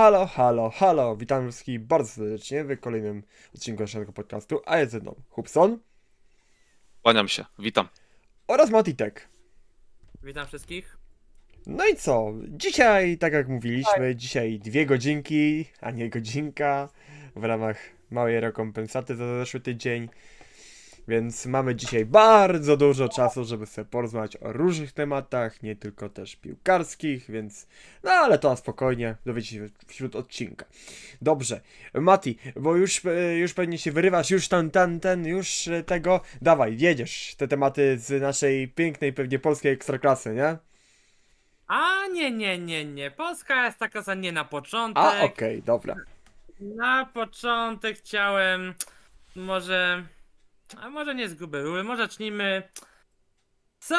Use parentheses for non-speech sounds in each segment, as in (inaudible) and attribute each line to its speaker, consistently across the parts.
Speaker 1: Halo, halo, halo, witam wszystkich bardzo serdecznie w kolejnym odcinku naszego podcastu, a jest ze mną Hubson.
Speaker 2: Kłaniam się, witam.
Speaker 1: Oraz Matitek.
Speaker 3: Witam wszystkich.
Speaker 1: No i co? Dzisiaj, tak jak mówiliśmy, tak. dzisiaj dwie godzinki, a nie godzinka w ramach małej rekompensaty za zeszły tydzień. Więc mamy dzisiaj bardzo dużo czasu, żeby sobie porozmawiać o różnych tematach, nie tylko też piłkarskich, więc no ale to na spokojnie dowiecie się wśród odcinka. Dobrze, Mati, bo już, e, już pewnie się wyrywasz, już ten, ten, ten, już e, tego, dawaj, jedziesz te tematy z naszej pięknej, pewnie polskiej ekstraklasy, nie?
Speaker 3: A nie, nie, nie, nie, polska jest taka nie na początek. A okej,
Speaker 1: okay, dobra.
Speaker 3: Na początek chciałem może a może nie z grubej rury, może zacznijmy. Co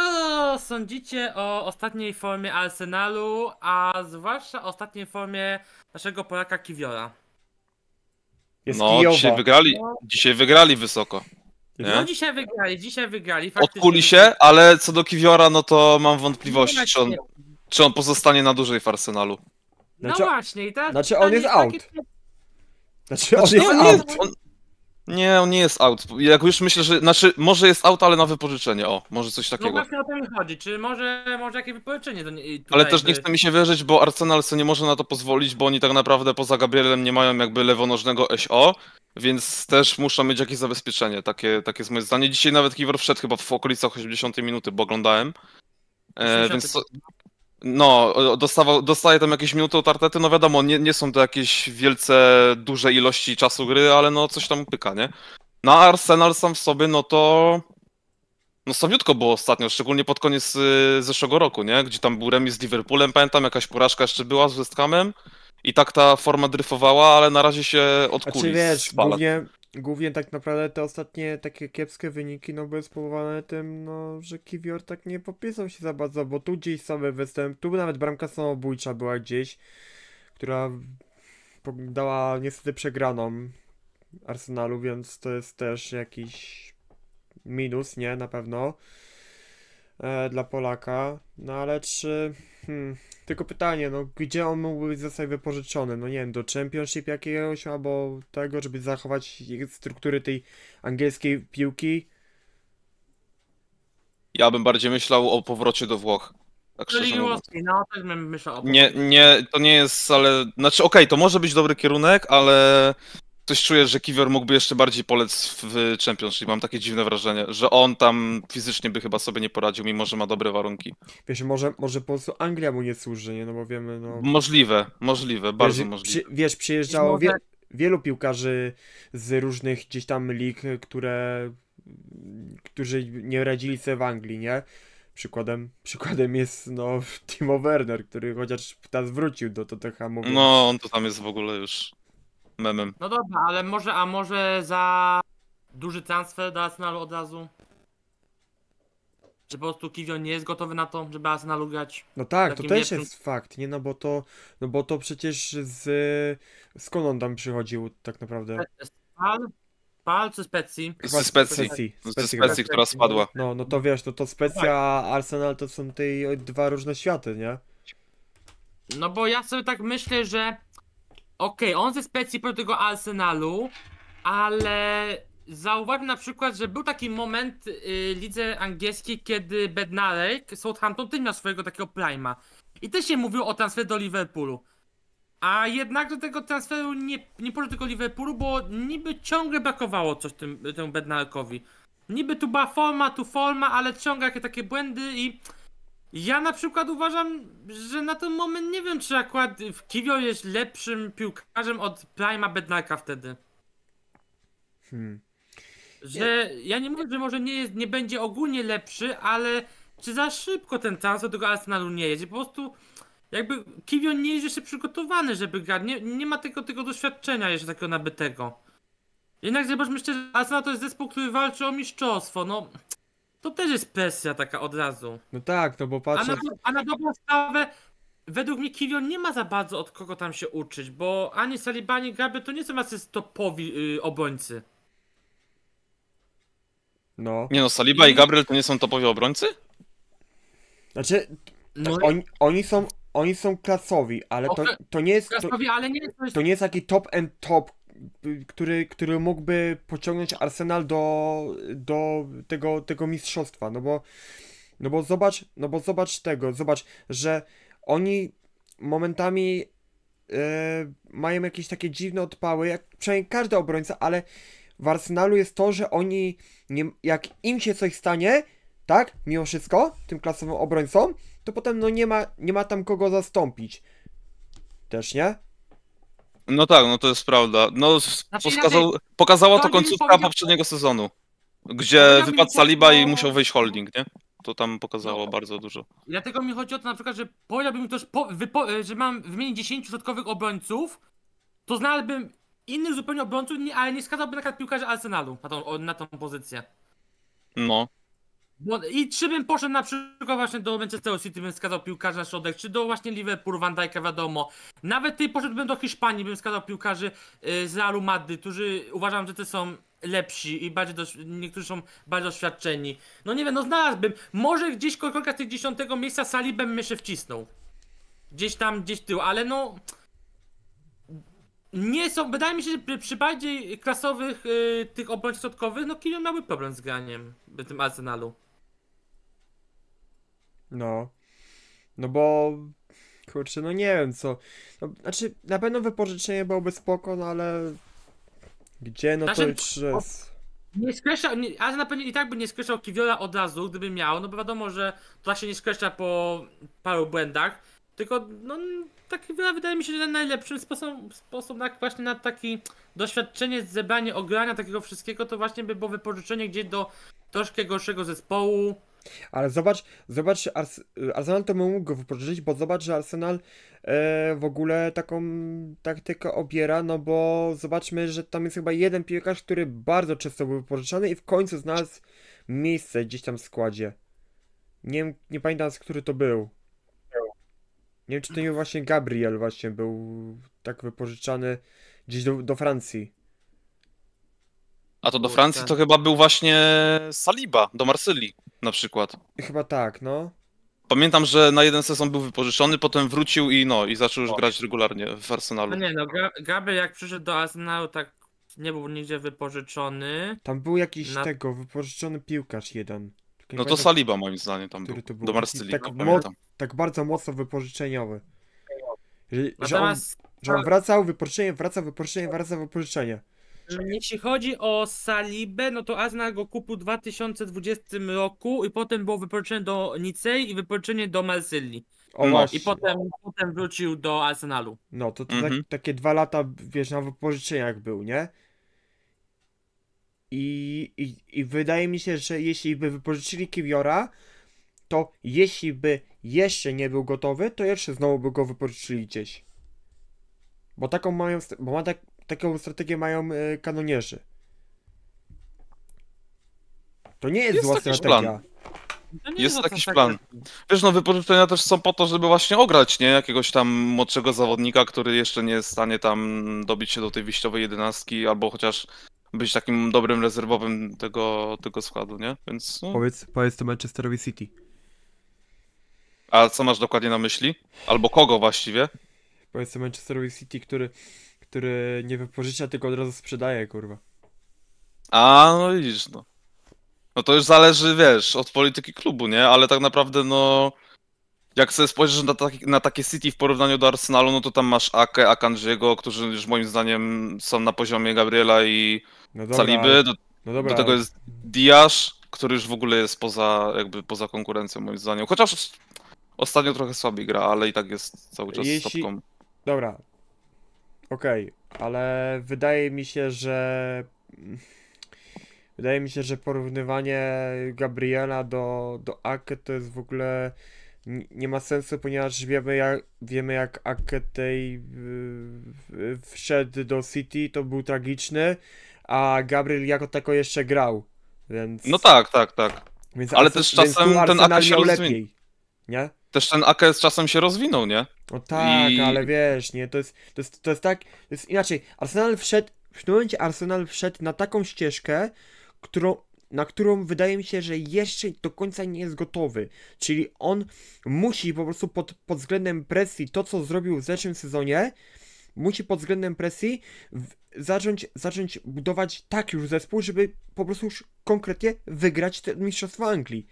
Speaker 3: sądzicie o ostatniej formie Arsenalu, a zwłaszcza ostatniej formie naszego Polaka Kiwiora?
Speaker 2: Jest no, dzisiaj wygrali, dzisiaj wygrali wysoko. Nie? No dzisiaj
Speaker 3: wygrali, dzisiaj wygrali. Odkuli się,
Speaker 2: ale co do Kiwiora, no to mam wątpliwości, czy on, czy on pozostanie na dłużej w Arsenalu.
Speaker 3: No znaczy, właśnie, i tak.
Speaker 2: Znaczy on jest out. Takie... Znaczy, on, znaczy, jest on, out. Jest, on, nie, on nie jest aut. Jak już myślę, że. Znaczy, może jest aut, ale na wypożyczenie. O, może coś takiego. No
Speaker 3: właśnie o mi chodzi. Czy może, może jakieś wypożyczenie do Ale też nie y, chce
Speaker 2: mi się wierzyć, bo Arsenal sobie nie może na to pozwolić, bo oni tak naprawdę poza Gabrielem nie mają jakby lewonożnego SO, więc też muszą mieć jakieś zabezpieczenie. Takie, takie jest moje zdanie. Dzisiaj nawet Kiwor wszedł chyba w okolicach 80 minuty, bo oglądałem. E, więc to, no, dostawał, dostaje tam jakieś minuty od Artety, no wiadomo, nie, nie są to jakieś wielce duże ilości czasu gry, ale no coś tam pyka, nie? Na Arsenal sam w sobie, no to no słabiutko było ostatnio, szczególnie pod koniec y, zeszłego roku, nie? Gdzie tam był remis z Liverpoolem, pamiętam, jakaś porażka jeszcze była z West Hamem i tak ta forma dryfowała, ale na razie się odkuli. czy znaczy, wiesz, spala. głównie
Speaker 1: głównie tak naprawdę te ostatnie takie kiepskie wyniki no były spowodowane tym, no, że Kiwior tak nie popisał się za bardzo, bo tu gdzieś sobie występ, tu nawet bramka samobójcza była gdzieś, która dała niestety przegraną Arsenalu, więc to jest też jakiś minus, nie, na pewno e, dla Polaka, no ale czy... Hmm, tylko pytanie, no gdzie on mógłby zostać wypożyczony? No nie wiem, do championship jakiegoś albo tego, żeby zachować struktury tej angielskiej piłki?
Speaker 2: Ja bym bardziej myślał o powrocie do Włoch. Tak
Speaker 3: Czyli włoskiej, no też bym myślał o powrocie.
Speaker 2: Nie, nie, to nie jest, ale... Znaczy okej, okay, to może być dobry kierunek, ale coś czuję, że Kiwior mógłby jeszcze bardziej polec w Championship. Mam takie dziwne wrażenie, że on tam fizycznie by chyba sobie nie poradził, mimo że ma dobre warunki.
Speaker 1: Wiesz, może, może po prostu Anglia mu nie służy, nie? No bo wiemy, no... Możliwe, możliwe, bardzo wiesz, możliwe. Przy, wiesz, przyjeżdżało wie, wielu piłkarzy z różnych gdzieś tam lig, które... którzy nie radzili sobie w Anglii, nie? Przykładem, przykładem jest no, Timo Werner, który chociaż teraz wrócił do Tottenhamu. No,
Speaker 2: on to tam jest w ogóle już memem.
Speaker 3: No dobra, ale może, a może za duży transfer do Arsenalu od razu? Że po prostu Kivio nie jest gotowy na to, żeby Arsenalu grać? No tak, to też jest
Speaker 1: fakt, nie? No bo to, no bo to przecież z, skąd on tam przychodził tak naprawdę?
Speaker 3: Pal czy Specji? Z Specji. Specji. Specji, która
Speaker 2: spadła.
Speaker 1: No, no to wiesz, no to, to Specja, no tak. Arsenal to są te dwa różne światy, nie?
Speaker 3: No bo ja sobie tak myślę, że Okej, okay, on ze specji po tego Arsenalu, ale zauważył na przykład, że był taki moment y, lidze angielskiej, kiedy Bednarek, Southampton też miał swojego takiego prima. I też się mówił o transfer do Liverpoolu. A jednak do tego transferu nie, nie poszło tylko Liverpoolu, bo niby ciągle brakowało coś tym, temu Bednarekowi. Niby tu była forma, tu forma, ale ciągle jakieś takie błędy i ja na przykład uważam, że na ten moment nie wiem, czy akurat Kivio jest lepszym piłkarzem od Prima Bednarka wtedy. Hmm. Że ja nie mówię, że może nie, jest, nie będzie ogólnie lepszy, ale czy za szybko ten transfer do tego Arsenalu nie jedzie? Po prostu jakby Kivio nie jest jeszcze przygotowany, żeby grać. Nie, nie ma tego, tego doświadczenia jeszcze takiego nabytego. Jednak zobaczmy szczerze, Arsenal to jest zespół, który walczy o mistrzostwo. No, to też jest presja taka od razu.
Speaker 1: No tak, no bo patrzę... A na,
Speaker 3: a na dobrą sprawę, według mnie Kivion nie ma za bardzo od kogo tam się uczyć, bo ani Saliba, ani Gaby to nie są jacyś stopowi yy, obrońcy.
Speaker 2: No. Nie no, Saliba i Gabriel to nie są topowi obrońcy? Znaczy,
Speaker 1: no oni, są oni są klasowi, ale to, to nie jest to, to nie jest taki top and top który, który mógłby pociągnąć Arsenal do, do tego, tego mistrzostwa, no bo, no bo zobacz, no bo zobacz tego, zobacz, że oni momentami yy, mają jakieś takie dziwne odpały, jak przynajmniej każdy obrońca, ale w Arsenalu jest to, że oni, nie, jak im się coś stanie, tak, mimo wszystko, tym klasowym obrońcom, to potem no nie ma, nie ma tam kogo zastąpić.
Speaker 2: Też nie? No tak, no to jest prawda. No, znaczy, inaczej, pokazała to, końcówka poprzedniego sezonu, gdzie wypadł Saliba to... i musiał wyjść holding, nie? To tam pokazało no. bardzo dużo.
Speaker 3: Dlatego mi chodzi o to na przykład, że powiedziałbym też, po, wypo, że mam wymienić 10 środkowych obrońców, to znalazłbym innych zupełnie obrońców, ale nie skazałbym na przykład piłkarzy Arsenalu na tą, na tą pozycję. No. No I czy bym poszedł na przykład właśnie do Manchester City, bym skazał piłkarza na środek, czy do właśnie Liverpool, Van Dijk'a wiadomo. Nawet ty poszedłbym do Hiszpanii, bym skazał piłkarzy y, z Realu Madry, którzy uważam, że te są lepsi i bardziej niektórzy są bardziej doświadczeni. No nie wiem, no znalazłbym. Może gdzieś z tych dziesiątego miejsca sali bym jeszcze wcisnął. Gdzieś tam, gdzieś tył, ale no... Nie są, wydaje mi się, że przy bardziej klasowych y, tych obrońców środkowych, no Kilian miałby problem z graniem w tym Arsenalu.
Speaker 1: No. No bo kurczę, no nie wiem co. No, znaczy, na pewno wypożyczenie byłoby spoko, no ale gdzie no znaczy, to już jest...
Speaker 3: Nie skreślał, nie, ale na pewno i tak by nie skreślał kiviola od razu, gdyby miał, no bo wiadomo, że to tak się nie skreśla po paru błędach, tylko no tak wydaje mi się, że najlepszym sposobem sposób na, właśnie na takie doświadczenie, zebranie, ogrania takiego wszystkiego to właśnie by było wypożyczenie gdzieś do troszkę gorszego zespołu,
Speaker 1: ale zobacz, zobacz, Ars y, Arsenal to mógł go wypożyczyć, bo zobacz, że Arsenal e, w ogóle taką taktykę obiera, no bo zobaczmy, że tam jest chyba jeden piłkarz, który bardzo często był wypożyczany i w końcu znalazł miejsce gdzieś tam w składzie. Nie, nie pamiętam, z który to był. Nie wiem, czy to nie właśnie Gabriel właśnie był tak wypożyczany gdzieś do, do Francji.
Speaker 2: A to do Francji to chyba był właśnie Saliba, do Marsylii na przykład.
Speaker 1: Chyba tak, no.
Speaker 2: Pamiętam, że na jeden sezon był wypożyczony, potem wrócił i no, i zaczął już grać regularnie w Arsenalu. No
Speaker 3: nie no, Gra Gabriel jak przyszedł do Arsenalu, tak nie był nigdzie wypożyczony. Tam był jakiś na...
Speaker 1: tego, wypożyczony piłkarz jeden. no to pamiętam, Saliba
Speaker 2: moim zdaniem tam był, był, do Marsylii, tak, no,
Speaker 1: tak bardzo mocno wypożyczeniowy. Że, Natomiast... że, on, że on wracał, wypożyczenie, wraca, wypożyczenie, wraca, wypożyczenie.
Speaker 3: Znaczy, jeśli chodzi o Salibę, no to Aznar go kupił w 2020 roku i potem było wypożyczenie do Nicei i wypożyczenie do Marsylii. O no, I potem, potem wrócił do Arsenalu.
Speaker 1: No to, to mhm. tak, takie dwa lata, wiesz, na wypożyczeniach był, nie? I, i, I wydaje mi się, że jeśli by wypożyczyli Kiwiora, to jeśli by jeszcze nie był gotowy, to jeszcze znowu by go wypożyczyli gdzieś. Bo taką mają, bo ma tak, taką strategię mają e, kanonierzy.
Speaker 2: To nie jest, jest zła strategia. Plan.
Speaker 3: Nie jest jakiś plan.
Speaker 2: Wiesz, no wypożyczenia też są po to, żeby właśnie ograć, nie? Jakiegoś tam młodszego zawodnika, który jeszcze nie jest w stanie tam dobić się do tej wyjściowej jedenastki, albo chociaż być takim dobrym rezerwowym tego, tego składu, nie? Więc, no. Powiedz,
Speaker 1: powiedz to Manchesterowi City.
Speaker 2: A co masz dokładnie na myśli? Albo kogo właściwie?
Speaker 1: Powiedz to Manchesterowi City, który który nie wypożycza, tylko od razu sprzedaje, kurwa.
Speaker 2: A, no widzisz, no. No to już zależy, wiesz, od polityki klubu, nie? Ale tak naprawdę, no... Jak sobie spojrzysz na, taki, na takie City w porównaniu do Arsenalu, no to tam masz Ake, Akanjiego, którzy już moim zdaniem są na poziomie Gabriela i no dobra, Saliby. Do, no dobra. do tego jest Diasz, który już w ogóle jest poza, jakby poza konkurencją moim zdaniem. Chociaż ostatnio trochę słabiej gra, ale i tak jest cały czas Jeśli... stopką.
Speaker 1: Dobra, Okej, okay, ale wydaje mi się, że... Wydaje mi się, że porównywanie Gabriela do, do Ake to jest w ogóle nie ma sensu, ponieważ wiemy jak, wiemy jak tej wszedł do City, to był tragiczny, a Gabriel jako tako jeszcze grał,
Speaker 2: więc... No tak, tak, tak. Więc Ale też czasem ten Arsenal ten Akasiel lepiej, nie? też ten AKS czasem się rozwinął, nie? No tak, I... ale
Speaker 1: wiesz, nie, to jest, to jest, to jest tak, to jest inaczej, Arsenal wszedł, w tym momencie Arsenal wszedł na taką ścieżkę, którą, na którą wydaje mi się, że jeszcze do końca nie jest gotowy, czyli on musi po prostu pod, pod względem presji, to co zrobił w zeszłym sezonie, musi pod względem presji w, zacząć, zacząć budować tak już zespół, żeby po prostu już konkretnie wygrać te Mistrzostwo Anglii.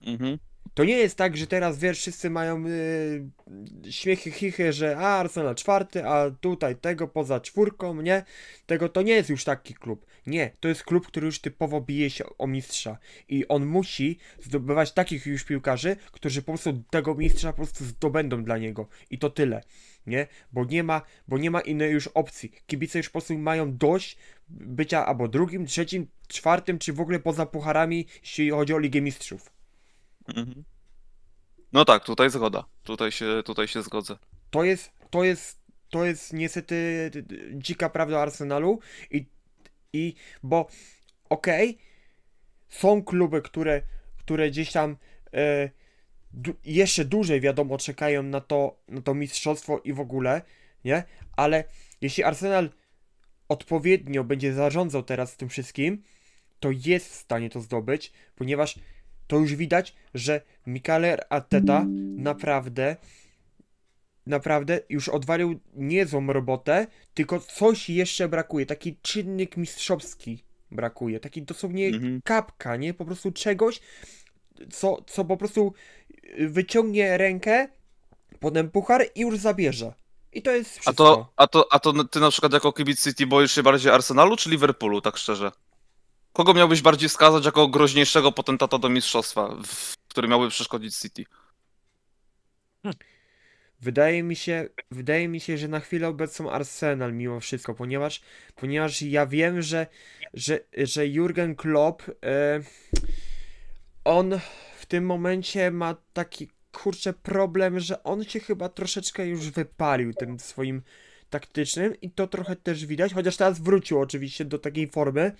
Speaker 1: Mhm. To nie jest tak, że teraz wiesz, wszyscy mają yy, śmiechy, chichy, że a Arsenal czwarty, a tutaj tego poza czwórką, nie? Tego to nie jest już taki klub. Nie, to jest klub, który już typowo bije się o mistrza i on musi zdobywać takich już piłkarzy, którzy po prostu tego mistrza po prostu zdobędą dla niego i to tyle, nie? Bo nie ma, bo nie ma innej już opcji. Kibice już po prostu mają dość bycia albo drugim, trzecim, czwartym, czy w ogóle poza pucharami, jeśli chodzi o Ligę Mistrzów.
Speaker 2: Mhm. No tak, tutaj zgoda. Tutaj się, tutaj się zgodzę.
Speaker 1: To jest, to jest, to jest niestety dzika prawda Arsenalu i, i bo okej, okay, są kluby, które, które gdzieś tam e, jeszcze dłużej wiadomo czekają na to, na to mistrzostwo i w ogóle, nie? Ale jeśli Arsenal odpowiednio będzie zarządzał teraz tym wszystkim, to jest w stanie to zdobyć, ponieważ to już widać, że Mikaler Ateta naprawdę naprawdę już odwalił niezłą robotę, tylko coś jeszcze brakuje, taki czynnik mistrzowski brakuje, taki dosłownie mhm. kapka, nie? Po prostu czegoś, co, co po prostu y, wyciągnie rękę, potem puchar i już zabierze. I to jest
Speaker 2: wszystko. A to, a to, a to ty na przykład jako kibic City boisz się bardziej Arsenalu czy Liverpoolu, tak szczerze? Kogo miałbyś bardziej wskazać jako groźniejszego potentata do mistrzostwa, w, który miałby przeszkodzić City?
Speaker 1: Hmm. Wydaje mi się, wydaje mi się, że na chwilę obecną Arsenal mimo wszystko, ponieważ, ponieważ ja wiem, że, że, że Jurgen Klopp yy, on w tym momencie ma taki kurczę problem, że on się chyba troszeczkę już wypalił tym swoim taktycznym i to trochę też widać, chociaż teraz wrócił oczywiście do takiej formy,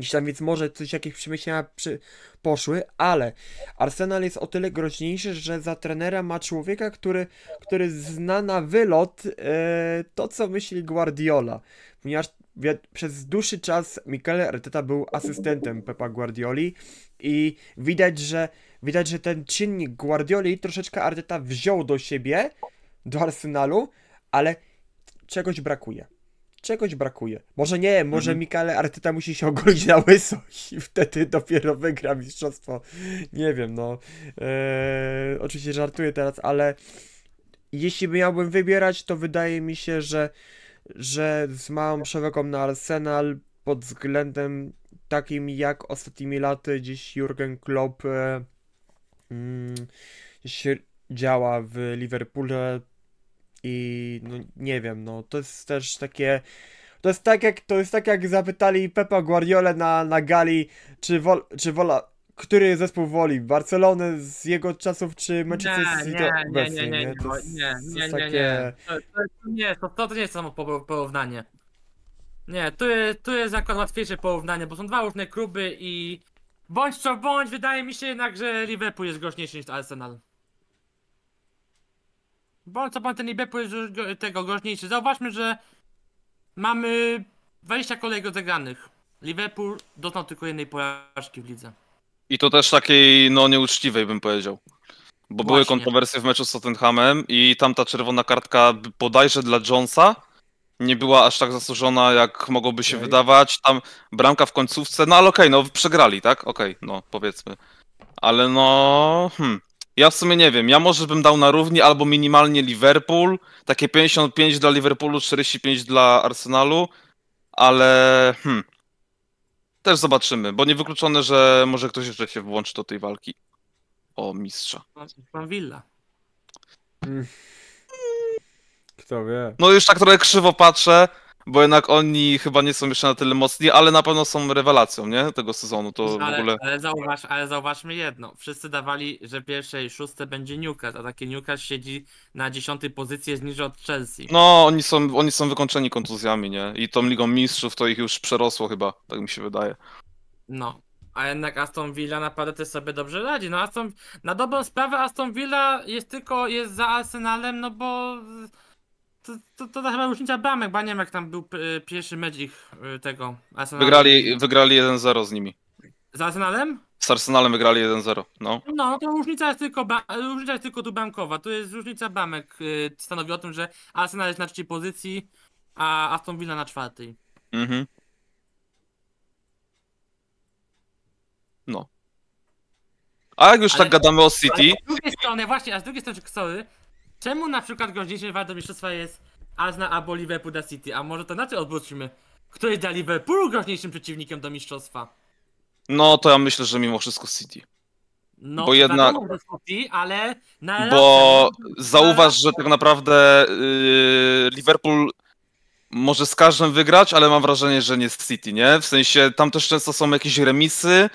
Speaker 1: Gdzieś tam więc może coś jakieś przemyślenia przy... poszły, ale Arsenal jest o tyle groźniejszy, że za trenera ma człowieka, który, który zna na wylot e, to, co myśli Guardiola. Ponieważ przez dłuższy czas Michele Arteta był asystentem Pepa Guardioli i widać, że widać, że ten czynnik Guardioli troszeczkę Arteta wziął do siebie, do Arsenalu, ale czegoś brakuje czegoś brakuje. Może nie, może mhm. Mikale Arteta musi się ogolić na łyso i wtedy (laughs) dopiero wygra mistrzostwo. Nie wiem, no. Eee, oczywiście żartuję teraz, ale jeśli miałbym wybierać, to wydaje mi się, że, że z małą przewagą na Arsenal pod względem takim jak ostatnimi laty gdzieś Jurgen Klopp e, mm, działa w Liverpoolu i no, nie wiem, no to jest też takie. To jest tak jak, to jest tak jak zapytali Pepa Guardiola na, na gali, czy, wol, czy wola, który zespół woli? Barcelony z jego czasów, czy Manchester City? Nie, nie, nie, nie, nie, nie, nie, nie, nie,
Speaker 3: nie, to, nie jest samo porównanie. Nie, tu, tu jest akurat łatwiejsze porównanie, bo są dwa różne kluby i bądź co bądź, wydaje mi się jednak, że Liverpool jest groźniejszy niż Arsenal. Bo co pan ten IBP jest tego groźniejszy. Zauważmy, że mamy 20 kolejek odegranych. Liverpool doznał tylko jednej porażki w lidze.
Speaker 2: I to też takiej no nieuczciwej bym powiedział.
Speaker 3: Bo Właśnie. były kontrowersje
Speaker 2: w meczu z Tottenhamem i tam ta czerwona kartka bodajże dla Jonesa nie była aż tak zasłużona, jak mogłoby się okay. wydawać. Tam bramka w końcówce, no ale okej, okay, no przegrali, tak? Okej, okay, no powiedzmy. Ale no, hmm. Ja w sumie nie wiem. Ja może bym dał na równi albo minimalnie Liverpool. Takie 55 dla Liverpoolu, 45 dla Arsenalu. Ale hmm, też zobaczymy, bo niewykluczone, że może ktoś jeszcze się włączy do tej walki o mistrza.
Speaker 3: Mam Villa. Hmm.
Speaker 2: Kto wie? No już tak trochę krzywo patrzę, bo jednak oni chyba nie są jeszcze na tyle mocni, ale na pewno są rewelacją, nie? Tego sezonu, to ale, w ogóle...
Speaker 3: Ale, zauważ, ale zauważmy jedno, wszyscy dawali, że pierwszej szóste będzie Newcastle, a taki Newcastle siedzi na dziesiątej pozycji, jest niżej od Chelsea.
Speaker 2: No, oni są, oni są wykończeni kontuzjami, nie? I tą Ligą Mistrzów to ich już przerosło chyba, tak mi się wydaje.
Speaker 3: No, a jednak Aston Villa naprawdę też sobie dobrze radzi. No Aston, na dobrą sprawę Aston Villa jest tylko jest za Arsenalem, no bo to, to, to, chyba różnica bramek, bo nie wiem jak tam był e, pierwszy mecz ich e, tego Wygrali, wygrali
Speaker 2: 1-0 z nimi.
Speaker 3: Z Arsenalem?
Speaker 2: Z Arsenalem wygrali 1-0, no.
Speaker 3: No, to różnica jest tylko, różnica jest tylko tu bramkowa. To jest różnica bramek. E, stanowi o tym, że Arsenal jest na trzeciej pozycji, a Aston Villa na czwartej.
Speaker 2: Mhm. No. A jak już tak Ale tak gadamy o City... z
Speaker 3: drugiej strony, właśnie, a z drugiej strony, sorry, Czemu na przykład groźniejszym do mistrzostwa jest Azna albo Liverpool da City? A może to na to odwróćmy? Kto jest dla Liverpoolu groźniejszym przeciwnikiem do mistrzostwa?
Speaker 2: No to ja myślę, że mimo wszystko City. No, bo jednak.
Speaker 3: City, ale na bo
Speaker 2: zauważ, że tak naprawdę yy, Liverpool może z każdym wygrać, ale mam wrażenie, że nie z City, nie? W sensie tam też często są jakieś remisy,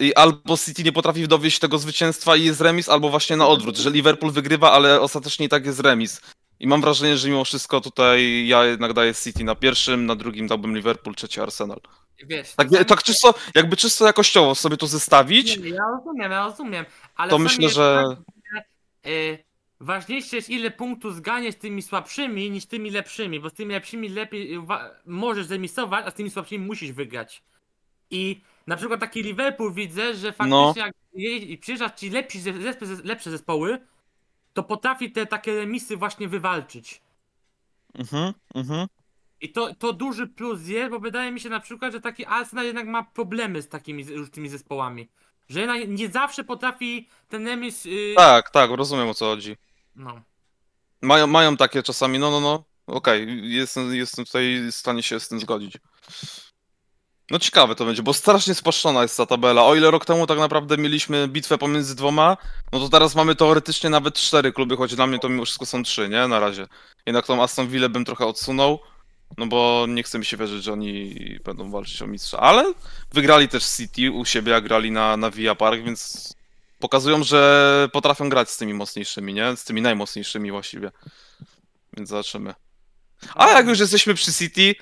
Speaker 2: i albo City nie potrafi dowieść tego zwycięstwa i jest remis, albo właśnie na odwrót, że Liverpool wygrywa, ale ostatecznie i tak jest remis. I mam wrażenie, że mimo wszystko tutaj ja jednak daję City na pierwszym, na drugim dałbym Liverpool, trzeci Arsenal. Wiesz, tak, tak czysto, jakby czysto jakościowo sobie to zestawić. Nie,
Speaker 3: ja rozumiem, ja rozumiem. Ale to myślę, że... Tak, e, ważniejsze jest ile punktów zganiesz tymi słabszymi niż tymi lepszymi, bo z tymi lepszymi lepiej możesz zremisować, a z tymi słabszymi musisz wygrać. I na przykład taki Liverpool widzę, że faktycznie no. jak je, przyjeżdża ci lepsi, lepsze zespoły, to potrafi te takie remisy właśnie wywalczyć.
Speaker 2: Mhm, mhm.
Speaker 3: I to, to duży plus jest, bo wydaje mi się na przykład, że taki Arsenal jednak ma problemy z takimi różnymi zespołami. Że jednak nie zawsze potrafi ten remis... Y, tak,
Speaker 2: tak, rozumiem o co chodzi. No. Mają, mają takie czasami, no, no, no. Okej, okay, jestem, jestem tutaj w stanie się z tym zgodzić. No ciekawe to będzie, bo strasznie spłaszczona jest ta tabela. O ile rok temu tak naprawdę mieliśmy bitwę pomiędzy dwoma, no to teraz mamy teoretycznie nawet cztery kluby, choć dla mnie to mimo wszystko są trzy, nie? Na razie. Jednak tą Aston Villa bym trochę odsunął, no bo nie chce mi się wierzyć, że oni będą walczyć o mistrza. Ale wygrali też City u siebie, jak grali na, na Villa Park, więc pokazują, że potrafią grać z tymi mocniejszymi, nie? Z tymi najmocniejszymi właściwie. Więc zobaczymy. Ale jak już jesteśmy przy City,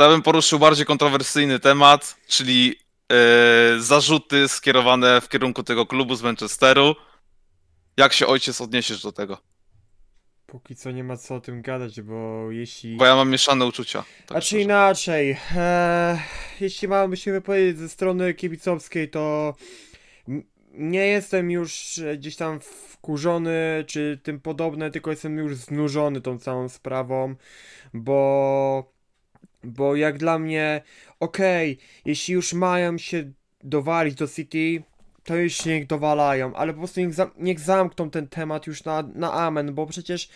Speaker 2: to ja bym poruszył bardziej kontrowersyjny temat, czyli e, zarzuty skierowane w kierunku tego klubu z Manchesteru. Jak się ojciec odniesiesz do tego?
Speaker 1: Póki co nie ma co o tym gadać, bo
Speaker 2: jeśli. Bo ja mam mieszane uczucia.
Speaker 1: Tak A czy inaczej, e, jeśli mamy się wypowiedzieć ze strony kibicowskiej, to nie jestem już gdzieś tam wkurzony czy tym podobne, tylko jestem już znużony tą całą sprawą, bo bo jak dla mnie, okej, okay, jeśli już mają się dowalić do City, to już się niech dowalają, ale po prostu niech, zam niech zamkną ten temat już na, na amen, bo przecież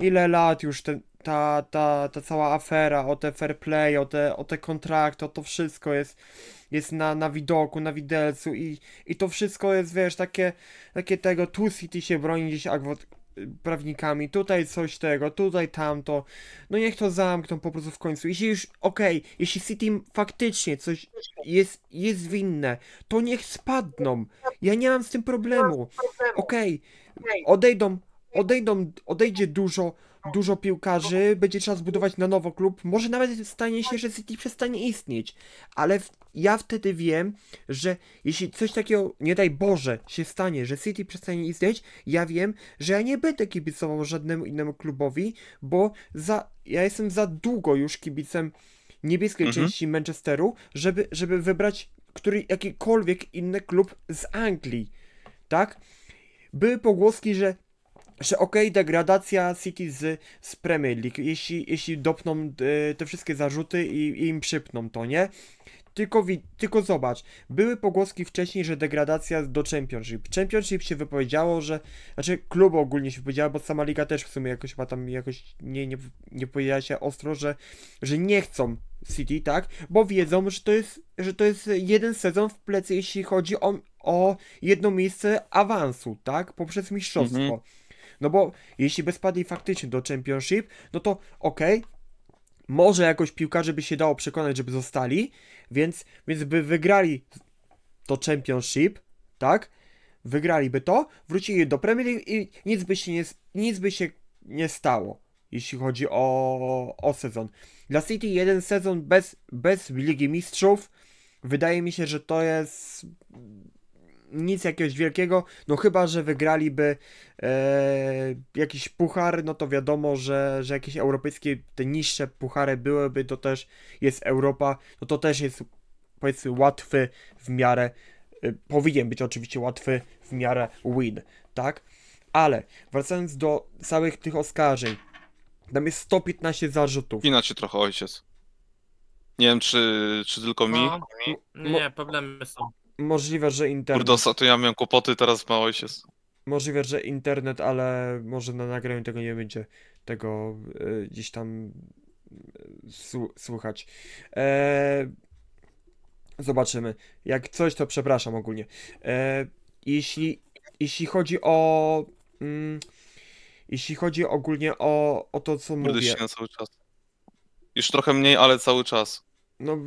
Speaker 1: ile lat już ten, ta, ta, ta cała afera o te fair play, o te, o te kontrakty, o to wszystko jest, jest na, na widoku, na widelcu i, i to wszystko jest, wiesz, takie, takie tego, tu City się broni gdzieś, a prawnikami, tutaj coś tego, tutaj tamto. No niech to zamkną po prostu w końcu. Jeśli już, okej, okay, jeśli City faktycznie coś jest, jest winne, to niech spadną. Ja nie mam z tym problemu. Okej, okay, odejdą, odejdą, odejdzie dużo, dużo piłkarzy, będzie trzeba zbudować na nowo klub, może nawet stanie się, że City przestanie istnieć, ale w, ja wtedy wiem, że jeśli coś takiego, nie daj Boże, się stanie, że City przestanie istnieć, ja wiem, że ja nie będę kibicował żadnemu innemu klubowi, bo za, ja jestem za długo już kibicem niebieskiej mhm. części Manchesteru, żeby, żeby wybrać który, jakikolwiek inny klub z Anglii, tak? Były pogłoski, że że okej, okay, degradacja City z, z Premier League, jeśli, jeśli dopną y, te wszystkie zarzuty i, i, im przypną to, nie? Tylko, wi- tylko zobacz, były pogłoski wcześniej, że degradacja do Championship. Championship się wypowiedziało, że. Znaczy, klub ogólnie się wypowiedziało, bo sama liga też w sumie jakoś chyba tam jakoś nie, nie, nie powiedziała się ostro, że, że nie chcą City, tak? Bo wiedzą, że to jest, że to jest jeden sezon w plecy, jeśli chodzi o, o jedno miejsce awansu, tak? Poprzez mistrzostwo. Mhm. No bo jeśli by spadli faktycznie do Championship, no to okej, okay, może jakoś piłkarze by się dało przekonać, żeby zostali, więc, więc by wygrali to Championship, tak? Wygraliby to, wrócili do Premier League i nic by się nie, nic by się nie stało, jeśli chodzi o, o sezon. Dla City jeden sezon bez, bez Ligi Mistrzów, wydaje mi się, że to jest nic jakiegoś wielkiego, no chyba, że wygraliby e, jakiś puchar, no to wiadomo, że, że jakieś europejskie, te niższe puchary byłyby, to też jest Europa, no to też jest powiedzmy łatwy w miarę, e, powinien być oczywiście łatwy w miarę win, tak? Ale wracając do całych tych oskarżeń, tam jest 115 zarzutów.
Speaker 2: Inaczej trochę ojciec. Nie wiem, czy, czy tylko mi. No,
Speaker 3: nie, problemy są.
Speaker 1: Możliwe, że internet.
Speaker 2: Kurde, to ja miałem kłopoty, teraz mało jest.
Speaker 1: Możliwe, że internet, ale może na nagraniu tego nie będzie. Tego y, gdzieś tam e, słuchać. E, zobaczymy. Jak coś, to przepraszam ogólnie. E, jeśli, jeśli chodzi o. Mm, jeśli chodzi ogólnie o, o to, co Kurde mówię. się
Speaker 2: cały czas. Już trochę mniej, ale cały czas.
Speaker 1: No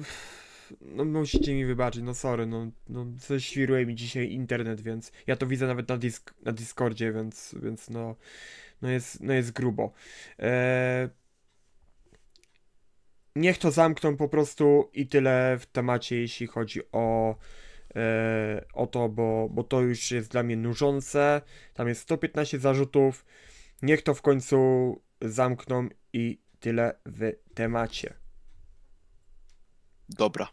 Speaker 1: no musicie mi wybaczyć, no sorry, no, no świruje mi dzisiaj internet, więc ja to widzę nawet na, disk, na Discordzie, więc, więc no, no, jest, no jest grubo. E, niech to zamkną po prostu i tyle w temacie, jeśli chodzi o e, o to, bo, bo to już jest dla mnie nużące. Tam jest 115 zarzutów. Niech to w końcu zamkną i tyle w temacie.
Speaker 2: Dobra.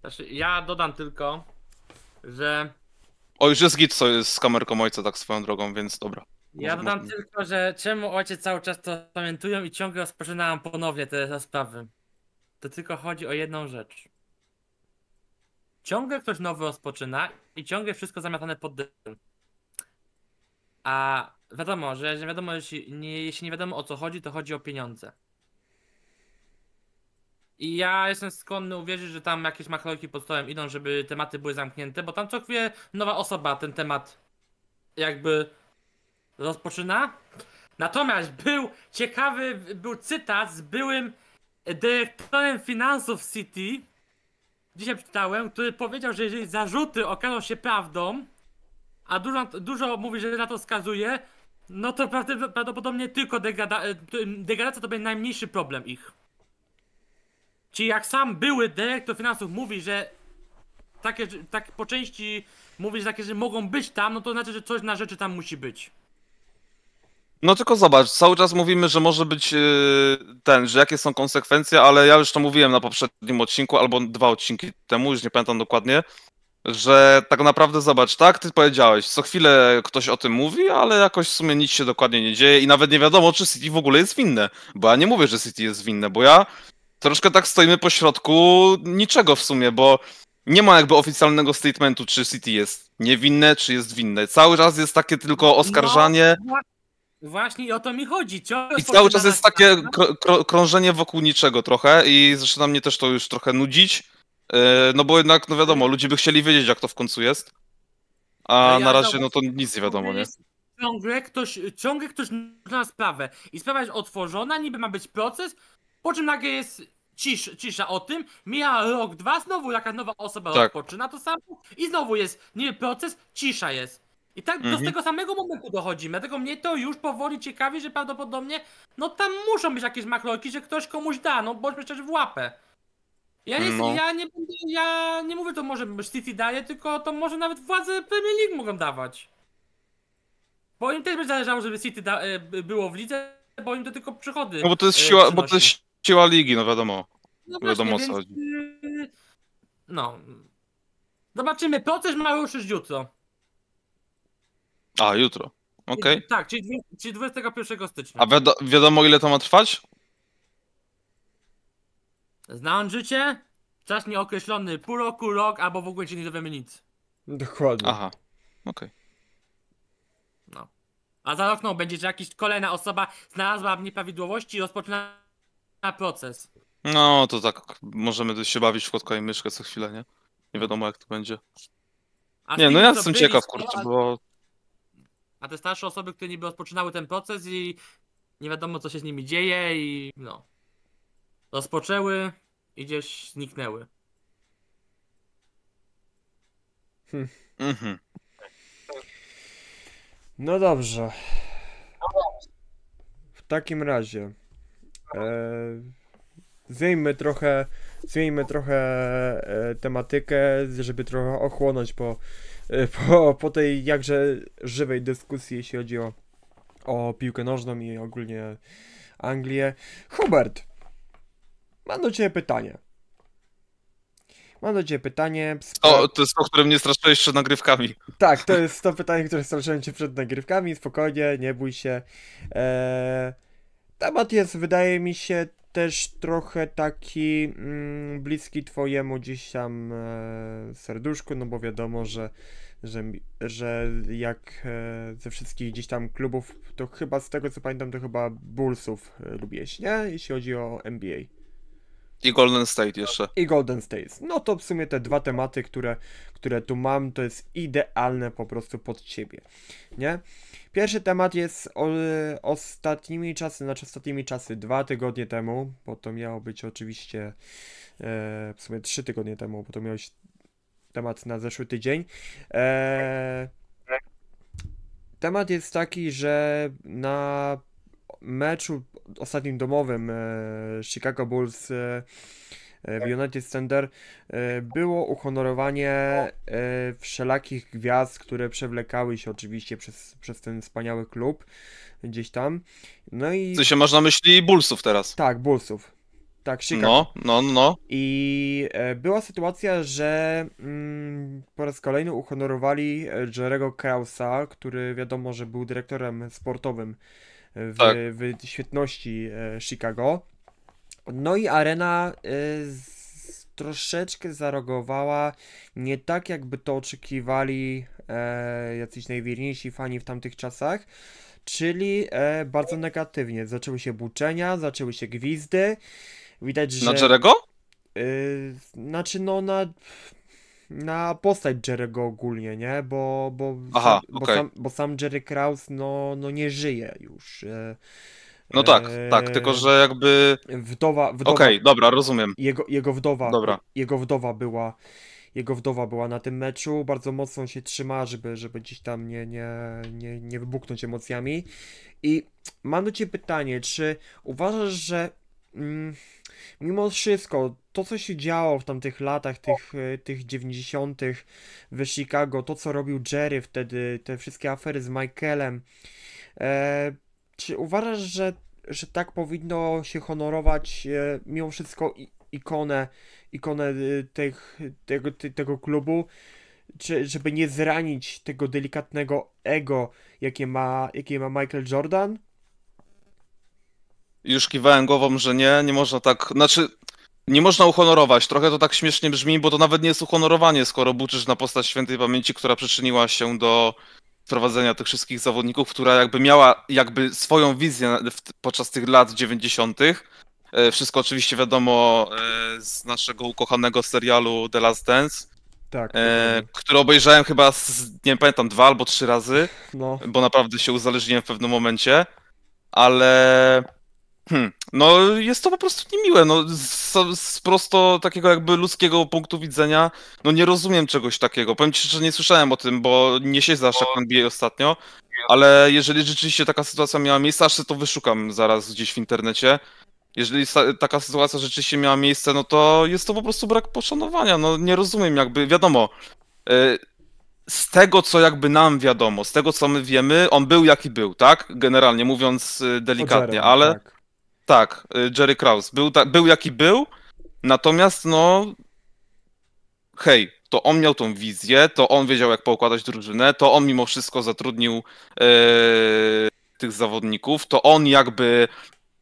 Speaker 3: Znaczy, ja dodam tylko, że.
Speaker 2: O, już jest git co jest z kamerką ojca, tak swoją drogą, więc dobra.
Speaker 3: Ja dodam tylko, że czemu ojciec cały czas to pamiętują i ciągle rozpoczynają ponownie te, sprawy. To tylko chodzi o jedną rzecz. Ciągle ktoś nowy rozpoczyna i ciągle wszystko zamiatane pod dym. A wiadomo, że, że wiadomo, jeśli nie, jeśli nie wiadomo o co chodzi, to chodzi o pieniądze. I ja jestem skłonny uwierzyć, że tam jakieś machlojki pod stołem idą, żeby tematy były zamknięte, bo tam co chwilę nowa osoba ten temat jakby rozpoczyna. Natomiast był ciekawy, był cytat z byłym dyrektorem finansów City, dzisiaj czytałem, który powiedział, że jeżeli zarzuty okażą się prawdą, a dużo, dużo mówi, że na to wskazuje, no to prawdopodobnie tylko degrada degradacja to będzie najmniejszy problem ich. Czy jak sam były dyrektor finansów mówi, że takie, tak po części mówi, że takie, że mogą być tam, no to znaczy, że coś na rzeczy tam musi być.
Speaker 2: No tylko zobacz, cały czas mówimy, że może być y, ten, że jakie są konsekwencje, ale ja już to mówiłem na poprzednim odcinku albo dwa odcinki temu, już nie pamiętam dokładnie, że tak naprawdę zobacz, tak, ty powiedziałeś, co chwilę ktoś o tym mówi, ale jakoś w sumie nic się dokładnie nie dzieje i nawet nie wiadomo, czy City w ogóle jest winne, bo ja nie mówię, że City jest winne, bo ja troszkę tak stoimy po środku niczego w sumie, bo nie ma jakby oficjalnego statementu, czy City jest niewinne, czy jest winne. Cały czas jest takie tylko oskarżanie.
Speaker 3: No, właśnie i o to mi chodzi. Ciągle I cały czas jest
Speaker 2: takie krążenie wokół niczego trochę i zaczyna mnie też to już trochę nudzić. E, no bo jednak, no wiadomo, ludzie by chcieli wiedzieć, jak to w końcu jest. A ja na razie, no to nic nie wiadomo, nie?
Speaker 3: Ciągle ktoś, ciągle ktoś na sprawę. I sprawa jest otworzona, niby ma być proces, po czym nagle jest cisz, cisza o tym, mija rok, dwa, znowu jakaś nowa osoba tak. rozpoczyna to samo i znowu jest nie proces, cisza jest. I tak mhm. do tego samego momentu dochodzimy, dlatego mnie to już powoli ciekawi, że prawdopodobnie no tam muszą być jakieś makroki, że ktoś komuś da, no bądźmy szczerzy w łapę.
Speaker 2: Ja nie, no. ja,
Speaker 3: nie, ja nie mówię to może City daje, tylko to może nawet władze Premier League mogą dawać. Bo im też by zależało, żeby City da, e, było w lidze, bo im to tylko przychody. No bo to jest e, siła, przynosi. bo to jest
Speaker 2: siła ligi, no wiadomo.
Speaker 3: No właśnie, wiadomo co chodzi. Y, no. Zobaczymy, proces ma ruszyć jutro.
Speaker 2: A, jutro. Okej. Okay.
Speaker 3: Tak, czyli, czyli 21 stycznia. A wiado
Speaker 2: wiadomo ile to ma trwać?
Speaker 3: Znam życie, czas nieokreślony, pół roku, rok, albo w ogóle się nie dowiemy nic.
Speaker 2: Dokładnie. Aha, okej. Okay.
Speaker 3: No. A za rok no, będzie, że jakaś kolejna osoba znalazła nieprawidłowości i rozpoczyna na proces.
Speaker 2: No, to tak, możemy się bawić w kotka i myszkę co chwilę, nie? Nie wiadomo jak to będzie.
Speaker 3: A nie, no ja jestem ciekaw, kurczę, bo... A te starsze osoby, które niby rozpoczynały ten proces i nie wiadomo co się z nimi dzieje i no... Rozpoczęły i gdzieś zniknęły.
Speaker 1: Hmm. Mhm. No dobrze. W takim razie. E, zmieńmy trochę, zmieńmy trochę e, tematykę, żeby trochę ochłonąć po, e, (laughs) po, po tej jakże żywej dyskusji, jeśli chodzi o, o piłkę nożną i ogólnie Anglię. Hubert, mam do Ciebie pytanie. Mam do Ciebie pytanie.
Speaker 2: O, to jest to, które mnie straszyłeś przed nagrywkami.
Speaker 1: Tak, to jest to pytanie, które straszyłem Cię przed nagrywkami. Spokojnie, nie bój się. Eee, temat jest, wydaje mi się, też trochę taki mm, bliski twojemu dziś tam e, serduszku, no bo wiadomo, że, że, że jak e, ze wszystkich gdzieś tam klubów, to chyba z tego co pamiętam, to chyba Bullsów e, lubiłeś, nie? Jeśli chodzi o NBA.
Speaker 2: I Golden State jeszcze.
Speaker 1: I Golden State. No to w sumie te dwa tematy, które, które tu mam, to jest idealne po prostu pod ciebie. Nie? Pierwszy temat jest o, ostatnimi czasy, znaczy ostatnimi czasy, dwa tygodnie temu, bo to miało być oczywiście e, w sumie trzy tygodnie temu, bo to miał być temat na zeszły tydzień. E, tak. temat jest taki, że na meczu ostatnim domowym e, Chicago Bulls e, e, w tak. United Center było uhonorowanie wszelakich gwiazd, które przewlekały się oczywiście przez, przez ten wspaniały klub gdzieś tam. No i...
Speaker 2: Co się masz na myśli Bullsów teraz? Tak, Bullsów. Tak, Chicago.
Speaker 1: No, no, no. I była sytuacja, że mm, po raz kolejny uhonorowali Jerego Krausa, który wiadomo, że był dyrektorem sportowym w, tak. w świetności e, Chicago. No i arena e, z, troszeczkę zarogowała nie tak, jakby to oczekiwali e, jacyś najwierniejsi fani w tamtych czasach czyli e, bardzo negatywnie. Zaczęły się buczenia, zaczęły się gwizdy. Widać, że. Na Jerego? E, znaczy, no na na postać Jerego ogólnie, nie? Bo, bo, Aha, sam, okay. bo, sam, bo sam Jerry Kraus no, no nie żyje już. E, no tak, tak, e, tylko że jakby. Wdowa. wdowa Okej, okay, dobra, rozumiem. Jego, jego wdowa. Dobra. Jego wdowa była. Jego wdowa była na tym meczu, bardzo mocno się trzyma, żeby, żeby gdzieś tam nie, nie, nie, nie wybuchnąć emocjami. I mam do Ciebie pytanie, czy uważasz, że. Mm, mimo wszystko, to co się działo w tamtych latach, tych, e, tych 90. w Chicago, to co robił Jerry wtedy, te wszystkie afery z Michaelem, e, czy uważasz, że, że tak powinno się honorować e, mimo wszystko ikonę, ikonę e, tych, tego, tego klubu? Czy, żeby nie zranić tego delikatnego ego, jakie ma, jakie ma Michael Jordan?
Speaker 2: Już kiwałem głową, że nie, nie można tak. Znaczy, nie można uhonorować. Trochę to tak śmiesznie brzmi, bo to nawet nie jest uhonorowanie, skoro buczysz na postać świętej pamięci, która przyczyniła się do wprowadzenia tych wszystkich zawodników, która jakby miała jakby swoją wizję podczas tych lat 90. E, wszystko oczywiście wiadomo e, z naszego ukochanego serialu The Last Dance. Tak. E, które obejrzałem chyba, z, nie pamiętam, dwa albo trzy razy, no. bo naprawdę się uzależniłem w pewnym momencie, ale Hmm. No jest to po prostu niemiłe, no z, z, prosto takiego jakby ludzkiego punktu widzenia, no nie rozumiem czegoś takiego. Powiem ci, że nie słyszałem o tym, bo nie się aż tak NBA ostatnio, ale jeżeli rzeczywiście taka sytuacja miała miejsce, aż to wyszukam zaraz gdzieś w internecie. Jeżeli taka sytuacja rzeczywiście miała miejsce, no to jest to po prostu brak poszanowania, no nie rozumiem jakby, wiadomo. Y z tego, co jakby nam wiadomo, z tego, co my wiemy, on był jaki był, tak? Generalnie mówiąc y, delikatnie, ale. Tak. Tak, y, Jerry Kraus. Był, ta, był jaki był, natomiast no hej, to on miał tą wizję, to on wiedział jak poukładać drużynę, to on mimo wszystko zatrudnił y, tych zawodników, to on jakby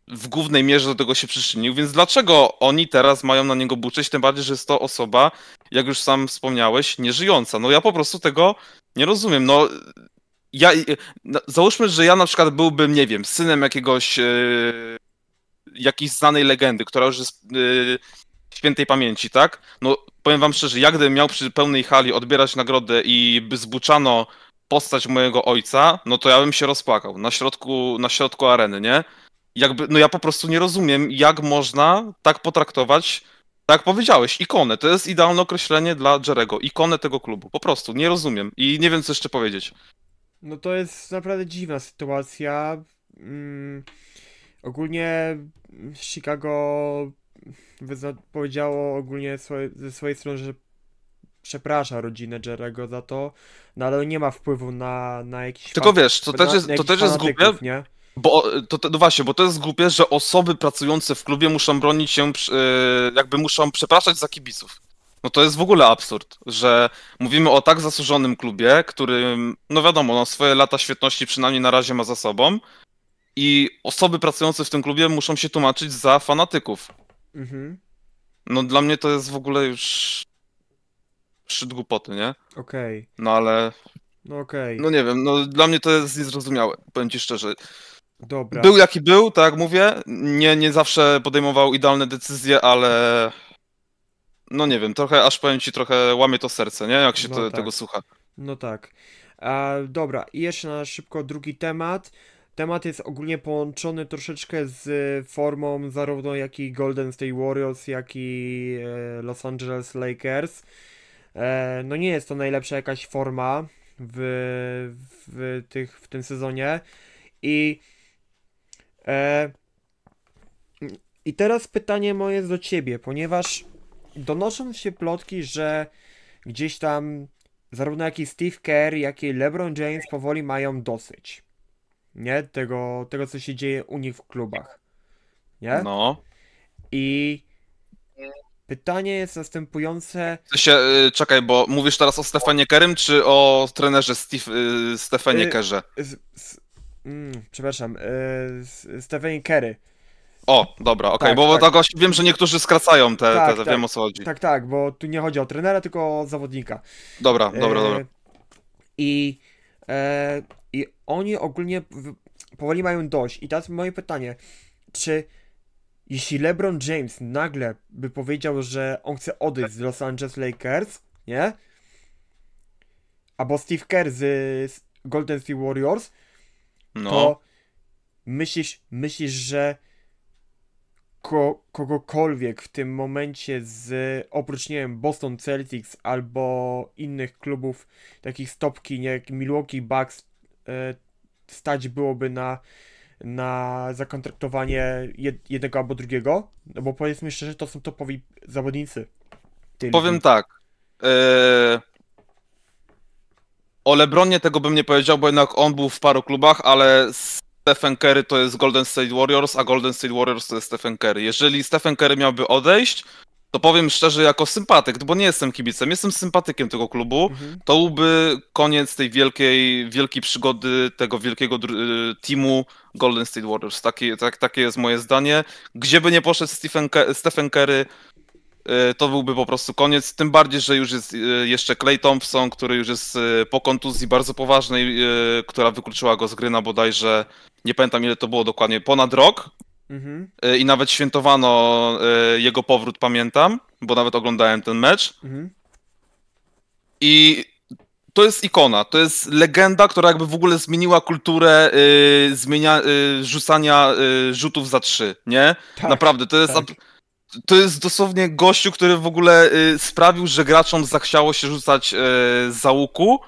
Speaker 2: w głównej mierze do tego się przyczynił, więc dlaczego oni teraz mają na niego buczyć, tym bardziej, że jest to osoba, jak już sam wspomniałeś, nieżyjąca. No ja po prostu tego nie rozumiem. No ja, y, no, załóżmy, że ja na przykład byłbym, nie wiem, synem jakiegoś jakiejś znanej legendy, która już jest yy, świętej pamięci, tak? No powiem wam szczerze, jak gdybym miał przy pełnej hali odbierać nagrodę i by zbuczano postać mojego ojca, no to ja bym się rozpłakał na środku, na środku areny, nie? Jakby, no ja po prostu nie rozumiem, jak można tak potraktować, tak powiedziałeś, ikonę. To jest idealne określenie dla Jerego, ikonę tego klubu. Po prostu, nie rozumiem i nie wiem, co jeszcze powiedzieć.
Speaker 1: No to jest naprawdę dziwna sytuacja. Mm Ogólnie Chicago powiedziało ogólnie swoje, ze swojej strony, że przeprasza rodzinę Jerego za to, no ale nie ma wpływu na, na jakiś. Tylko wiesz, to też jest, na, na to też jest głupie. Nie?
Speaker 2: Bo to, to, no właśnie, bo to jest głupie, że osoby pracujące w klubie muszą bronić się, e, jakby muszą przepraszać za kibiców. No to jest w ogóle absurd, że mówimy o tak zasłużonym klubie, który, no wiadomo, no swoje lata świetności przynajmniej na razie ma za sobą, i osoby pracujące w tym klubie muszą się tłumaczyć za fanatyków. Mhm. No dla mnie to jest w ogóle już szczyt głupoty, nie? Okej. Okay. No ale... No okej. Okay. No nie wiem, no dla mnie to jest niezrozumiałe, powiem ci szczerze. Dobra. Był jaki był, tak jak mówię, nie, nie zawsze podejmował idealne decyzje, ale... No nie wiem, trochę, aż powiem ci, trochę łamie to serce, nie? Jak się no tak. tego słucha.
Speaker 1: No tak. dobra, i jeszcze na szybko drugi temat. Temat jest ogólnie połączony troszeczkę z e, formą zarówno jak i Golden State Warriors, jak i e, Los Angeles Lakers. E, no nie jest to najlepsza jakaś forma w, w, tych, w tym sezonie. I, I teraz pytanie moje jest do ciebie, ponieważ donoszą się plotki, że gdzieś tam zarówno jak i Steve Kerr, jak i LeBron James powoli mają dosyć nie? Tego, tego co się dzieje u nich w klubach,
Speaker 2: nie? No. I
Speaker 1: pytanie jest następujące.
Speaker 2: Y, czekaj, bo mówisz teraz o Stefanie Kerym, czy o trenerze Steve, y, Stefanie y, Kerze? mm,
Speaker 1: przepraszam, Stefanie Kery.
Speaker 2: O, dobra, okej, okay, tak, bo tak. tak wiem, że niektórzy skracają te, tak, te, te tak. wiem o co chodzi. Tak,
Speaker 1: tak, bo tu nie chodzi o trenera, tylko o zawodnika. Dobra, dobra, dobra. I e, i oni ogólnie powoli mają dość. I teraz moje pytanie, czy jeśli LeBron James nagle by powiedział, że on chce odejść z Los Angeles Lakers, nie? Albo Steve Kerr z Golden State Warriors, no. to myślisz, myślisz, że ko kogokolwiek w tym momencie z oprócz nie wiem Boston Celtics albo innych klubów takich stopki nie jak Milwaukee Bucks E, stać byłoby na, na zakontraktowanie jednego albo drugiego? No bo powiedzmy szczerze, to są topowi zawodnicy. Powiem
Speaker 2: tak. Eee... O Lebronie tego bym nie powiedział, bo jednak on był w paru klubach, ale Stephen Curry to jest Golden State Warriors, a Golden State Warriors to jest Stephen Curry. Jeżeli Stephen Curry miałby odejść, to powiem szczerze, jako sympatyk, bo nie jestem kibicem, jestem sympatykiem tego klubu, mhm. to byłby koniec tej wielkiej, wielkiej przygody tego wielkiego y, teamu Golden State Warriors. Takie, tak, takie jest moje zdanie. Gdzie by nie poszedł Stephen, Stephen Curry, y, to byłby po prostu koniec. Tym bardziej, że już jest y, jeszcze Clay Thompson, który już jest po kontuzji bardzo poważnej, która wykluczyła go z gry na bodajże, nie pamiętam ile to było dokładnie, ponad rok Mhm. E, I nawet świętowano e, jego powrót, pamiętam, bo nawet oglądałem ten mecz. Mhm. I to jest ikona, to jest legenda, która jakby w ogóle zmieniła kulturę yy, zmienia, yy, rzucania yy, rzutów za trzy, nie? Tak, Naprawdę, to jest, tak. to jest dosłownie gościu, który w ogóle sprawił, że graczom zachciało się rzucać yy, za łuku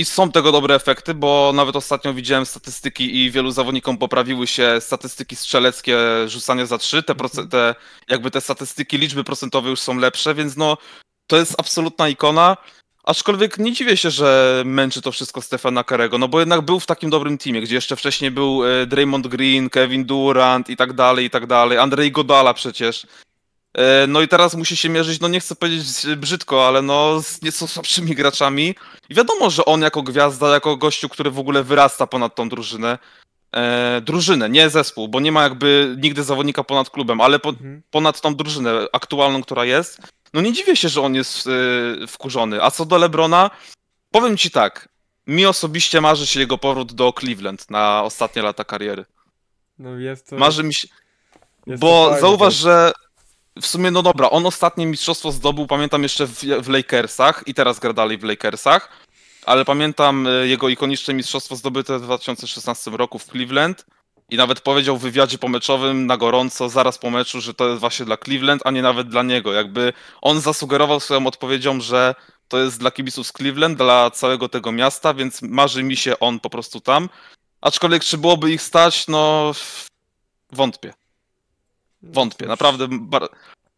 Speaker 2: i są tego dobre efekty, bo nawet ostatnio widziałem statystyki i wielu zawodnikom poprawiły się statystyki strzeleckie rzucania za trzy. Te, te, jakby te statystyki, liczby procentowe już są lepsze, więc no to jest absolutna ikona. Aczkolwiek nie dziwię się, że męczy to wszystko Stefana Karego, no bo jednak był w takim dobrym teamie, gdzie jeszcze wcześniej był e, Draymond Green, Kevin Durant i tak dalej, i tak dalej, Andrzej Godala przecież. E, no i teraz musi się mierzyć, no nie chcę powiedzieć brzydko, ale no z nieco słabszymi graczami. I wiadomo, że on jako gwiazda, jako gościu, który w ogóle wyrasta ponad tą drużynę, e, drużynę, nie zespół, bo nie ma jakby nigdy zawodnika ponad klubem, ale po, mhm. ponad tą drużynę aktualną, która jest, no nie dziwię się, że on jest e, wkurzony. A co do Lebrona, powiem ci tak, mi osobiście marzy się jego powrót do Cleveland na ostatnie lata kariery.
Speaker 1: No jest to... Marzy mi się...
Speaker 2: Jest bo zauważ, że w sumie, no dobra, on ostatnie mistrzostwo zdobył, pamiętam jeszcze w, w Lakersach i teraz gra dalej w Lakersach, ale pamiętam y, jego ikoniczne mistrzostwo zdobyte w 2016 roku w Cleveland i nawet powiedział w wywiadzie pomeczowym na gorąco, zaraz po meczu, że to jest właśnie dla Cleveland, a nie nawet dla niego. Jakby on zasugerował swoją odpowiedzią, że to jest dla kibiców z Cleveland, dla całego tego miasta, więc marzy mi się on po prostu tam. Aczkolwiek, czy byłoby ich stać, no wątpię. Wątpię, naprawdę bar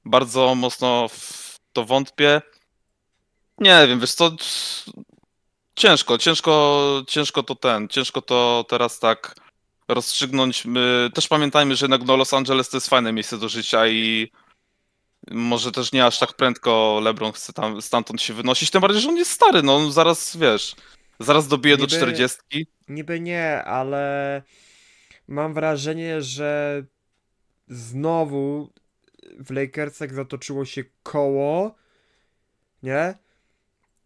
Speaker 2: bardzo mocno w to wątpię. Nie wiem, wiesz co, ciężko, ciężko, ciężko to ten, ciężko to teraz tak rozstrzygnąć. My też pamiętajmy, że jednak no Los Angeles to jest fajne miejsce do życia i może też nie aż tak prędko LeBron chce tam stamtąd się wynosić, tym bardziej, że on jest stary, no zaraz, wiesz, zaraz dobije niby, do 40.
Speaker 1: Niby nie, ale
Speaker 2: mam wrażenie, że znowu
Speaker 1: w Lakersach zatoczyło się koło, nie?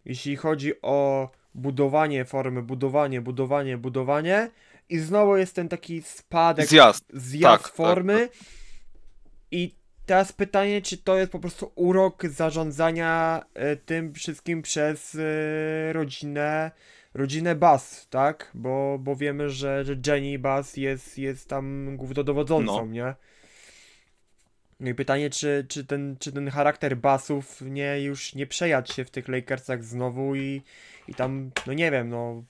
Speaker 1: Jeśli chodzi o budowanie formy, budowanie, budowanie, budowanie i znowu jest ten taki spadek, zjazd, zjazd tak, tak formy tak, i teraz pytanie, czy to jest po prostu urok zarządzania e, tym wszystkim przez e, rodzinę, rodzinę Bas, tak? Bo, bo wiemy, że, że Jenny Bas jest, jest tam głównodowodzącą, no. nie? No i pytanie, czy, czy, ten, czy ten charakter basów nie już nie przejadł się w tych Lakersach znowu i, i tam, no nie wiem, no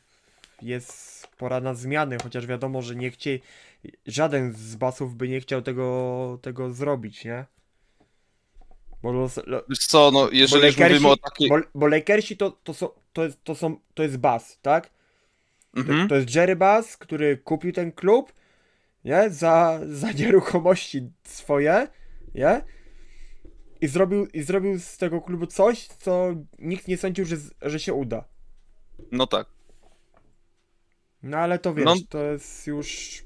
Speaker 1: jest pora na zmiany, chociaż wiadomo, że nie chcieli, żaden z basów by nie chciał tego, tego zrobić, nie? Bo los, lo, co, no jeżeli bo mówimy o takiej... Bo, bo Lakersi to, to, są, to, jest, to, są, to jest bas, tak? Mhm. To, to jest Jerry Bass, który kupił ten klub, nie? Za, za nieruchomości swoje nie? I zrobił, I zrobił z tego klubu coś, co nikt nie sądził, że,
Speaker 2: że się uda. No tak. No ale to no wiesz, no.
Speaker 1: to jest już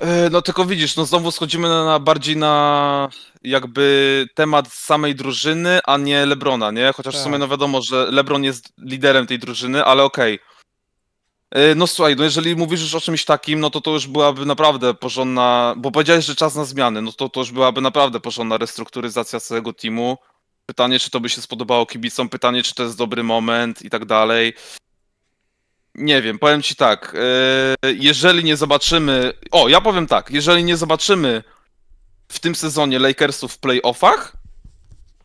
Speaker 2: e, no tylko widzisz, no znowu schodzimy na, na, bardziej na jakby temat samej drużyny, a nie Lebrona, nie? Chociaż tak. w sumie tak. no wiadomo, że Lebron jest liderem tej drużyny, ale okej. Okay. E, no słuchaj, no jeżeli mówisz już o czymś takim, no to to już byłaby naprawdę porządna, bo powiedziałeś, że czas na zmiany, no to to już byłaby naprawdę porządna restrukturyzacja całego teamu. Pytanie, czy to by się spodobało kibicom, pytanie, czy to jest dobry moment i tak dalej. Nie wiem, powiem ci tak, e, jeżeli nie zobaczymy, o ja powiem tak, jeżeli nie zobaczymy w tym sezonie Lakersów w playoffach,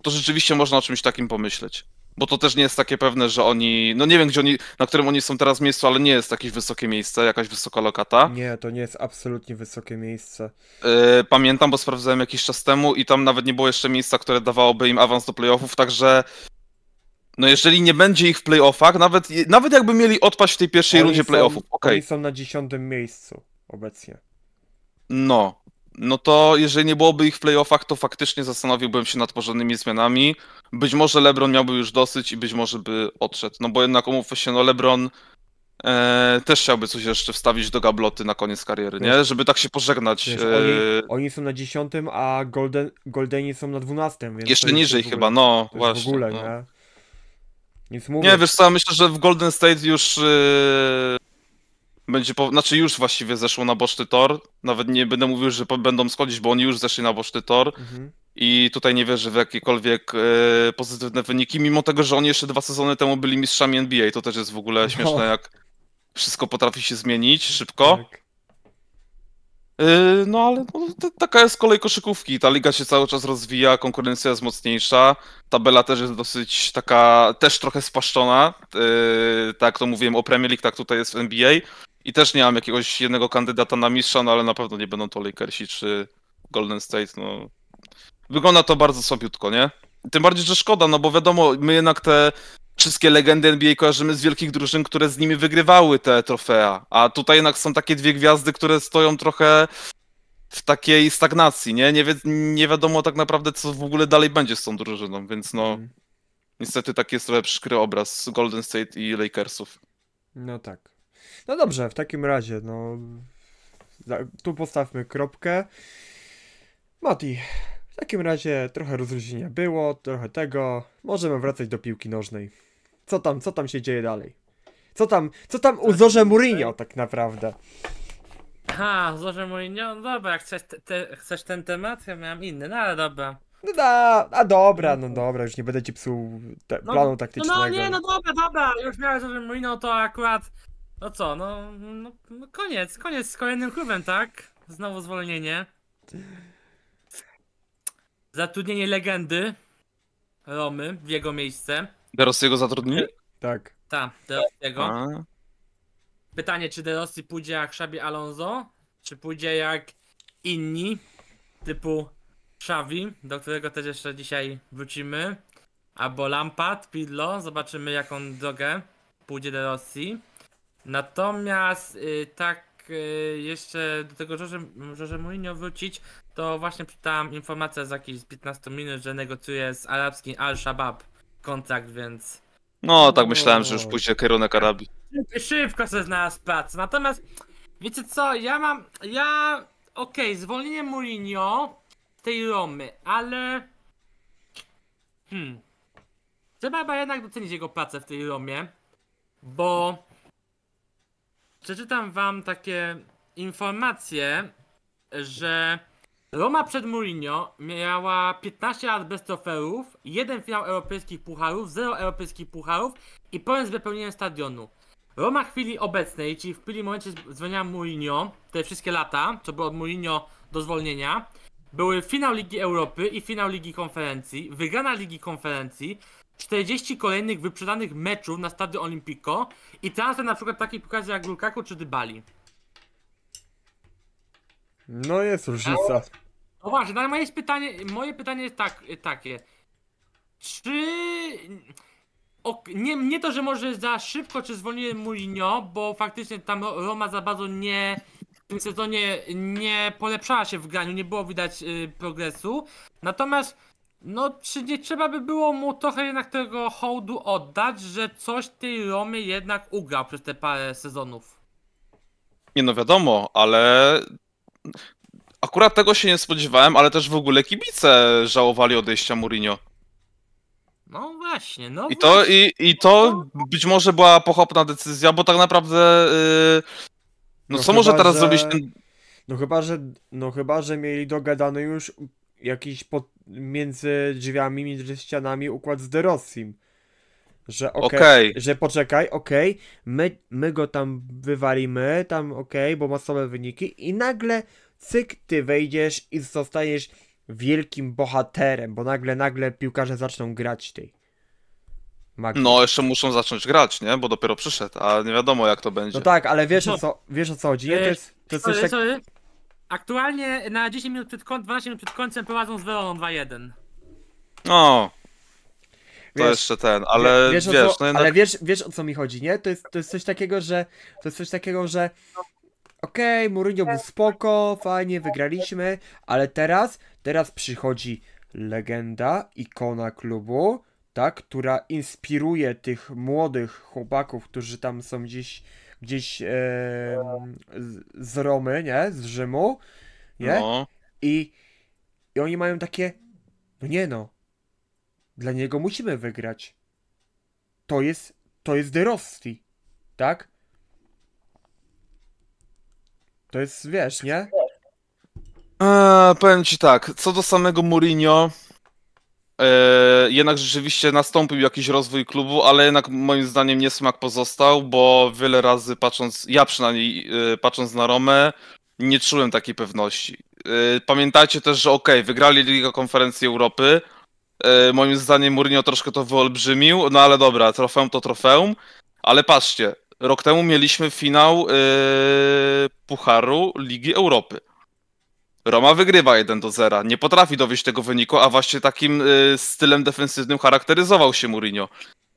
Speaker 2: to rzeczywiście można o czymś takim pomyśleć bo to też nie jest takie pewne, że oni, no nie wiem gdzie oni, na którym oni są teraz miejscu, ale nie jest jakieś wysokie miejsce, jakaś wysoka lokata.
Speaker 1: Nie, to nie jest absolutnie wysokie miejsce.
Speaker 2: Yy, pamiętam, bo sprawdzałem jakiś czas temu i tam nawet nie było jeszcze miejsca, które dawałoby im awans do playoffów, także no jeżeli nie będzie ich w playoffach, nawet, nawet jakby mieli odpaść w tej pierwszej oni rundzie playoffów, Okay. Oni są
Speaker 1: na dziesiątym miejscu obecnie.
Speaker 2: No, no to jeżeli nie byłoby ich w playoffach, to faktycznie zastanowiłbym się nad porządnymi zmianami. Być może LeBron miałby już dosyć i być może by odszedł. No bo jednak umówmy się, no LeBron e, też chciałby coś jeszcze wstawić do gabloty na koniec kariery, nie? Żeby tak się pożegnać. Wiesz, e, oni,
Speaker 1: oni, są na dziesiątym, a Golden, Goldeni są na dwunastym. Jeszcze niżej ogóle, chyba, no właśnie. W ogóle, no. nie?
Speaker 2: Więc Nie, wiesz co, myślę, że w Golden State już... E, będzie, po, znaczy już właściwie zeszło na boczny tor. Nawet nie będę mówił, że będą schodzić, bo oni już zeszli na boczny tor. Mhm. I tutaj nie wierzę w jakiekolwiek e, pozytywne wyniki, mimo tego, że oni jeszcze dwa sezony temu byli mistrzami NBA. To też jest w ogóle no. śmieszne, jak wszystko potrafi się zmienić szybko. Tak. E, no ale no, taka jest kolej koszykówki. Ta liga się cały czas rozwija, konkurencja jest mocniejsza. Tabela też jest dosyć taka, też trochę spaszczona. E, tak to mówiłem o Premier League, tak tutaj jest w NBA. I też nie mam jakiegoś jednego kandydata na mistrza, no ale na pewno nie będą to Lakersi czy Golden State. No. Wygląda to bardzo słabiutko, nie? Tym bardziej, że szkoda, no bo wiadomo, my jednak te wszystkie legendy NBA kojarzymy z wielkich drużyn, które z nimi wygrywały te trofea. A tutaj jednak są takie dwie gwiazdy, które stoją trochę w takiej stagnacji, nie? Nie, wi nie wiadomo tak naprawdę, co w ogóle dalej będzie z tą drużyną, więc no... Mm. Niestety taki jest trochę przykry obraz Golden State i Lakersów.
Speaker 1: No tak. No dobrze, w takim razie, no. Tu postawmy kropkę. Mati, w takim razie trochę rozluźnienia było, trochę tego. Możemy wracać do piłki nożnej. Co tam, co tam się dzieje dalej? Co tam, co tam u Zorze tak. Mourinho tak naprawdę?
Speaker 3: Ha, Zorze Mourinho, no dobra, chcesz, te, te, chcesz ten temat? Ja miałem inny, no ale dobra.
Speaker 1: No da, a dobra, no dobra, już nie będę ci psuł te, no, planu taktycznego. No, no nie, no
Speaker 3: dobra, dobra, już miałem Zorze Mourinho, to akurat no co, no, no, no koniec, koniec z kolejnym klubem, tak? Znowu zwolnienie. Zatrudnienie legendy Romy w jego miejsce.
Speaker 2: Derossi go zatrudnili? Tak.
Speaker 3: Tak, Derossiego. Pytanie, czy Derossi pójdzie jak Xabi Alonso, czy pójdzie jak inni, typu Xavi, do którego też jeszcze dzisiaj wrócimy, albo Lampard, Pidlo, zobaczymy jaką drogę pójdzie Derossi. Natomiast y, tak y, jeszcze do tego Jorge, Jorge Mourinho wrócić, to właśnie czytałem informację z jakichś 15 minut, że negocjuje z arabskim Al-Shabaab kontrakt, więc... No, tak myślałem, że już pójdzie
Speaker 2: kierunek Arabii.
Speaker 3: Szybko sobie znalazł pracę. Natomiast, wiecie co, ja mam, ja... Okej, okay, zwolnienie Mourinho tej Romy, ale... Hmm... Trzeba chyba jednak docenić jego pracę w tej Romie, bo przeczytam wam takie informacje, że Roma przed Mourinho miała 15 lat bez trofeów, jeden finał europejskich pucharów, zero europejskich pucharów i problem z wypełnieniem stadionu. Roma w chwili obecnej, czyli w chwili momencie zwolnienia Mourinho, te wszystkie lata, co było od Mourinho do zwolnienia, były finał Ligi Europy i finał Ligi Konferencji, wygrana Ligi Konferencji, 40 kolejnych wyprzedanych meczów na stady Olimpico i teraz na przykład takiej pokazie jak Lukaku czy Dybali.
Speaker 1: No jest różnica. Tak?
Speaker 3: No właśnie, no, moje pytanie, moje pytanie jest tak, takie. Czy... O, nie, nie to, że może za szybko czy zwolniłem mulinio, bo faktycznie tam Roma za bardzo nie w tym sezonie nie polepszała się w graniu, nie było widać y, progresu. Natomiast no, czy nie trzeba by było mu trochę jednak tego hołdu oddać, że coś tej Romy jednak ugrał przez te parę sezonów?
Speaker 2: Nie no wiadomo, ale akurat tego się nie spodziewałem, ale też w ogóle kibice żałowali odejścia Mourinho.
Speaker 3: No właśnie, no I właśnie. to, i,
Speaker 2: i to być może była pochopna decyzja, bo tak naprawdę yy,
Speaker 1: no, no, co może teraz że... zrobić ten... No chyba, że, no chyba, że mieli dogadany już jakiś pod, między drzwiami, między ścianami układ z Derossim. Że okej, okay, okay. że poczekaj, okej, okay, my, my go tam wywalimy, tam okej, bo ma słabe wyniki i nagle cyk, ty wejdziesz i zostaniesz wielkim bohaterem, bo nagle, nagle piłkarze zaczną grać tej. Magii.
Speaker 2: No, jeszcze muszą zacząć grać, nie? Bo dopiero przyszedł, a nie wiadomo jak to będzie. No tak, ale wiesz, no. o,
Speaker 1: co, wiesz o co chodzi. Nie? To jest, to jest coś tak...
Speaker 3: Aktualnie na 10 minut przed końcem, 12 minut przed końcem prowadzą z Weroną 2-1.
Speaker 2: No. To wiesz, jeszcze ten, ale wiesz, wiesz, co, no jednak... ale
Speaker 1: wiesz, wiesz o co mi chodzi, nie? To jest, to jest coś takiego, że to jest coś takiego, że okej, okay, Mourinho był spoko, fajnie, wygraliśmy, ale teraz, teraz przychodzi legenda, ikona klubu, tak, która inspiruje tych młodych chłopaków, którzy tam są gdzieś gdzieś e, z Romy, nie? Z Rzymu, nie? No. I, I oni mają takie, no nie no, dla niego musimy wygrać. To jest, to jest De Rossi, tak?
Speaker 2: To jest, wiesz, nie? Eee, powiem ci tak, co do samego Mourinho, E, jednak rzeczywiście nastąpił jakiś rozwój klubu, ale jednak moim zdaniem niesmak pozostał, bo wiele razy patrząc, ja przynajmniej e, patrząc na Romę, nie czułem takiej pewności. E, pamiętajcie też, że ok, wygrali liga Konferencji Europy. Moim zdaniem Mourinho troszkę to wyolbrzymił, no ale dobra, trofeum to trofeum. Ale patrzcie, rok temu mieliśmy finał Pucharu Ligi Europy. Roma wygrywa 1 do 0. Nie potrafi dowieść tego wyniku, a właśnie takim y, stylem defensywnym charakteryzował się Mourinho.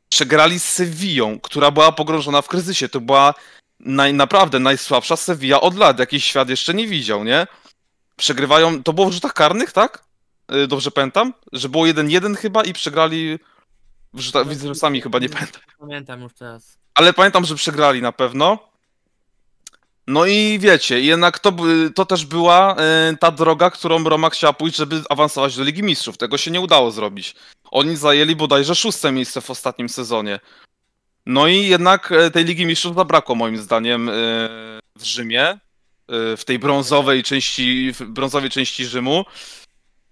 Speaker 2: Przegrali z Sewillą, która była pogrążona w kryzysie. To była naj, naprawdę najsłabsza Sewilla od lat. Jakiś świat jeszcze nie widział, nie? Przegrywają. To było w rzutach karnych, tak? Y, dobrze pamiętam? Że było 1-1 chyba i przegrali w rzutach, że sami chyba nie pamiętam.
Speaker 3: Pamiętam już teraz.
Speaker 2: Ale pamiętam, że przegrali na pewno. No i wiecie, jednak to, to też była e, ta droga, którą Roma chciała pójść, żeby awansować do Ligi Mistrzów. Tego się nie udało zrobić. Oni zajęli bodajże szóste miejsce w ostatnim sezonie. No i jednak e, tej Ligi Mistrzów zabrakło moim zdaniem e, w Rzymie, w tej brązowej części, brązowej części Rzymu.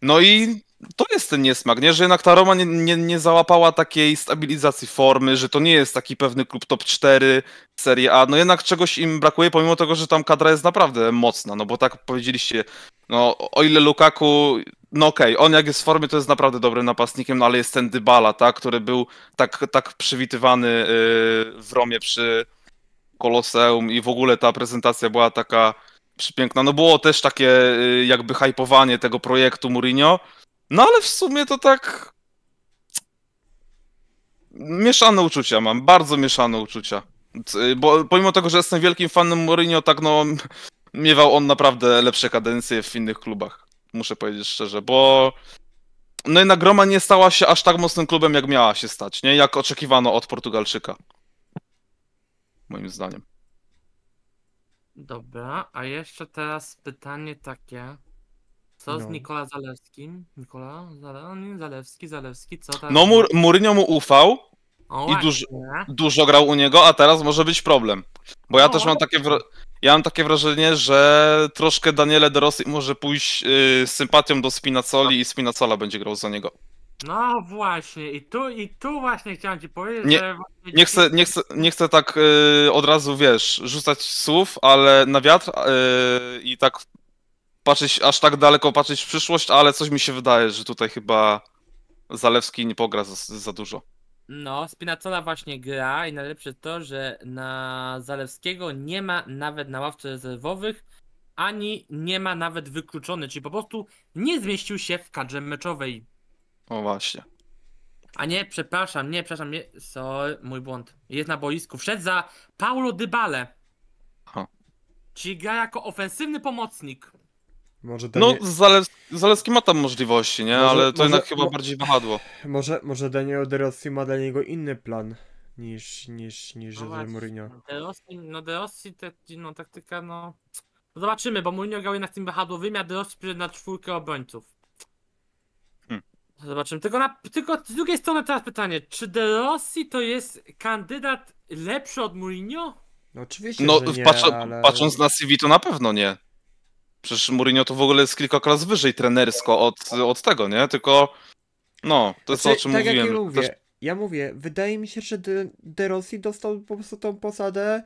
Speaker 2: No i to jest ten niesmak, nie? że jednak ta Roma nie, nie, nie, załapała takiej stabilizacji formy, że to nie jest taki pewny klub top 4 Serie A. No jednak czegoś im brakuje, pomimo tego, że tam kadra jest naprawdę mocna, no bo tak powiedzieliście, no o ile Lukaku, no okej, okay, on jak jest w formie, to jest naprawdę dobrym napastnikiem, no ale jest ten Dybala, tak? który był tak, tak przywitywany yy, w Romie przy Koloseum i w ogóle ta prezentacja była taka przepiękna. No było też takie y, jakby hypowanie tego projektu Mourinho, no ale w sumie to tak. Mieszane uczucia mam, bardzo mieszane uczucia. Y, bo pomimo tego, że jestem wielkim fanem Mourinho, tak no. (laughs) Miewał on naprawdę lepsze kadencje w innych klubach. Muszę powiedzieć szczerze, bo. No i Roma nie stała się aż tak mocnym klubem, jak miała się stać, nie? Jak oczekiwano od Portugalczyka. Moim zdaniem.
Speaker 3: Dobra, a jeszcze teraz pytanie takie. Co no. z Nikola Zalewskim? Nikola Zale... Zalewski, Zalewski, co tam? No Mur Mourinho
Speaker 2: mu ufał o, i dużo, dużo grał u niego, a teraz może być problem. Bo ja o, no. też mam takie, ja mam takie wrażenie, że troszkę Daniele De Rossi może pójść yy, z sympatią do Spinacoli i Spinacola będzie grał za niego.
Speaker 3: No właśnie, i tu, i tu właśnie chciałem ci powiedzieć, nie, że... Nie, chcę,
Speaker 2: nie, chcę, nie chcę tak y, od razu, wiesz, rzucać słów, ale na wiatr y, i tak patrzeć aż tak daleko, patrzeć w przyszłość, ale coś mi się wydaje, że tutaj chyba Zalewski nie pogra za, za dużo.
Speaker 3: No, Spinacola właśnie gra i najlepsze to, że na Zalewskiego nie ma nawet na ławce rezerwowych, ani nie ma nawet wykluczony, czyli po prostu nie zmieścił się w kadrze meczowej. O właśnie. A nie, przepraszam, nie, przepraszam, nie, sorry, mój błąd. Jest na boisku. Wszedł za Paulo Dybale. Ci gra jako ofensywny pomocnik.
Speaker 2: Może Daniel... No, Zalew... ma tam możliwości, nie? Może, Ale to może, jednak chyba mo... bardziej wahadło.
Speaker 1: Może, może Daniel De Rossi ma dla niego inny plan niż, niż, niż no Mourinho. No
Speaker 3: De Rossi, no De Rossi, te, no taktyka, no... Zobaczymy, bo Mourinho grał jednak tym wahadłowym, a De Rossi przyszedł na czwórkę obrońców. Hmm. Zobaczymy. Tylko, na, tylko z drugiej strony teraz pytanie, czy De Rossi to jest kandydat lepszy od Mourinho? No oczywiście, No, nie,
Speaker 2: ale... patrząc na CV to na pewno nie. Przecież Mourinho to w ogóle jest kilka klas wyżej trenersko od, od tego, nie? Tylko, no, to jest znaczy, o czym tak mówiłem. Jak ja, mówię, Też...
Speaker 1: ja mówię, wydaje mi się, że De, De Rossi dostał po prostu tą posadę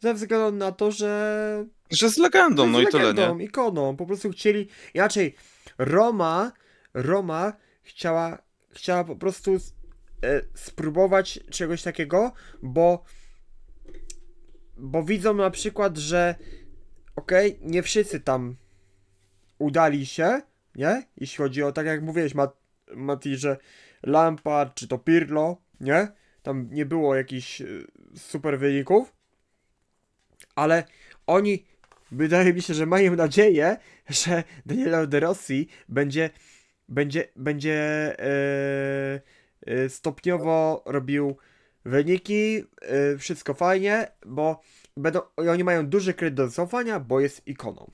Speaker 1: ze względu na to, że...
Speaker 2: Że jest legendą, no, i legendą, tyle, nie?
Speaker 1: ikoną, po prostu chcieli... Inaczej, Roma, Roma chciała, chciała po prostu e, spróbować czegoś takiego, bo bo widzą na przykład, że okej, okay, nie wszyscy tam udali się, nie? Jeśli chodzi o, tak jak mówiłeś, Mat Mati, że Lampard czy to Pirlo, nie? Tam nie było jakichś e, super wyników, ale oni, wydaje mi się, że mają nadzieję, że Daniela De Rossi będzie, będzie, będzie yy, yy, stopniowo robił wyniki, yy, wszystko fajnie, bo będą, oni mają duży kredyt do zaufania, bo jest ikoną.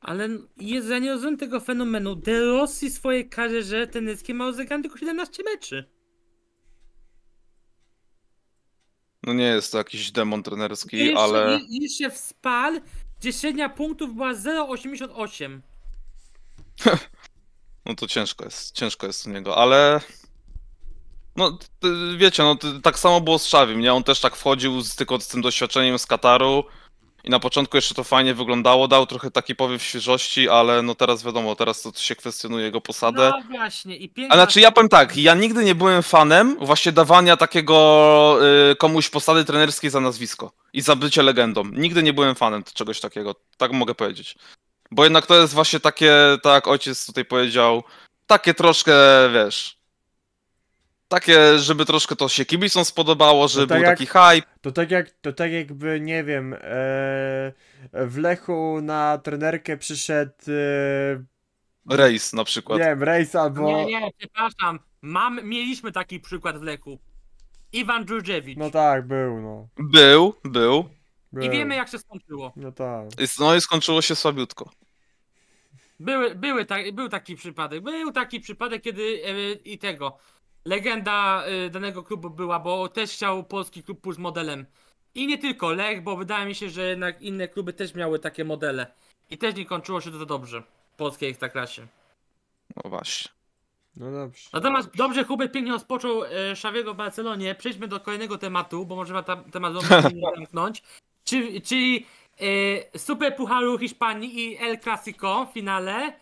Speaker 3: Ale jest, ja nie rozumiem tego fenomenu. De Rossi swojej karierze teniskie ma rozegrane tylko 17 meczy.
Speaker 2: No nie jest to jakiś demon trenerski, jeszcze, ale...
Speaker 3: I, się wspal, gdzie średnia punktów była 0,88.
Speaker 2: (laughs) no to ciężko jest, ciężko jest u niego, ale... No, wiecie, no tak samo było z Szawim, nie? On też tak wchodził z, tylko z tym doświadczeniem z Kataru i na początku jeszcze to fajnie wyglądało, dał trochę taki powiew świeżości, ale no teraz wiadomo, teraz to się kwestionuje jego posadę. No właśnie i pięknie. A znaczy ja powiem tak, ja nigdy nie byłem fanem właśnie dawania takiego y, komuś posady trenerskiej za nazwisko i za bycie legendą. Nigdy nie byłem fanem czegoś takiego, tak mogę powiedzieć. Bo jednak to jest właśnie takie, tak ojciec tutaj powiedział, takie troszkę, wiesz, takie, żeby troszkę to się kibicom spodobało, żeby tak był jak, taki hype.
Speaker 1: To tak, jak, to tak jakby, nie wiem, e, w Lechu na trenerkę przyszedł...
Speaker 2: Yy, Rejs na przykład. Nie
Speaker 1: wiem, Rejs albo... Nie,
Speaker 3: nie, przepraszam. Mam, mieliśmy taki przykład w Lechu. Iwan Dżurdziewicz.
Speaker 1: No tak, był, no.
Speaker 2: Był, był.
Speaker 3: I wiemy, jak się skończyło. No
Speaker 2: tak. No i skończyło się słabiutko.
Speaker 3: Były, były ta, był taki przypadek. Był taki przypadek, kiedy e, i tego legenda y, danego klubu była, bo też chciał polski klub pójść modelem. I nie tylko Lech, bo wydaje mi się, że jednak inne kluby też miały takie modele. I też nie kończyło się to za dobrze w polskiej ekstraklasie.
Speaker 2: No właśnie. No dobrze.
Speaker 3: Natomiast dobrze Hubert pięknie rozpoczął e, Szawiego w Barcelonie. Przejdźmy do kolejnego tematu, bo możemy ten temat (laughs) zamknąć. Czyli, czyli e, Super Pucharu Hiszpanii i El Clasico w finale.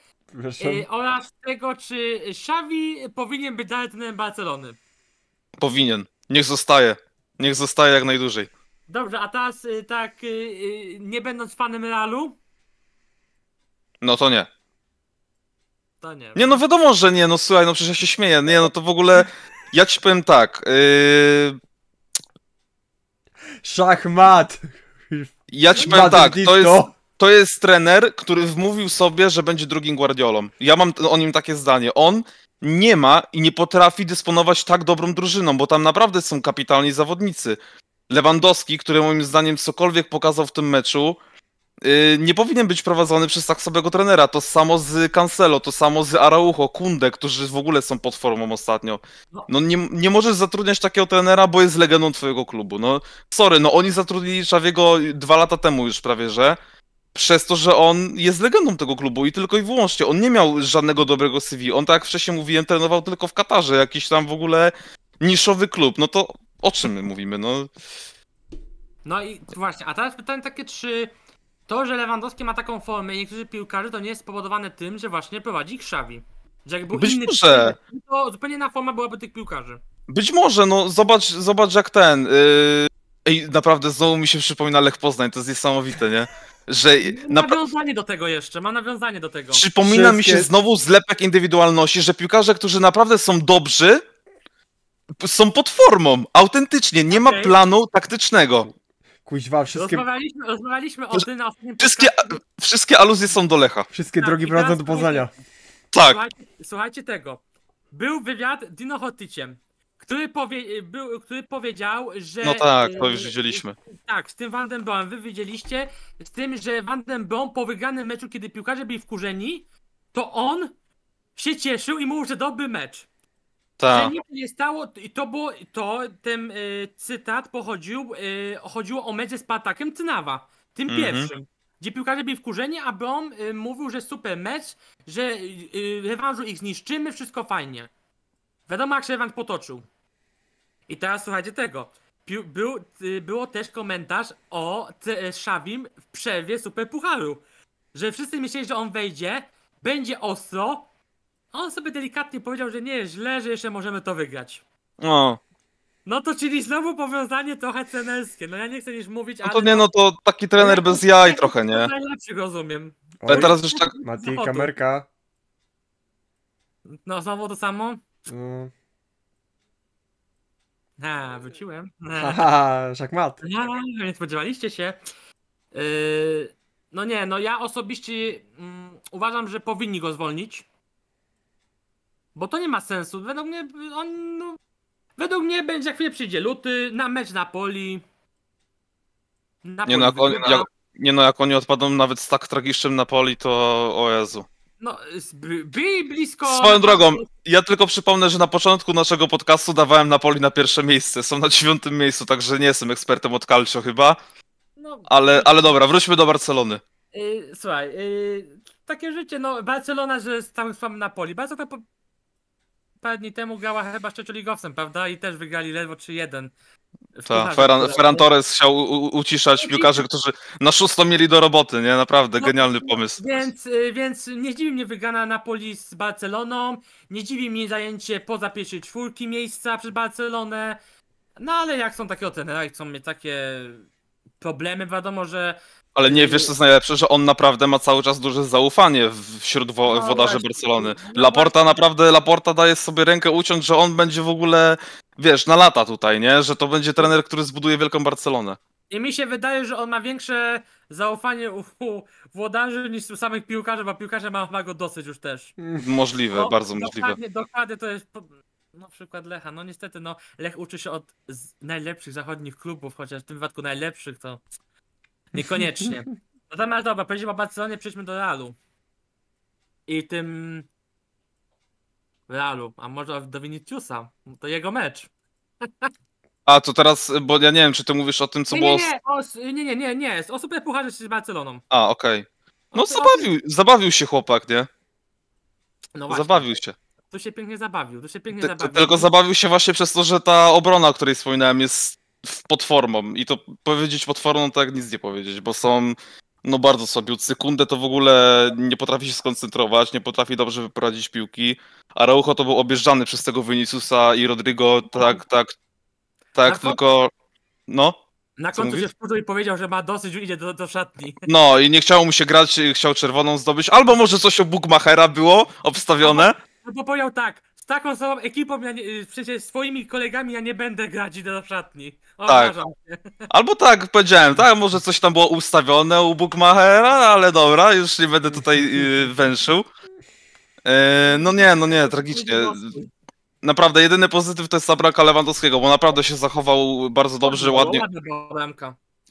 Speaker 3: Yy, oraz tego, czy Xavi powinien być dalej trenerem Barcelony.
Speaker 2: Powinien. Niech zostaje. Niech zostaje jak najdłużej.
Speaker 3: Dobrze, a teraz yy, tak, yy, nie będąc fanem Realu?
Speaker 2: No to nie. To nie. Nie, no wiadomo, że nie, no słuchaj, no przecież ja się śmieję. Nie, no to w ogóle, ja ci powiem tak. Yy... Szachmat! Ja ci powiem tak, to jest to jest trener, który wmówił sobie, że będzie drugim Guardiolą. Ja mam o nim takie zdanie. On nie ma i nie potrafi dysponować tak dobrą drużyną, bo tam naprawdę są kapitalni zawodnicy. Lewandowski, który moim zdaniem cokolwiek pokazał w tym meczu, y, nie powinien być prowadzony przez tak samego trenera. To samo z Cancelo, to samo z Araujo, Kunde, którzy w ogóle są pod formą ostatnio. No nie, nie możesz zatrudniać takiego trenera, bo jest legendą twojego klubu. No sorry, no oni zatrudnili Czawiego dwa lata temu już prawie, że przez to, że on jest legendą tego klubu i tylko i wyłącznie. On nie miał żadnego dobrego CV. On, tak jak wcześniej mówiłem, trenował tylko w Katarze, jakiś tam w ogóle niszowy klub. No to o czym my mówimy? No,
Speaker 3: no i właśnie, a teraz pytanie takie, czy to, że Lewandowski ma taką formę i niektórzy piłkarze, to nie jest spowodowane tym, że właśnie prowadzi Krzawi. Że jakby Być inny może. to zupełnie na forma byłaby tych piłkarzy.
Speaker 2: Być może, no zobacz, zobacz jak ten. Yy... Ej, naprawdę znowu mi się przypomina Lech Poznań, to jest niesamowite, nie? że... Ma
Speaker 3: nawiązanie do tego jeszcze, ma nawiązanie do tego. Przypomina mi się
Speaker 2: znowu zlepek indywidualności, że piłkarze, którzy naprawdę są dobrzy, są pod formą, autentycznie, nie okay. ma planu taktycznego. Kuźwa, wszystkie...
Speaker 3: Rozmawialiśmy, rozmawialiśmy o tym na ostatnim wszystkie, wszystkie aluzje są do Lecha.
Speaker 2: Wszystkie tak, drogi prowadzą do Poznania.
Speaker 3: Tak. Słuchajcie, słuchajcie, tego. Był wywiad Dino Hoticiem który, powie, y, był, który powiedział, że. No tak, y, to już widzieliśmy. Tak, z tym Van den Wy widzieliście, z tym, że Van den po wygranym meczu, kiedy piłkarze byli wkurzeni, to on się cieszył i mówił, że dobry mecz. Tak. Że nic nie stało, i to było to, ten y, cytat pochodził, y, chodziło o mecz z Patakiem Cynawa, tym mhm. pierwszym gdzie piłkarze byli wkurzeni, a Brom y, mówił, że super mecz, że y, y, rewanżu ich zniszczymy, wszystko fajnie. Wiadomo, jak się rewanż potoczył. I teraz słuchajcie tego. Był, y, było też komentarz o y, Szawim w przerwie Super Pucharu. Że wszyscy myśleli, że on wejdzie, będzie ostro, a on sobie delikatnie powiedział, że nie jest źle, że jeszcze możemy to wygrać. No. No to czyli znowu powiązanie trochę cenerskie. No ja nie chcę nic mówić, no to
Speaker 2: nie, no to taki trener bez jaj tak trochę, nie?
Speaker 3: Najlepszy rozumiem. Ale teraz już tak... Mati, no
Speaker 2: kamerka.
Speaker 3: No znowu to samo? Mm. A, wróciłem. Aha, szachmat. A, nie spodziewaliście się. Y, no nie, no ja osobiście mm, uważam, że powinni go zwolnić. Bo to nie ma sensu. Według mnie on. No, według mnie będzie jak chwilę przyjdzie luty, na mecz Napoli. nie, no, jak on, jak,
Speaker 2: nie no, jak oni odpadną nawet z tak tragicznym Napoli, to o Jezu.
Speaker 3: No, byli blisko. Swoją drogą,
Speaker 2: ja tylko przypomnę, że na początku naszego podcastu dawałem Napoli na pierwsze miejsce. Są na dziewiątym miejscu, także nie jestem ekspertem od Calcio chyba. No, ale, no. ale dobra, wróćmy do Barcelony.
Speaker 3: Yy, słuchaj, yy, takie życie, no Barcelona, że tam słam Napoli. Barcelona po parę dni temu grała chyba z prawda? I też wygrali ledwo 3-1 tak, Ferran, Ferran Torres
Speaker 2: chciał uciszać no, piłkarzy, którzy na szóstą mieli do roboty, nie? Naprawdę, no, genialny pomysł.
Speaker 3: Więc, y, więc nie dziwi mnie wygana Napoli z Barceloną, nie dziwi mnie zajęcie poza pierwszej czwórki miejsca przez Barcelonę, no ale jak są takie oceny, jak są takie problemy, wiadomo, że ale
Speaker 2: nie wiesz, co jest najlepsze, że on naprawdę ma cały czas duże zaufanie wśród wo no, wodarzy właśnie. Barcelony. No Laporta naprawdę, Laporta daje sobie rękę uciąć, że on będzie w ogóle, wiesz, na lata tutaj, nie? Że to będzie trener, który zbuduje wielką Barcelonę.
Speaker 3: I mi się wydaje, że on ma większe zaufanie u, u włodarzy niż u samych piłkarzy, bo piłkarze ma, ma go dosyć już też. Możliwe, no, bardzo dokładnie, możliwe. Dokładnie to jest. No przykład Lecha. No niestety, no Lech uczy się od najlepszych zachodnich klubów, chociaż w tym wypadku najlepszych to. Niekoniecznie. Natomiast no dobra, powiedzieliśmy o Barcelonie, przejdźmy do Realu. I tym... Realu, a może do Viniciusa. No to jego mecz.
Speaker 2: A, to teraz, bo ja nie wiem, czy ty mówisz o tym, co nie, było...
Speaker 3: Nie, nie, nie, nie, nie, nie, o Superpucharze z Barceloną.
Speaker 2: A, okej. Okay. No zabawił, zabawił się chłopak, nie? No właśnie. Zabawił się.
Speaker 3: Tu się pięknie zabawił, tu się pięknie zabawił. Tylko zabawił
Speaker 2: się właśnie przez to, że ta obrona, o której wspominałem, jest pod formą. I to powiedzieć pod formą to jak nic nie powiedzieć, bo są no bardzo sobie. Sekundę to w ogóle nie potrafi się skoncentrować, nie potrafi dobrze wyprowadzić piłki. Raucho to był objeżdżany przez tego Viniciusa i Rodrigo, tak, tak, tak, na tylko... No? Na końcu się
Speaker 3: wkurzył i powiedział, że ma dosyć, idzie do, do szatni.
Speaker 2: No i nie chciało mu się grać, chciał czerwoną zdobyć, albo może coś o Bugmachera było obstawione. Albo,
Speaker 3: albo powiedział tak, taką samą ekipą, ja nie, przecież y, swoimi kolegami ja nie będę grać do szatni. Obrażam tak. Się. (laughs)
Speaker 2: Albo tak, powiedziałem, tak, może coś tam było ustawione u Bookmachera, ale dobra, już nie będę tutaj yy, węszył. Y, no nie, no nie, tragicznie. Naprawdę, jedyny pozytyw to jest ta bramka Lewandowskiego, bo naprawdę się zachował bardzo dobrze, ładnie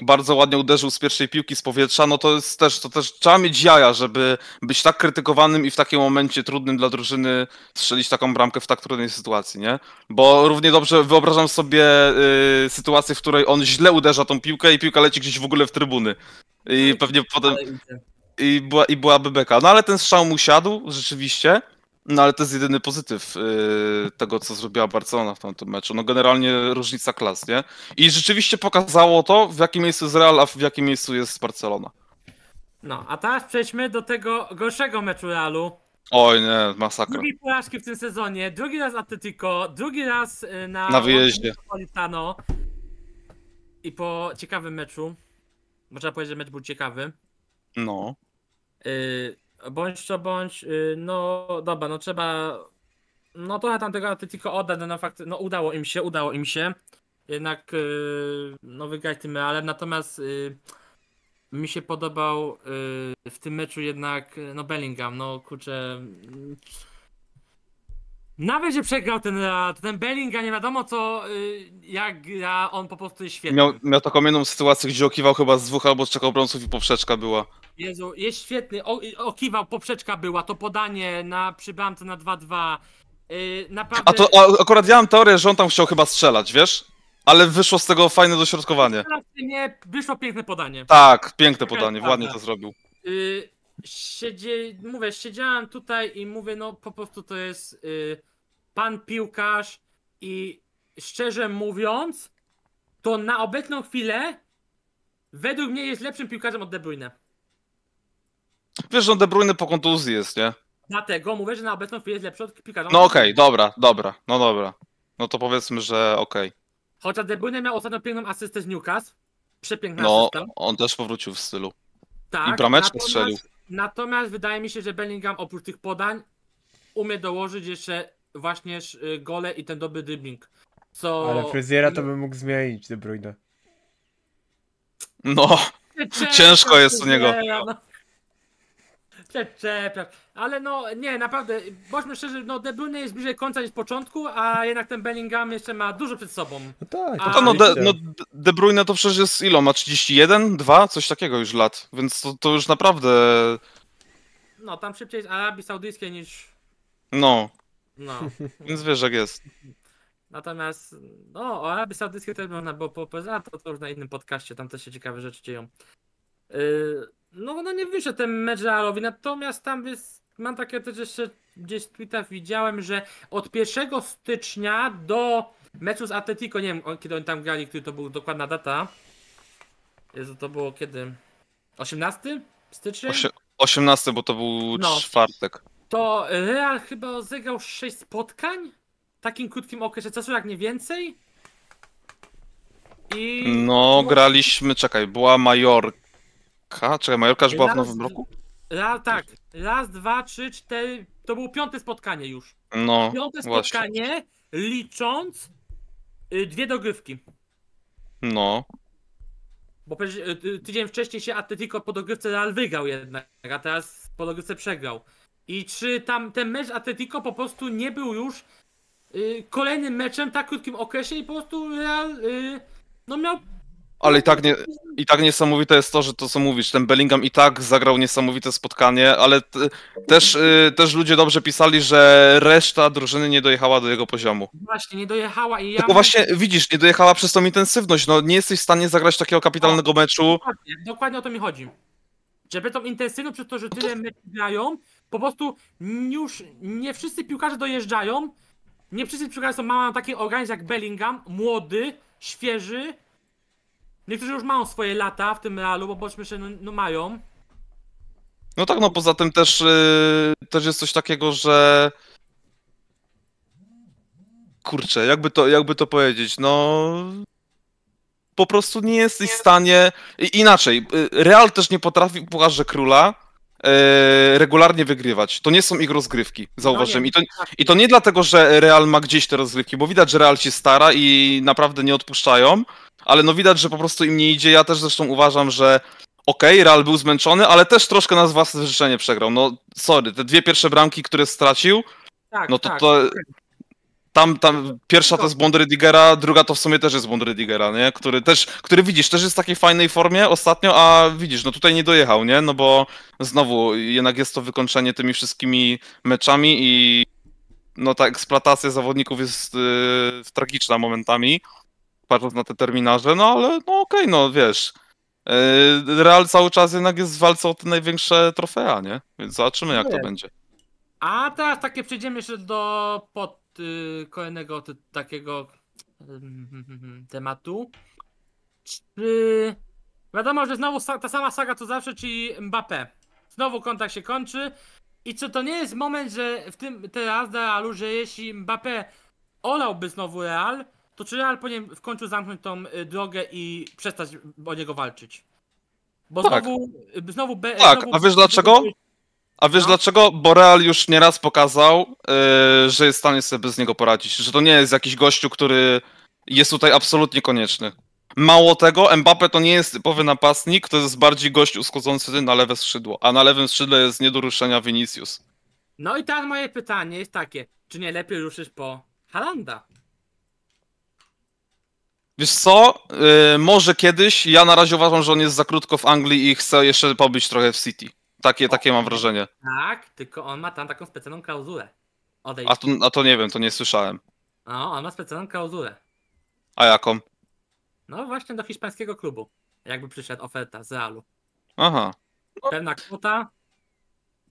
Speaker 2: bardzo ładnie uderzył z pierwszej piłki z powietrza, no to jest też, to też trzeba mieć jaja, żeby być tak krytykowanym i w takim momencie trudnym dla drużyny strzelić taką bramkę w tak trudnej sytuacji, nie? Bo równie dobrze wyobrażam sobie y, sytuację, w której on źle uderza tą piłkę i piłka leci gdzieś w ogóle w trybuny. I pewnie potem... I, była, I byłaby beka. No ale ten strzał mu siadł, rzeczywiście. No ale to jest jedyny pozytyw yy, tego, co zrobiła Barcelona w tamtym meczu. No generalnie różnica klas, nie? I rzeczywiście pokazało to, w jakim miejscu jest Real, a w jakim miejscu jest Barcelona.
Speaker 3: No, a teraz przejdźmy do tego gorszego meczu Realu.
Speaker 2: Oj nie, masakra. Drugiej
Speaker 3: porażki w tym sezonie, drugi raz Atletico, drugi raz y, na, na wyjeździe. I po ciekawym meczu, można powiedzieć, że mecz był ciekawy. No. Yy, bądź co bądź, y, no dobra, no trzeba, no trochę tam tego Atletico oddać, no, no, fakt, no udało im się, udało im się, jednak y, no wygrać tym Realem, natomiast y, mi się podobał w tym meczu jednak, no Bellingham, no kurczę nawet że przegrał ten, e, ten Bellinga, nie wiadomo co, y, jak ja, on po prostu jest świetny. Miał,
Speaker 2: miał taką jedną sytuację, gdzie okiwał chyba z dwóch albo z trzech obrońców i poprzeczka była.
Speaker 3: Jezu, jest świetny, o, okiwał, poprzeczka była, to podanie na przy na 2-2. Yy, naprawdę... A to
Speaker 2: a, akurat ja mam teorię, że on tam chciał chyba strzelać, wiesz? Ale wyszło z tego fajne dośrodkowanie.
Speaker 3: Nie, wyszło piękne podanie. Tak,
Speaker 2: piękne tak, podanie, tak, ładnie tak. to zrobił.
Speaker 3: Yy, mówię, siedziałem tutaj i mówię, no po prostu to jest... Yy pan piłkarz i szczerze mówiąc, to na obecną chwilę według mnie jest lepszym piłkarzem od De Bruyne.
Speaker 2: Wiesz, że De Bruyne po kontuzji jest, nie?
Speaker 3: Dlatego mówię, że na obecną chwilę jest lepszy od piłkarza. No okej, okay,
Speaker 2: dobra, dobra, no dobra. No to powiedzmy, że okej. Okay.
Speaker 3: Chociaż De Bruyne miał ostatnio piękną asystę z Newcastle. Przepiękna no, asysta.
Speaker 2: on też powrócił w stylu. Tak, I brameczkę strzelił.
Speaker 3: Natomiast wydaje mi się, że Bellingham oprócz tych podań umie dołożyć jeszcze właśnie y, gole i ten dobry dribbling. Co... Ale fryzjera to
Speaker 1: bym mógł zmienić, De Bruyne. No, ciężko, ciężko jest
Speaker 3: u niego. No. Ale no, nie, naprawdę, bądźmy szczerzy, no De Bruyne jest bliżej końca niż początku, a jednak ten Bellingham jeszcze ma dużo przed sobą. No tak. A... no, no de, no,
Speaker 2: de Bruyne to przecież jest ilo, ma 31, 2, coś takiego już lat, więc to, to już naprawdę...
Speaker 3: No, tam szybciej jest Arabii Saudyjskiej niż...
Speaker 2: No. No. (laughs) Więc wiesz, jak jest.
Speaker 3: Natomiast no, o Arabii Saudyjskiej też można było popowiedzieć, to, to już na innym podcaście, tam też się ciekawe rzeczy dzieją. Yy, no, no nie wyszedł ten mecz Realowi, natomiast tam jest, mam takie też jeszcze gdzieś w Twitter widziałem, że od 1 stycznia do meczu z Atletico, nie wiem kiedy oni tam grali, który to była dokładna data. Jezu, to było kiedy? 18 stycznia?
Speaker 2: 18, bo to był no. czwartek
Speaker 3: to Real chyba rozegrał 6 spotkań w takim krótkim okresie czasu, jak nie więcej. I... No, graliśmy,
Speaker 2: czekaj, była Majorka. Czekaj, Majorka już była raz, w nowym roku?
Speaker 3: Raz, tak, raz, dwa, trzy, cztery. To było piąte spotkanie już.
Speaker 2: No. Piąte spotkanie,
Speaker 3: właśnie. licząc y, dwie dogrywki. No. Bo y, tydzień wcześniej się Atletico po dogrywce Real wygrał jednak, a teraz po dogrywce przegrał. I czy tam ten mecz Atletico po prostu nie był już y, kolejnym meczem w tak krótkim okresie i po prostu Real y, no miał...
Speaker 2: Ale i tak, nie, i tak niesamowite jest to, że to co mówisz, ten Bellingham i tak zagrał niesamowite spotkanie, ale t, też, y, też ludzie dobrze pisali, że reszta drużyny nie dojechała do jego poziomu.
Speaker 3: Właśnie, nie dojechała i ja... Tylko właśnie,
Speaker 2: widzisz, nie dojechała przez tą intensywność, no nie jesteś w stanie zagrać takiego kapitalnego tak, meczu.
Speaker 3: Dokładnie, dokładnie o to mi chodzi. Żeby tą intensywność, przez to, że tyle meczów grają, po prostu już nie wszyscy piłkarze dojeżdżają. Nie wszyscy piłkarze są mają taki organizm jak Bellingham, młody, świeży. Niektórzy już mają swoje lata w tym realu, bo bądźmy się, no, no mają.
Speaker 2: No tak, no poza tym też, yy, też jest coś takiego, że kurczę, jakby to, jakby to powiedzieć, no po prostu nie jesteś w stanie, I, inaczej, y, Real też nie potrafi w Króla E, regularnie wygrywać. To nie są ich rozgrywki, zauważyłem. No I, to, I to nie dlatego, że Real ma gdzieś te rozgrywki, bo widać, że Real się stara i naprawdę nie odpuszczają, ale no widać, że po prostu im nie idzie. Ja też zresztą uważam, że okej, okay, Real był zmęczony, ale też troszkę na własne życzenie przegrał. No sorry, te dwie pierwsze bramki, które stracił, tak, no to, tak. to tam, tam, no, pierwsza no to jest błąd Rydigera, druga to w sumie też jest błąd Rydigera, nie? Który też, który widzisz, też jest w takiej fajnej formie ostatnio, a widzisz, no tutaj nie dojechał, nie? No bo znowu, jednak jest to wykończenie tymi wszystkimi meczami i no ta eksploatacja zawodników jest yy, tragiczna momentami, patrząc na te terminarze, no ale no okej, okay, no wiesz. Yy, Real cały czas jednak jest w walce o te największe trofea, nie? Więc zobaczymy jak to będzie.
Speaker 3: A teraz takie przejdziemy jeszcze do pod Y, kolejnego takiego mm, (laughs) tematu. Czy wiadomo, że znowu ta sama saga co zawsze, czyli Mbappé. Znowu kontakt się kończy. I czy to nie jest moment, że w tym teraz Realu, że jeśli Mbappé olałby znowu Real, to czy Real powinien w końcu zamknąć tą y, drogę i przestać o niego walczyć? Bo tak. znowu, y, znowu, be, tak. znowu a wiesz dlaczego?
Speaker 2: A wiesz no. dlaczego? Bo Real już nieraz pokazał, yy, że jest w stanie sobie bez niego poradzić. Że to nie jest jakiś gościu, który jest tutaj absolutnie konieczny. Mało tego, Mbappe to nie jest typowy napastnik, to jest bardziej gość uskodzący na lewe skrzydło, a na lewym skrzydle jest nie do ruszenia Vinicius.
Speaker 3: No i teraz moje pytanie jest takie, czy nie lepiej ruszysz po Halanda?
Speaker 2: Wiesz co, yy, może kiedyś, ja na razie uważam, że on jest za krótko w Anglii i chcę jeszcze pobyć trochę w City. Takie, takie mam wrażenie.
Speaker 3: Tak, tylko on ma tam taką specjalną klauzulę. A to,
Speaker 2: a to nie wiem, to nie słyszałem.
Speaker 3: No, on ma specjalną klauzulę. A jaką? No właśnie do hiszpańskiego klubu, jakby przyszedł oferta z Realu. Aha. Pewna kwota.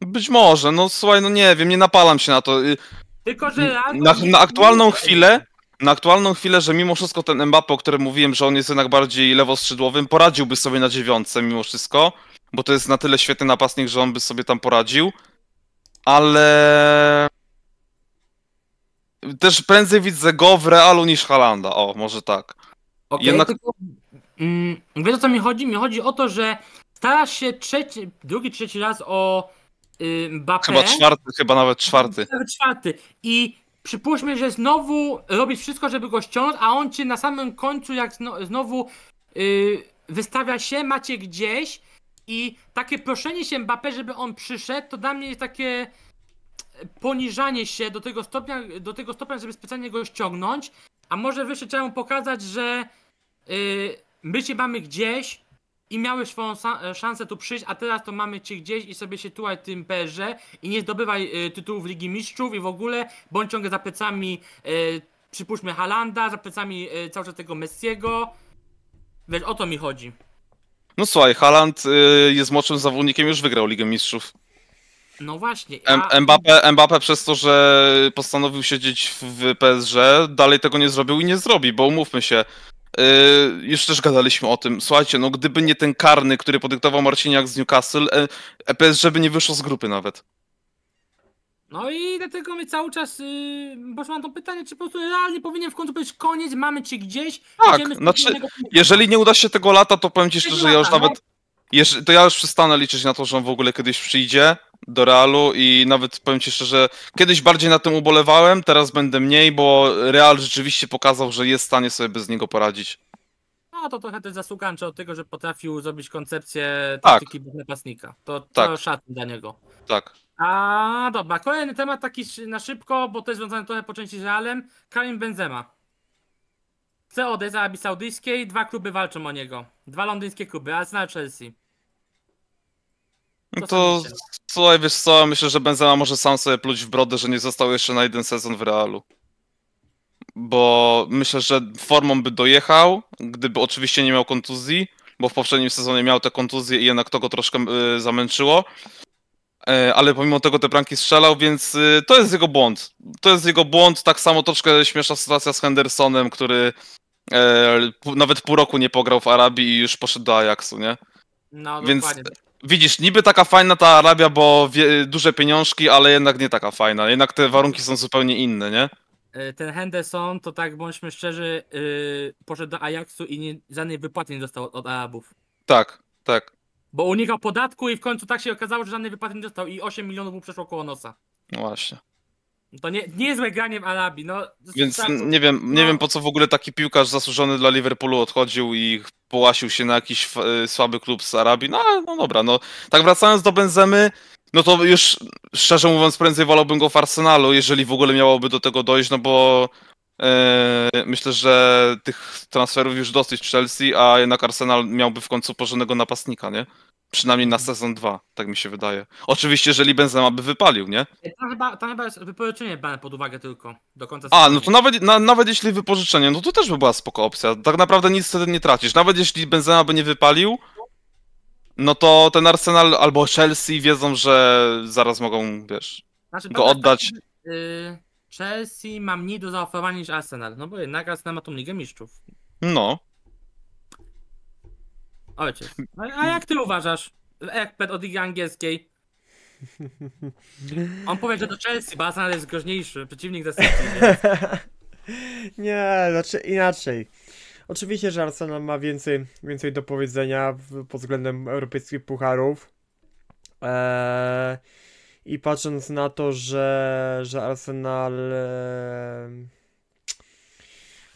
Speaker 2: Być może, no słuchaj, no nie wiem, nie napalam się na to. Y,
Speaker 3: tylko, że Na, na aktualną
Speaker 2: chwilę, na aktualną chwilę, że mimo wszystko ten Mbappe, o którym mówiłem, że on jest jednak bardziej lewoskrzydłowym, poradziłby sobie na dziewiątce mimo wszystko bo to jest na tyle świetny napastnik, że on by sobie tam poradził, ale też prędzej widzę go w Realu niż Halanda, o, może tak.
Speaker 3: Okay, Jednak... tylko, mm, wiesz o co mi chodzi? Mi chodzi o to, że starasz się trzeci, drugi, trzeci raz o y, Chyba czwarty,
Speaker 2: chyba nawet czwarty.
Speaker 3: Nawet czwarty. I przypuśćmy, że znowu robisz wszystko, żeby go ściągnąć, a on cię na samym końcu, jak znowu y, wystawia się, macie gdzieś i takie proszenie się Mbappé, żeby on przyszedł, to dla mnie jest takie poniżanie się do tego stopnia, do tego stopnia żeby specjalnie go ściągnąć. A może wreszcie trzeba mu pokazać, że yy, my cię mamy gdzieś i miałeś swoją e, szansę tu przyjść, a teraz to mamy cię gdzieś i sobie się tułaj tym perze i nie zdobywaj yy, tytułów Ligi Mistrzów i w ogóle, bądź ciągle za plecami, y, przypuśćmy, Halanda, za plecami y, cały czas tego Messiego. Wiesz, o to mi chodzi.
Speaker 2: No słuchaj, Haaland y, jest młodszym zawodnikiem, już wygrał Ligę Mistrzów.
Speaker 3: No właśnie. A...
Speaker 2: Mbappe, Mbappe przez to, że postanowił siedzieć w PSG, dalej tego nie zrobił i nie zrobi, bo umówmy się, y, już też gadaliśmy o tym. Słuchajcie, no gdyby nie ten karny, który podyktował Marciniak z Newcastle, e, y, EPS, żeby nie wyszło z grupy nawet.
Speaker 3: No i dlatego my cały czas, yy, bo mam to pytanie, czy po prostu realnie powinien w końcu powiedzieć koniec, mamy cię gdzieś. Tak, znaczy,
Speaker 2: jeżeli nie uda się tego lata, to powiem ci szczerze, lata, ja już no. nawet, jeżeli, to ja już przestanę liczyć na to, że on w ogóle kiedyś przyjdzie do Realu i nawet powiem ci szczerze, kiedyś bardziej na tym ubolewałem, teraz będę mniej, bo Real rzeczywiście pokazał, że jest w stanie sobie bez niego poradzić.
Speaker 3: No to trochę też zasługa od tego, że potrafił zrobić koncepcję tak. taktyki tak. napastnika. To, to tak. szacun dla niego. Tak. A dobra, kolejny temat taki na szybko, bo to jest związane trochę po części z Realem. Karim Benzema. Chce odejść z Arabii Saudyjskiej, dwa kluby walczą o niego. Dwa londyńskie kluby, Arsenal, Chelsea.
Speaker 2: No co no to słuchaj, wiesz co, myślę, że Benzema może sam sobie pluć w brodę, że nie został jeszcze na jeden sezon w Realu bo myślę, że formą by dojechał, gdyby oczywiście nie miał kontuzji, bo w poprzednim sezonie miał te kontuzje i jednak to go troszkę e, zamęczyło. E, ale pomimo tego te pranki strzelał, więc e, to jest jego błąd. To jest jego błąd. Tak samo troszkę śmieszna sytuacja z Hendersonem, który nawet pół roku nie pograł w Arabii i już poszedł do Ajaxu, nie? No, więc dokładnie. widzisz, niby taka fajna ta Arabia, bo duże pieniążki, ale jednak nie taka fajna. Jednak te warunki są zupełnie inne, nie?
Speaker 3: E, ten Henderson, to tak bądźmy szczerzy, yy, poszedł do Ajaxu i nie, żadnej wypłaty nie dostał od, od Arabów.
Speaker 2: Tak, tak.
Speaker 3: Bo unikał podatku i w końcu tak się okazało, że żadnej wypłaty nie dostał i 8 milionów mu przeszło koło nosa. No właśnie. To nie, nie jest granie w Arabii, no. Więc tak, nie
Speaker 2: wiem, nie no. wiem po co w ogóle taki piłkarz zasłużony dla Liverpoolu odchodził i połasił się na jakiś e, słaby klub z Arabii. No ale no dobra, no. Tak wracając do Benzemy, no to już szczerze mówiąc, prędzej wolałbym go w Arsenalu, jeżeli w ogóle miałoby do tego dojść, no bo yy, myślę, że tych transferów już dosyć w Chelsea, a jednak Arsenal miałby w końcu porządnego napastnika, nie? Przynajmniej na sezon 2, tak mi się wydaje. Oczywiście, jeżeli Benzema by wypalił, nie?
Speaker 3: To chyba, chyba jest wypożyczenie brane pod uwagę tylko do końca sezonu. A, no to
Speaker 2: nawet, na, nawet jeśli wypożyczenie, no to też by była spoko opcja. Tak naprawdę nic wtedy nie tracisz. Nawet jeśli Benzema by nie wypalił, no to ten Arsenal albo Chelsea wiedzą, że zaraz mogą, wiesz,
Speaker 3: znaczy, go oddać. Tak, Chelsea ma mniej do zaoferowania niż Arsenal, no bo jednak Arsenal ma tą Ligę Mistrzów. No. Ojciec, a, jak ty uważasz? Ekped od Ligi Angielskiej. On powie, że to Chelsea, bo Arsenal jest groźniejszy, przeciwnik ze City.
Speaker 1: (laughs) Nie, znaczy inaczej. Oczywiście, że Arsenal ma więcej, więcej do powiedzenia pod względem europejskich pucharów. Eee, I patrząc na to, że, że Arsenal. Eee,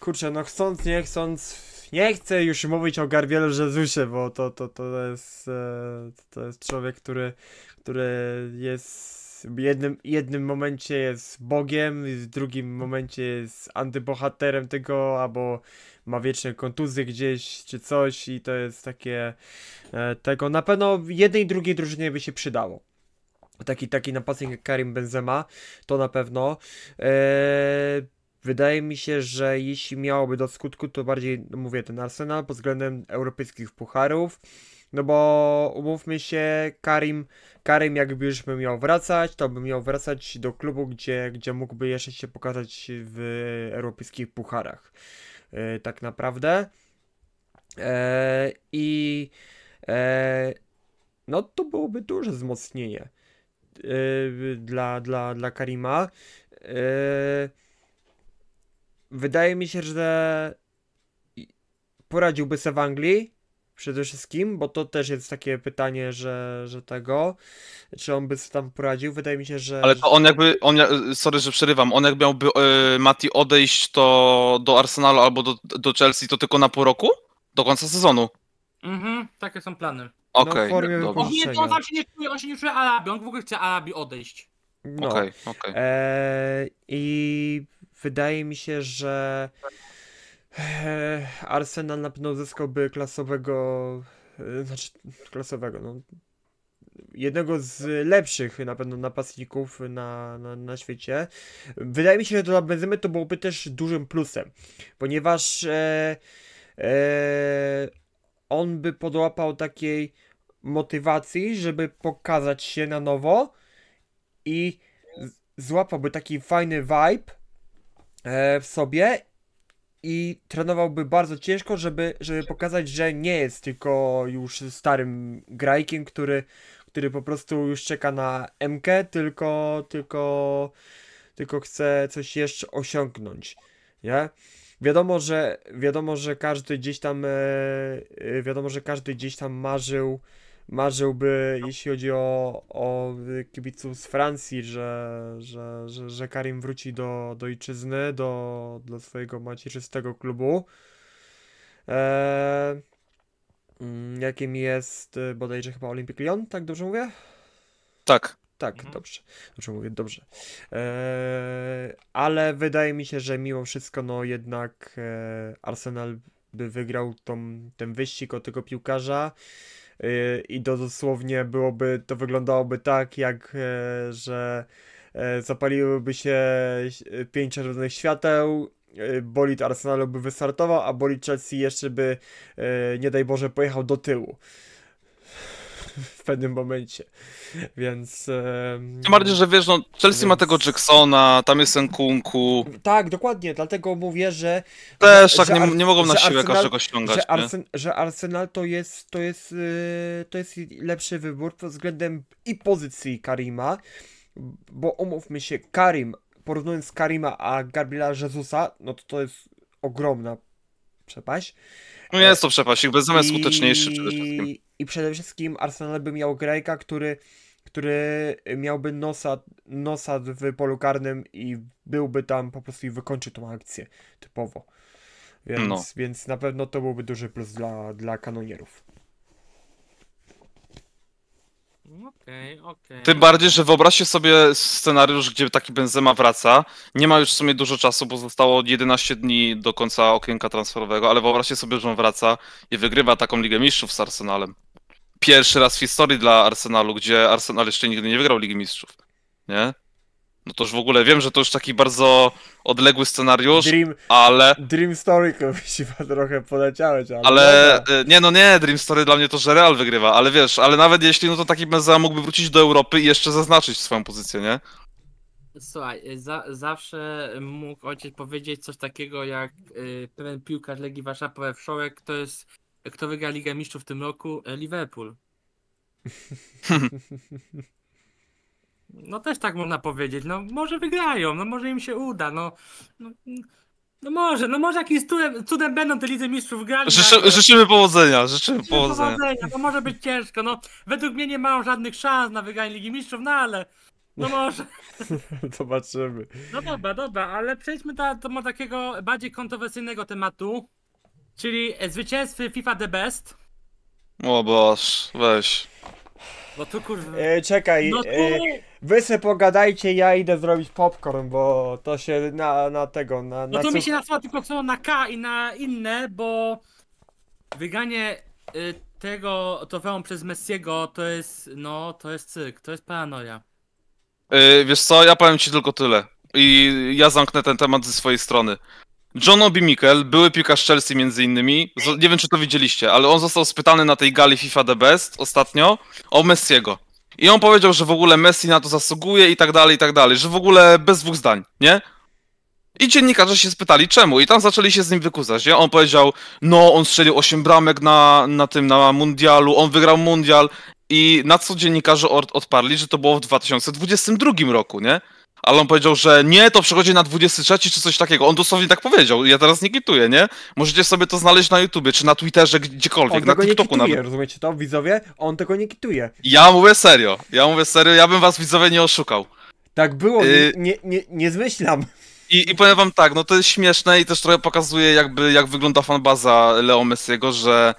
Speaker 1: kurczę, no chcąc, nie chcąc, nie chcę już mówić o Garbielu Jezusie, bo to, to, to, jest, eee, to jest człowiek, który, który jest w jednym, jednym momencie jest Bogiem, w drugim momencie jest antybohaterem tego, albo ma wiecznie kontuzje gdzieś czy coś i to jest takie e, tego na pewno jednej i drugiej drużynie by się przydało. Taki, taki napastnik jak Karim Benzema, to na pewno. E, wydaje mi się, że jeśli miałoby do skutku, to bardziej no mówię ten Arsenal pod względem europejskich pucharów. No bo umówmy się, Karim, Karim jakby już by miał wracać, to by miał wracać do klubu, gdzie, gdzie mógłby jeszcze się pokazać w europejskich pucharach. E, tak naprawdę. E, I e, no to byłoby duże wzmocnienie dla, dla, dla Karima. Wydaje mi się, że poradziłby sobie w Anglii przede wszystkim, bo to też jest takie pytanie, że, że tego, czy on by sobie tam poradził, wydaje mi się, że... Ale to
Speaker 2: on jakby, on, sorry, że przerywam, on jak miałby yy, Mati odejść to do Arsenalu albo do, do Chelsea, to tylko na pół roku? Do końca sezonu?
Speaker 3: Mhm, takie są plany. Okej, okay, no, on, on, się nie czuje, on się nie czuje Arabii, on w ogóle chce Arabii odejść.
Speaker 2: No. Okej, okay,
Speaker 3: okej. Okay. E,
Speaker 1: I wydaje mi się, że... Eee, Arsenal na pewno uzyskałby klasowego, e, znaczy klasowego, no, jednego z lepszych na pewno napastników na, na, na świecie. Wydaje mi się, że dla Benzemy to byłoby też dużym plusem, ponieważ e, e, on by podłapał takiej motywacji, żeby pokazać się na nowo i złapałby taki fajny vibe e, w sobie i trenowałby bardzo ciężko, żeby, żeby pokazać, że nie jest tylko już starym grajkiem, który, który po prostu już czeka na MK, tylko, tylko, tylko chce coś jeszcze osiągnąć. Nie? Wiadomo, że wiadomo, że każdy gdzieś tam e, e wiadomo, że każdy gdzieś tam marzył marzyłby, jeśli chodzi o, o kibiców z Francji, że, że, że, że Karim wróci do, do ojczyzny, do, do swojego macierzystego klubu. E, mm, jakim jest y, bodajże chyba Olympic Lyon, tak dobrze mówię? Tak. Tak, mhm. dobrze. Dobrze mówię, dobrze. E, ale wydaje mi się, że mimo wszystko, no jednak e, Arsenal by wygrał tą, ten wyścig o tego piłkarza. Y, i to dosłownie byłoby, to wyglądałoby tak, jak e, że e, zapaliłyby się e, pięć czerwonych świateł, bolid Arsenalu by wystartował, a bolid Chelsea jeszcze by, nie daj Boże, pojechał do tyłu w pewnym momencie. Więc. Tym bardziej, że wiesz,
Speaker 2: no, Chelsea więc... ma tego Jacksona, tam jest Nkunku.
Speaker 1: Tak, dokładnie, dlatego mówię, że. Też tak, że, nie, nie mogą na siłę Arsenal, każdego ściągać. Że, Arsen, że Arsenal to jest, to, jest, y, to jest lepszy wybór pod względem i pozycji Karima, bo omówmy się, Karim, porównując Karima a Gabriela Jezusa, no to to jest ogromna przepaść.
Speaker 2: No jest to przepaść, ich bez skuteczniejszy przede wszystkim
Speaker 1: i przede wszystkim Arsenal by miał Grejka, który, który miałby nosa, nosa w polu karnym i byłby tam po prostu i wykończył tą akcję typowo. Więc, no. więc na pewno to byłby duży plus dla, dla kanonierów.
Speaker 2: Okej, okej. Tym bardziej, że wyobraźcie sobie scenariusz, gdzie taki Benzema wraca. Nie ma już w sumie dużo czasu, bo zostało 11 dni do końca okienka transferowego, ale wyobraźcie sobie, że on wraca i wygrywa taką Ligę Mistrzów z Arsenalem. Pierwszy raz w historii dla Arsenalu, gdzie Arsenal jeszcze nigdy nie wygrał Ligi Mistrzów. Nie? No to już w ogóle wiem, że to już taki bardzo odległy scenariusz, Dream, ale...
Speaker 1: Dream Story chyba (laughs) trochę
Speaker 3: poleciałeś, ale... ale...
Speaker 2: Y, nie no nie, Dream Story dla mnie to, że Real wygrywa, ale wiesz, ale nawet jeśli, no to taki Benzema mógłby wrócić do Europy i jeszcze zaznaczyć swoją pozycję, nie?
Speaker 3: Słuchaj, za, zawsze mógł ojciec powiedzieć coś takiego jak y, pewien piłkarz Legii Warszawa Paweł Wszołek, to jest, kto wygra Ligę Mistrzów w tym roku? Y, Liverpool. (laughs) No też tak można powiedzieć. No może wygrają, no może im się uda, no. no, no może, no może jakimś cudem, cudem będą te Lidy Mistrzów grali. Życzy, tak, no. Życzymy
Speaker 2: powodzenia, życzymy, życzymy powodzenia.
Speaker 3: powodzenia. No może być ciężko, no według mnie nie mają żadnych szans na wygranie Ligi Mistrzów, no ale no może.
Speaker 1: (laughs) Zobaczymy.
Speaker 3: No dobra, dobra, ale przejdźmy do, do takiego bardziej kontrowersyjnego tematu, czyli e, zwycięstwo FIFA The Best.
Speaker 2: O boż, weź.
Speaker 3: No to kurwa.
Speaker 1: E, czekaj, no e, to... E, wy se pogadajcie, ja idę zrobić popcorn, bo to się na, na tego, na...
Speaker 3: na no to mi się nasuwa tylko na K i na inne, bo wyganie y, tego trofeum przez Messiego to jest, no, to jest cyk, to jest paranoja.
Speaker 2: Y, wiesz co, ja powiem ci tylko tyle. I ja zamknę ten temat ze swojej strony. John Obi Mikkel, były piłkarz Chelsea między innymi, nie wiem czy to widzieliście, ale on został spytany na tej gali FIFA The Best ostatnio o Messiego. I on powiedział, że w ogóle Messi na to zasługuje i tak dalej, i tak dalej, że w ogóle bez dwóch zdań, nie? I dziennikarze się spytali czemu i tam zaczęli się z nim wykuzać, nie? On powiedział, no on strzelił 8 bramek na, na tym, na mundialu, on wygrał mundial i na co dziennikarze odparli, że to było w 2022 roku, nie? ale on powiedział, że nie, to przychodzi na 23 czy coś takiego. On dosłownie tak powiedział. Ja teraz nie kituję, nie? Możecie sobie to znaleźć na YouTubie, czy na Twitterze, gdziekolwiek, on na tego TikToku nie kituje, nawet.
Speaker 1: rozumiecie to, widzowie? On tego nie kituje.
Speaker 2: Ja mówię serio, ja mówię serio, ja bym was widzowie nie oszukał. Tak było, y nie, nie, nie zmyślam. I, I powiem wam tak, no to jest śmieszne i też trochę pokazuje jakby, jak wygląda fanbaza Leo Messiego, że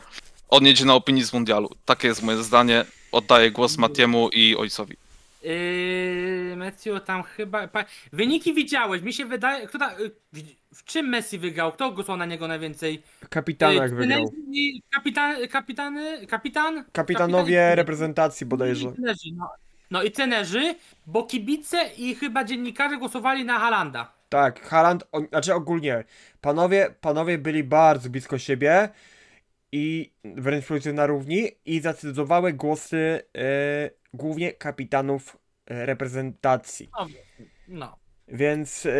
Speaker 2: on jedzie na opinii z mundialu. Takie jest moje zdanie. Oddaję głos Matiemu i ojcowi.
Speaker 3: Yy, tam chyba. Pa, wyniki widziałeś, mi się wydaje. Kto ta, w czym Messi wygrał? Kto głosował na niego najwięcej?
Speaker 2: Kapitanach
Speaker 3: yy, wygrał. Kapitan, kapitany, kapitan? Kapitanowie kapitan,
Speaker 1: reprezentacji bodajże.
Speaker 3: Trenerzy, no. no i trenerzy, bo kibice i chyba dziennikarze głosowali na Halanda.
Speaker 1: Tak, Haland, o, znaczy ogólnie, panowie, panowie byli bardzo blisko siebie i wręcz na równi i zdecydowały głosy yy, głównie kapitanów e, reprezentacji. No. no. Więc yy,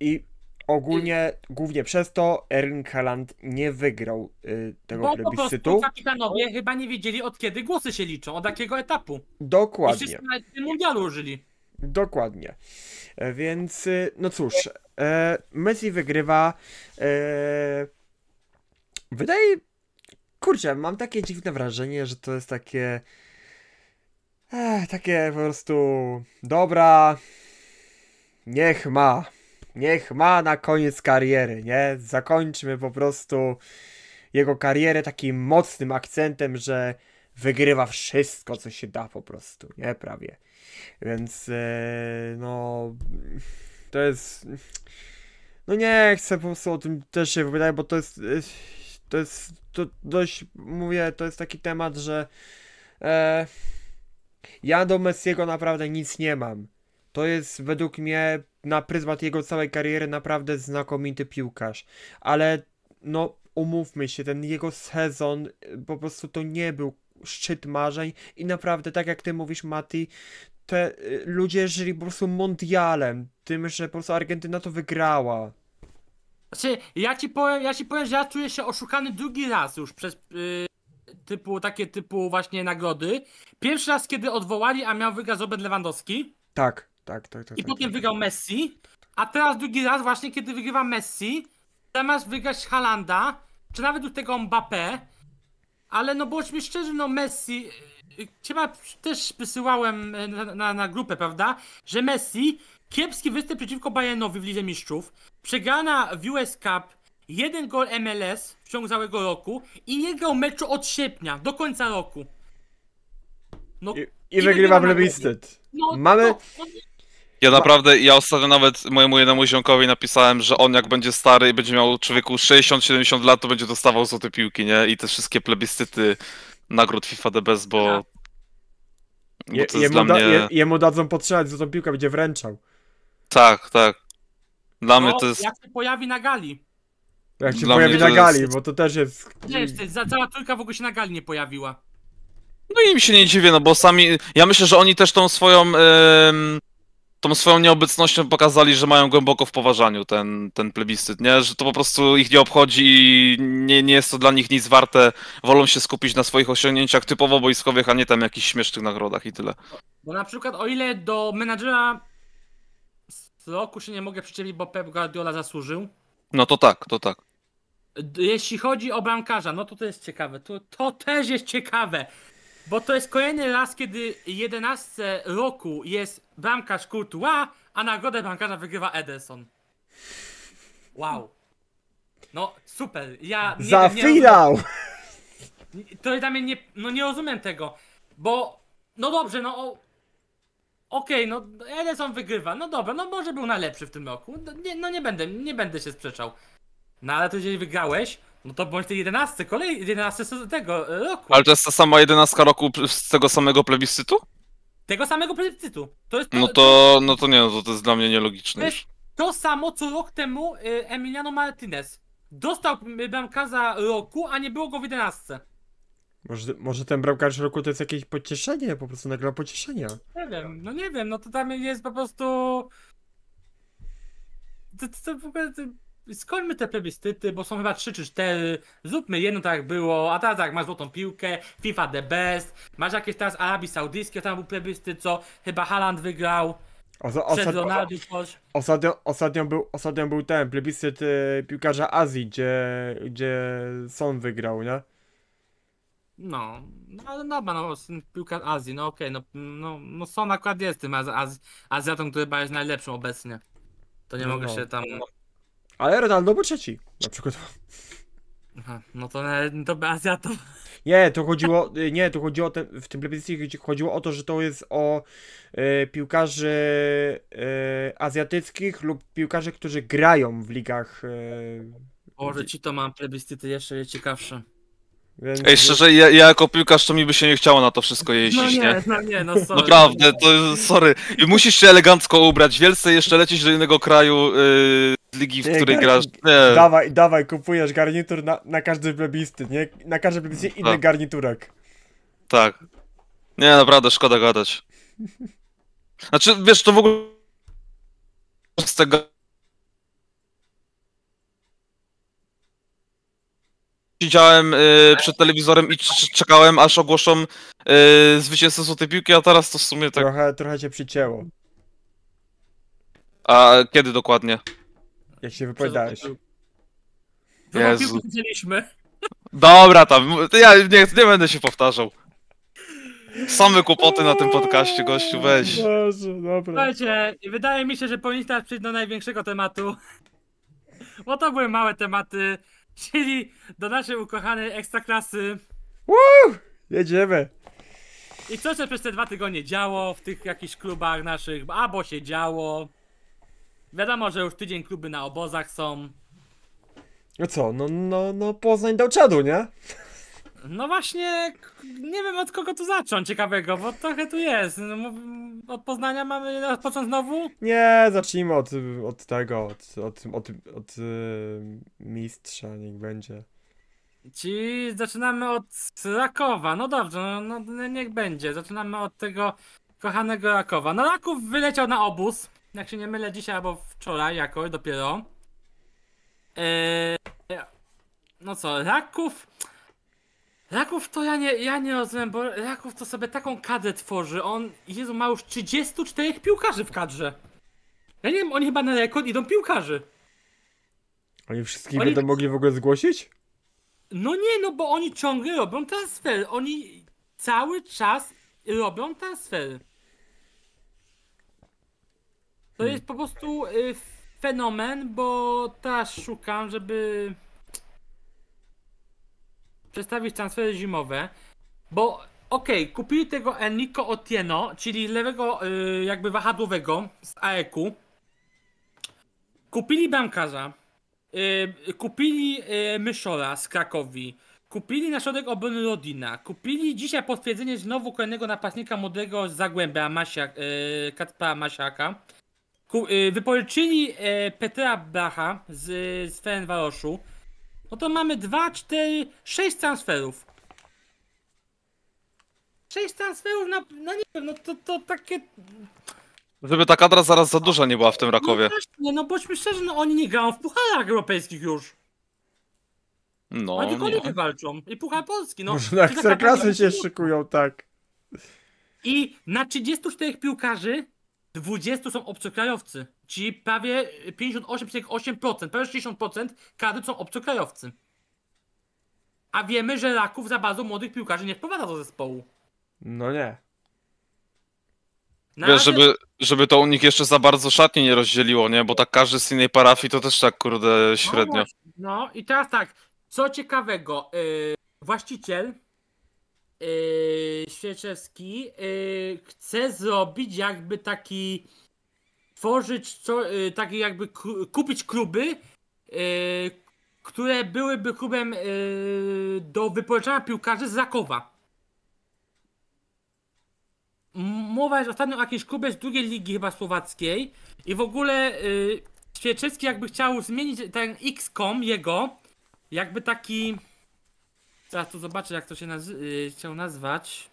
Speaker 1: i ogólnie, I... głównie przez to Erling Haaland nie wygrał yy, tego Bo plebiscytu. Bo
Speaker 3: kapitanowie chyba nie wiedzieli od kiedy głosy się liczą, od jakiego etapu.
Speaker 1: Dokładnie. I wszyscy na
Speaker 3: tym mundialu użyli.
Speaker 1: Dokładnie. Więc no cóż, Messi wygrywa. E, wydaje. Kurczę, mam takie dziwne wrażenie, że to jest takie Ech, takie po prostu. Dobra. Niech ma. Niech ma na koniec kariery, nie? Zakończmy po prostu jego karierę takim mocnym akcentem, że wygrywa wszystko, co się da po prostu, nie? Prawie. Więc e, no. To jest. No nie chcę po prostu o tym też się wypowiadać, bo to jest. E, to jest. To dość. Mówię, to jest taki temat, że. E, ja do Messiego naprawdę nic nie mam. To jest według mnie na pryzmat jego całej kariery naprawdę znakomity piłkarz. Ale no umówmy się, ten jego sezon y, po prostu to nie był szczyt marzeń i naprawdę tak jak ty mówisz Mati, te y, ludzie żyli po prostu mundialem, tym, że po prostu Argentyna to wygrała.
Speaker 3: Znaczy, ja ci powiem, ja ci powiem, że ja czuję się oszukany drugi raz już przez, yy, typu, takie typu właśnie nagrody. Pierwszy raz, kiedy odwołali, a miał wygrać Robert Lewandowski.
Speaker 1: Tak, tak, tak. tak I tak, potem
Speaker 3: tak, wygrał Messi. A teraz drugi raz właśnie, kiedy wygrywa Messi, zamiast wygrać Halanda, czy nawet do tego Mbappé. Ale no bądźmy szczerzy, no Messi, y, y, chyba też wysyłałem y, na, na, na grupę, prawda, że Messi kiepski występ przeciwko Bayernowi w Lidze Mistrzów, przegana w US Cup, jeden gol MLS w ciągu całego roku i nie grał meczu od sierpnia do końca roku. No, I, I, i plebiscyt.
Speaker 1: No, Mamy... No, no,
Speaker 2: ja naprawdę, ja ostatnio nawet mojemu jednemu ziomkowi napisałem, że on jak będzie stary i będzie miał człowieku 60-70 lat, to będzie dostawał złote piłki, nie? I te wszystkie plebiscyty nagród FIFA The Best, bo... Aha. Tak. bo Je, jemu, da, mnie... je,
Speaker 1: jemu dadzą potrzebać złotą piłkę, będzie wręczał.
Speaker 2: Tak, tak. Dla mnie no, to jest... jak
Speaker 3: się pojawi na gali.
Speaker 2: Jak się Dla pojawi na gali, jest- bo to też jest...
Speaker 3: Wiesz, to jest- za, cała trójka w ogóle się na gali nie pojawiła.
Speaker 2: No i im się nie dziwię, no bo sami. Ja myślę, że oni też tą swoją. tą swoją nieobecnością pokazali, że mają głęboko w poważaniu ten, ten plebiscyt, nie? Że to po prostu ich nie obchodzi i nie, nie jest to dla nich nic warte. Wolą się skupić na swoich osiągnięciach typowo wojskowych, a nie tam jakichś śmiesznych nagrodach i tyle.
Speaker 3: Bo na przykład o ile do menadżera z roku się nie mogę przyczepić, bo Pep Guardiola zasłużył,
Speaker 2: no to tak, to tak.
Speaker 3: Jeśli chodzi o bramkarza, no to to jest ciekawe. To, to też jest ciekawe, bo to jest kolejny raz, kiedy 11 roku jest bramkarz Courtois, a nagrodę bramkarza wygrywa Ederson. Wow. No super. Ja nie, Za nie finał!
Speaker 1: Rozumiem.
Speaker 3: To dla mnie nie, no nie rozumiem tego, bo no dobrze, no Okej, okay, no Ederson wygrywa. No dobra, no może był najlepszy w tym roku. No nie, no nie będę, nie będę się sprzeczał. No ale to jeżeli wygrałeś, no to bądź ty jedenasty, kolej jedenasty z tego e, roku.
Speaker 2: Ale to jest ta sama jedenastka roku z tego samego plebiscytu?
Speaker 3: Tego samego plebiscytu. To jest to, no
Speaker 2: to, no to nie, no to, to jest dla mnie nielogiczne. To, jest
Speaker 3: to samo, co rok temu e, Emiliano Martinez. Dostał za roku, a nie było go w jedenastce.
Speaker 1: Może, może ten bramkarz roku to jest jakieś pocieszenie, po prostu nagle pocieszenia.
Speaker 3: Nie wiem, no nie wiem, no to tam jest po prostu... To, to, to w ogóle... To... Skończmy te plebiscyty, bo są chyba 3 czy 4. Zróbmy jedno tak jak było, a teraz tak, masz złotą piłkę, FIFA the best, masz jakieś teraz Arabii Saudyjskie, tam był plebiscyt, co chyba Haland wygrał. Oso, osad, Ronaldo,
Speaker 1: osad, był, ostatnio był ten plebiscyt y, piłkarza Azji, gdzie, gdzie Son wygrał, nie?
Speaker 3: No, no, no, no, piłka Azji, no okej, okay, no, no, no Son akurat jest tym Az Az Azjatą, który chyba jest najlepszym obecnie. To nie no, mogę no. się tam...
Speaker 1: Ale Ronaldo był trzeci, na przykład.
Speaker 3: Aha, no to, to by Azjatą.
Speaker 1: Nie, to chodziło, nie, to chodziło te, w tym plebiscycie chodziło o to, że to jest o y, piłkarzy y, azjatyckich lub piłkarzy, którzy grają w ligach. Y, Boże,
Speaker 3: ci to mam plebiscyty jeszcze ciekawsze. Więc... Ej,
Speaker 2: szczerze, ja, ja jako piłkarz to mi by się nie chciało na to wszystko jeździć, no nie? nie? No nie, no sorry. Naprawdę, to sorry. I musisz się elegancko ubrać, wielce jeszcze lecieć do innego kraju yy, ligi, w nie, której grasz. Nie.
Speaker 1: Dawaj, dawaj, kupujesz garnitur na, na każdy plebisty, nie? Na każdy plebisty inny tak. garniturek.
Speaker 2: Tak. Nie, naprawdę, szkoda gadać. Znaczy, wiesz, to w ogóle z tego Siedziałem y, przed telewizorem i czekałem, aż ogłoszą y, zwycięzcę Złotej Piłki, a teraz to w sumie tak... Trochę, trochę cię przycięło. A kiedy dokładnie? Jak się wypowiadałeś. Jezu. Dobra tam, ja nie, nie będę się powtarzał. Same kłopoty na tym podcaście, gościu, weź. no,
Speaker 3: dobra. Słuchajcie, wydaje mi się, że powinniśmy teraz przejść do największego tematu. Bo to były małe tematy. Czyli do naszej ukochanej ekstraklasy.
Speaker 1: Woo! Jedziemy.
Speaker 3: I co się przez te dwa tygodnie działo w tych jakichś klubach naszych? Albo się działo. Wiadomo, że już tydzień kluby na obozach są.
Speaker 1: No co, no, no, no Poznań dał czadu, nie?
Speaker 3: No właśnie, nie wiem od kogo tu zacząć ciekawego, bo trochę tu jest. No, od Poznania mamy rozpocząć znowu?
Speaker 1: Nie, zacznijmy od, od tego, od, od, od, od y, mistrza, niech będzie.
Speaker 3: Ci zaczynamy od Rakowa. No dobrze, no, no, no, niech będzie. Zaczynamy od tego kochanego Rakowa. No Raków wyleciał na obóz, jak się nie mylę dzisiaj albo wczoraj jakoś dopiero. Eee, no co, Raków Raków to ja nie, ja nie rozumiem, bo Raków to sobie taką kadrę tworzy. On, Jezu, ma już 34 piłkarzy w kadrze. Ja nie wiem, oni chyba na rekord idą piłkarzy.
Speaker 1: Oni wszystkich oni... będą mogli w ogóle zgłosić?
Speaker 3: No nie, no bo oni ciągle robią transfer. Oni cały czas robią transfer. To hmm. jest po prostu y, fenomen, bo teraz szukam, żeby przestawić transfery zimowe, bo okej, okay, kupili tego Enrico Otieno, czyli lewego y, jakby wahadłowego z AEK-u. Kupili bramkarza, y, kupili yy, Myszola z Krakowi, kupili na środek obrony Rodina, kupili dzisiaj potwierdzenie znowu kolejnego napastnika młodego z Zagłębia, Masia, yy, Kacpra Masiaka. Ku, yy, wypożyczyli y, Petra Bracha z, z Ferencvaroszu. Waroszu. No to mamy 2, 4, 6 transferów. 6 transferów na, no nie wiem, no to, to takie...
Speaker 2: Żeby ta kadra zaraz za duża nie była w tym no Rakowie. No,
Speaker 3: właśnie, no bądźmy szczerzy, no oni nie grają w pucharach europejskich już.
Speaker 2: No, Oni tylko nie.
Speaker 3: walczą. I puchar Polski, no. Może na ekstraklasy się
Speaker 1: szykują, tak.
Speaker 3: I na 34 piłkarzy 20 są obcokrajowcy, czyli prawie 58,8%, prawie 60% kadry są obcokrajowcy. A wiemy, że Raków za bardzo młodych piłkarzy nie wprowadza do zespołu. No nie. Na Wiesz, razie... żeby,
Speaker 2: żeby to u nich jeszcze za bardzo szatnie nie rozdzieliło, nie? Bo tak każdy z innej parafii to też tak kurde no średnio. No,
Speaker 3: no i teraz tak, co ciekawego, yy, właściciel Yy, Świeczewski yy, chce zrobić jakby taki tworzyć co, yy, taki jakby kupić kluby, które byłyby klubem do wypożyczania piłkarzy z Zakowa Mowa jest ostatnio o jakiejś klubie z drugiej ligi chyba słowackiej i w ogóle Świeczewski jakby chciał zmienić ten XCOM jego jakby taki Teraz tu zobaczę, jak to się naz yy, chciał nazwać.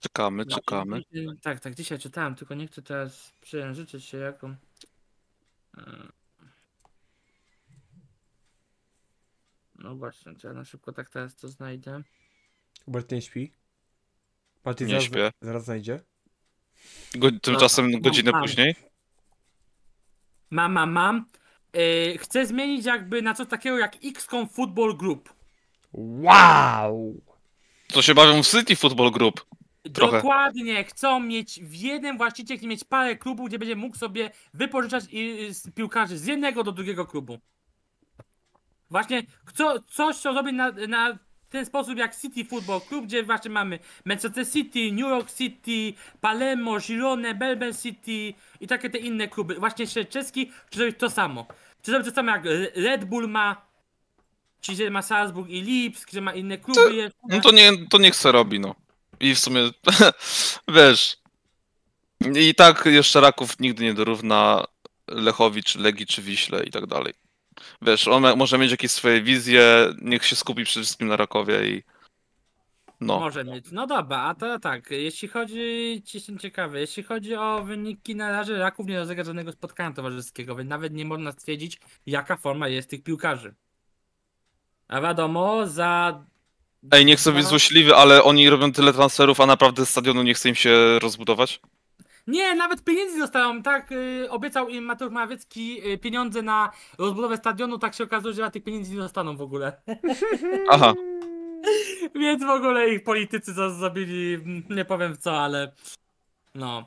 Speaker 2: Czekamy, no, czekamy.
Speaker 3: Tak, tak, dzisiaj czytałem, tylko nie chcę teraz przejęzyczyć się jaką. No właśnie, to ja na szybko tak teraz to znajdę.
Speaker 1: Hubert nie śpi? Martin nie zaraz, śpię. Zaraz znajdzie? Go, tymczasem no, godzinę no, tak.
Speaker 3: później? mam, mam, mam. Yy, chcę zmienić jakby na coś takiego jak XCOM Football Group.
Speaker 2: Wow! Co się bawią w City Football Group. Trochę.
Speaker 3: Dokładnie, chcą mieć w jeden właściciel, mieć parę klubów, gdzie będzie mógł sobie wypożyczać i, z piłkarzy z jednego do drugiego klubu. Właśnie co, coś, co zrobi na, na w ten sposób jak City Football Club, gdzie właśnie mamy Manchester City, New York City, Palermo, Girone, Belben City i takie te inne kluby. Właśnie czeski czy zrobić to samo. Czy zrobić to samo jak Red Bull ma, czy ma Salzburg i Lipsk, że ma inne kluby. To, jeszcze,
Speaker 2: no to nie, to nie chce robi, no. I w sumie, (laughs) wiesz, i tak jeszcze Raków nigdy nie dorówna Lechowi, czy Legii, czy Wiśle i tak dalej. Wiesz, on może mieć jakieś swoje wizje, niech się skupi przede wszystkim na Rakowie i. No.
Speaker 3: Może mieć. No dobra, a to tak, jeśli chodzi, jestem ciekawy, jeśli chodzi o wyniki na razie, Raków nie rozegra żadnego spotkania towarzyskiego, więc nawet nie można stwierdzić, jaka forma jest tych piłkarzy. A wiadomo, za...
Speaker 2: Ej, nie chcę być złośliwy, ale oni robią tyle transferów, a naprawdę stadionu nie chce im się rozbudować?
Speaker 3: Nie, nawet pieniędzy dostają. tak? Yy, obiecał im Mateusz Morawiecki yy, pieniądze na rozbudowę stadionu, tak się okazuje, że tych pieniędzy nie dostaną w ogóle. (laughs) Aha. (laughs) Więc w ogóle ich politycy zabili, nie powiem w co, ale no.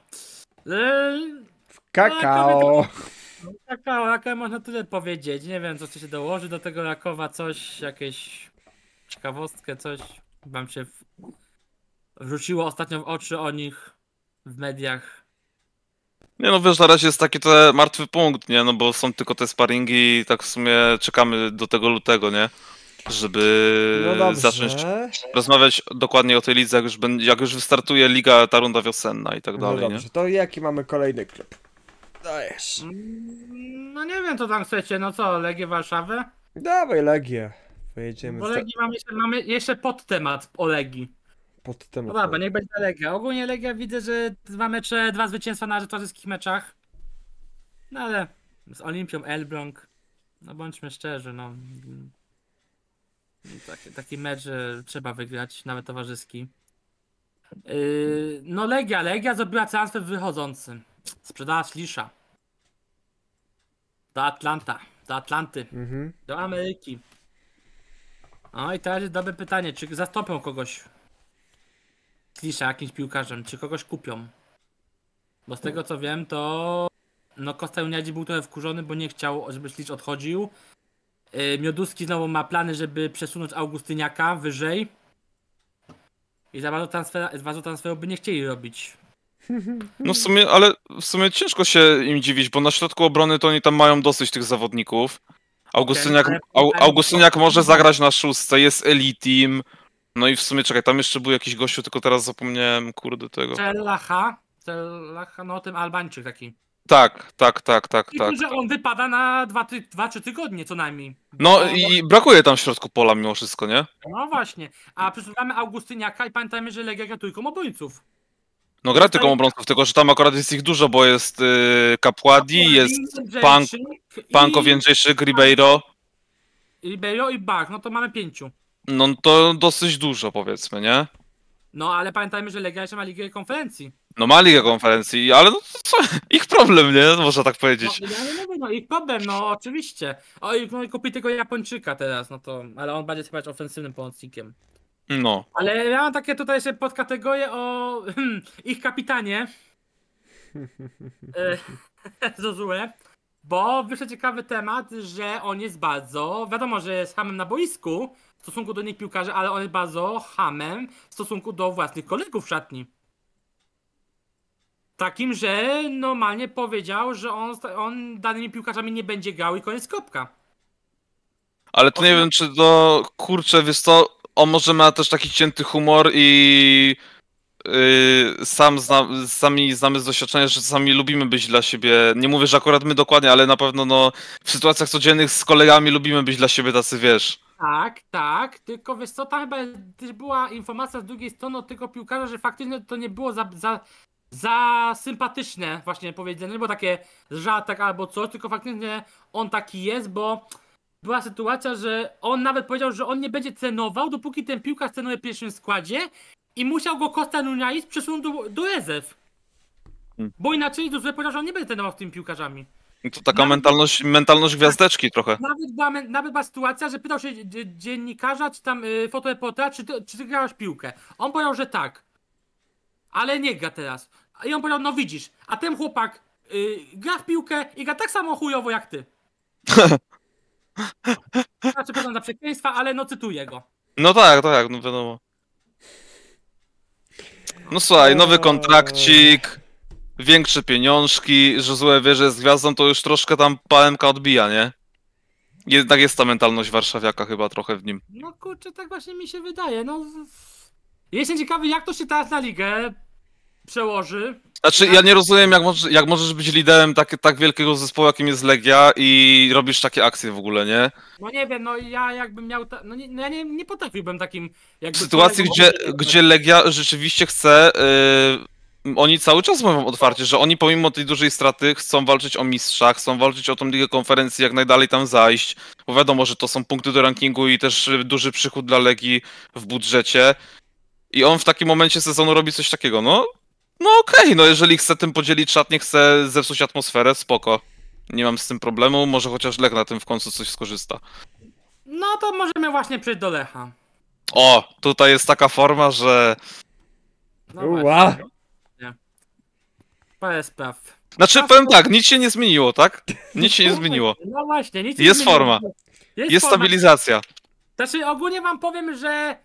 Speaker 3: Yy, kakao. No, kakao, jaka można tyle powiedzieć. Nie wiem, co się dołoży do tego Rakowa, coś, jakieś ciekawostkę, coś wam się wrzuciło ostatnio w oczy o nich w mediach.
Speaker 2: Nie no wiesz, na razie jest taki to martwy punkt, nie? No bo są tylko te sparingi i tak w sumie czekamy do tego lutego, nie? Żeby no zacząć rozmawiać dokładnie o tej lidze, jak już, będzie, jak już wystartuje liga, ta runda wiosenna i tak no dalej, no dobrze.
Speaker 1: nie? To jaki mamy kolejny klub?
Speaker 3: Dajesz. Mm, no nie wiem, co tam chcecie, no co, Legię Warszawę?
Speaker 1: Dawaj Legię. Pojedziemy. Bo Legii
Speaker 3: mamy, jeszcze, mamy jeszcze podtemat o Legii pod temat. No dobra, niech będzie Legia. Ogólnie Legia widzę, że dwa mecze, dwa zwycięstwa na towarzyskich meczach. No ale z Olimpią Elbląg, no bądźmy szczerzy, no. Taki, taki mecz trzeba wygrać, nawet towarzyski. Yy, no Legia, Legia zrobiła transfer wychodzący. Sprzedała Lisza. Do Atlanta, do Atlanty, mhm. do Ameryki. No i teraz jest dobre pytanie, czy zastąpią kogoś Klisza jakimś piłkarzem, czy kogoś kupią. Bo z tego co wiem, to no Kosta Uniadzi był trochę wkurzony, bo nie chciał, żeby Ślicz odchodził. Y, Mioduski znowu ma plany, żeby przesunąć Augustyniaka wyżej. I za bardzo, transfer, za bardzo transferu by nie chcieli robić. No w
Speaker 2: sumie, ale w sumie ciężko się im dziwić, bo na środku obrony to oni tam mają dosyć tych zawodników. Augustyniak, okay, Augustyniak może zagrać na szóstce, jest elite team no i w sumie czekaj, tam jeszcze był jakiś gościu, tylko teraz zapomniałem, kurde tego.
Speaker 3: Cellacha, Cellacha, no tym Albańczyk taki.
Speaker 2: Tak, tak, tak, tak. I tak, że
Speaker 3: on wypada na 2-3 tygodnie co najmniej. No i
Speaker 2: brakuje tam w środku pola mimo wszystko, nie?
Speaker 3: No właśnie. A przesuwamy Augustyniaka i pamiętajmy, że Legia gra tylko obrońców.
Speaker 2: No gra tylko obrońców, tylko że tam akurat jest ich dużo, bo jest yy, jest Pank, i... Panko Ribeiro.
Speaker 3: Ribeiro i Bach, no to mamy pięciu.
Speaker 2: No to dosyć dużo powiedzmy, nie?
Speaker 3: No ale pamiętajmy, że Legia jeszcze ma Ligę Konferencji.
Speaker 2: No ma Ligę Konferencji, ale no, co, (laughs) ich problem, nie? Można tak powiedzieć. No,
Speaker 3: ja mówię, no ich problem, no oczywiście. O, no, kupi tego Japończyka teraz, no to, ale on będzie chyba ofensywnym pomocnikiem. No. Ale ja mam takie tutaj jeszcze podkategorie o hmm, ich kapitanie. Zozue. (laughs) (laughs) Bo wyszedł ciekawy temat, że on jest bardzo, wiadomo, że jest hamem na boisku, w stosunku do nich piłkarzy, ale on jest bardzo hamem w stosunku do własnych kolegów w szatni. Takim, że normalnie powiedział, że on, on danymi piłkarzami nie będzie grał i koniec kopka.
Speaker 2: Ale to nie wiem, czy do kurczę, wiesz co, on może ma też taki cięty humor i Yy, sam zna, sami znamy z doświadczenia, że sami lubimy być dla siebie. Nie mówię, że akurat my dokładnie, ale na pewno no, w sytuacjach codziennych z kolegami lubimy być dla siebie tacy, wiesz.
Speaker 3: Tak, tak, tylko wiesz co, tam chyba też była informacja z drugiej strony od tego piłkarza, że faktycznie to nie było za, za, za sympatyczne właśnie powiedzenie, nie było takie żartek albo coś, tylko faktycznie on taki jest, bo była sytuacja, że on nawet powiedział, że on nie będzie cenował, dopóki ten piłkarz cenuje w pierwszym składzie i musiał go Costa Nunez przesunąć do, do rezerw. Hmm. Bo inaczej to powiedział, że on nie będzie trenował z tymi piłkarzami. No to
Speaker 2: taka nawet, mentalność, mentalność gwiazdeczki tak. trochę.
Speaker 3: Nawet była, nawet była sytuacja, że pytał się dziennikarza, czy tam y, fotoreportera, czy, ty, czy ty grałeś piłkę. On powiedział, że tak. Ale nie gra teraz. I on powiedział, no widzisz, a ten chłopak y, gra w piłkę i gra tak samo chujowo jak ty. (laughs) znaczy, przepraszam za przekleństwa, ale no cytuję go.
Speaker 2: No tak, tak, no wiadomo. No słuchaj, nowy kontrakcik, większe pieniążki, że złe wieże z gwiazdą, to już troszkę tam palemka odbija, nie? Jednak jest ta mentalność warszawiaka chyba trochę w nim.
Speaker 3: No kurczę, tak właśnie mi się wydaje, no... Jestem ciekawy, jak to się teraz na ligę przełoży. Znaczy, ja nie
Speaker 2: rozumiem, jak możesz, jak możesz być liderem tak, tak wielkiego zespołu, jakim jest Legia i robisz takie akcje w ogóle, nie?
Speaker 3: No nie wiem, no ja jakbym miał, ta, no, nie, no ja nie, nie potrafiłbym takim... W sytuacji, gdzie,
Speaker 2: gdzie Legia rzeczywiście chce... Yy oni cały czas mówią otwarcie, że oni pomimo tej dużej straty chcą walczyć o mistrzach, chcą walczyć o tą ligę konferencji, jak najdalej tam zajść, bo wiadomo, że to są punkty do rankingu i też y, duży przychód dla Legii w budżecie. I on w takim momencie sezonu robi coś takiego, no, no okej, okay, no jeżeli chce tym podzielić szat, nie chce zepsuć atmosferę, spoko. Nie mam z tym problemu, może chociaż Lech na tym w końcu coś skorzysta.
Speaker 3: No to możemy właśnie przejść do Lecha.
Speaker 2: O, tutaj jest taka forma, że... No Uła
Speaker 3: parę spraw.
Speaker 2: Znaczy, powiem tak, nic się nie zmieniło, tak? Nic się nie (laughs) no zmieniło.
Speaker 3: No właśnie, nic się Jest nie zmieniło. forma. Jest, Jest forma. stabilizacja. Znaczy, ogólnie wam powiem, że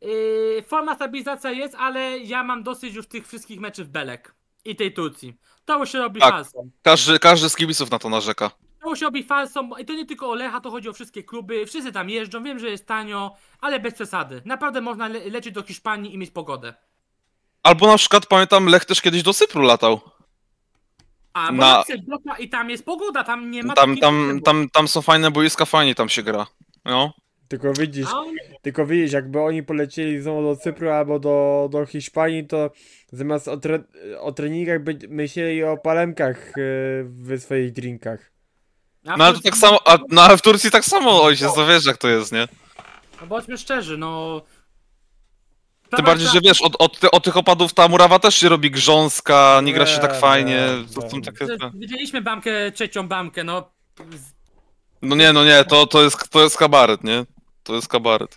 Speaker 3: yy, forma stabilizacja jest, ale ja mam dosyć już tych wszystkich meczów belek i tej Turcji. To już się robi tak.
Speaker 2: Każdy, każdy z kibiców na to narzeka.
Speaker 3: To już się robi farsą i to nie tylko o Lecha, to chodzi o wszystkie kluby. Wszyscy tam jeżdżą, wiem, że jest tanio, ale bez przesady. Naprawdę można le lecieć do Hiszpanii i mieć pogodę.
Speaker 2: Albo na przykład pamiętam, Lech też kiedyś do Cypru latał.
Speaker 3: A, bo na... na i tam jest pogoda, tam nie ma... Tam,
Speaker 2: tam, tam, tam są fajne boiska, fajnie tam się gra. No. Tylko
Speaker 1: widzisz, on... tylko widzisz, jakby oni polecieli znowu do Cypru albo do, do Hiszpanii, to zamiast o, tre o treningach by myśleli o palemkach e, w swoich
Speaker 2: drinkach. No, ale, to tak samo, a, no, ale w Turcji tak samo, oj się, no. wiesz jak to jest, nie?
Speaker 3: No bądźmy szczerzy, no tak, Tym tak, bardziej, tak. że wiesz,
Speaker 2: od, od, od, tych opadów ta murawa też się robi grząska, nie gra się tak fajnie. Nie, takie...
Speaker 3: Widzieliśmy bamkę, trzecią bamkę, no.
Speaker 2: No nie, no nie, to, to, jest, to jest kabaret, nie? To jest kabaret.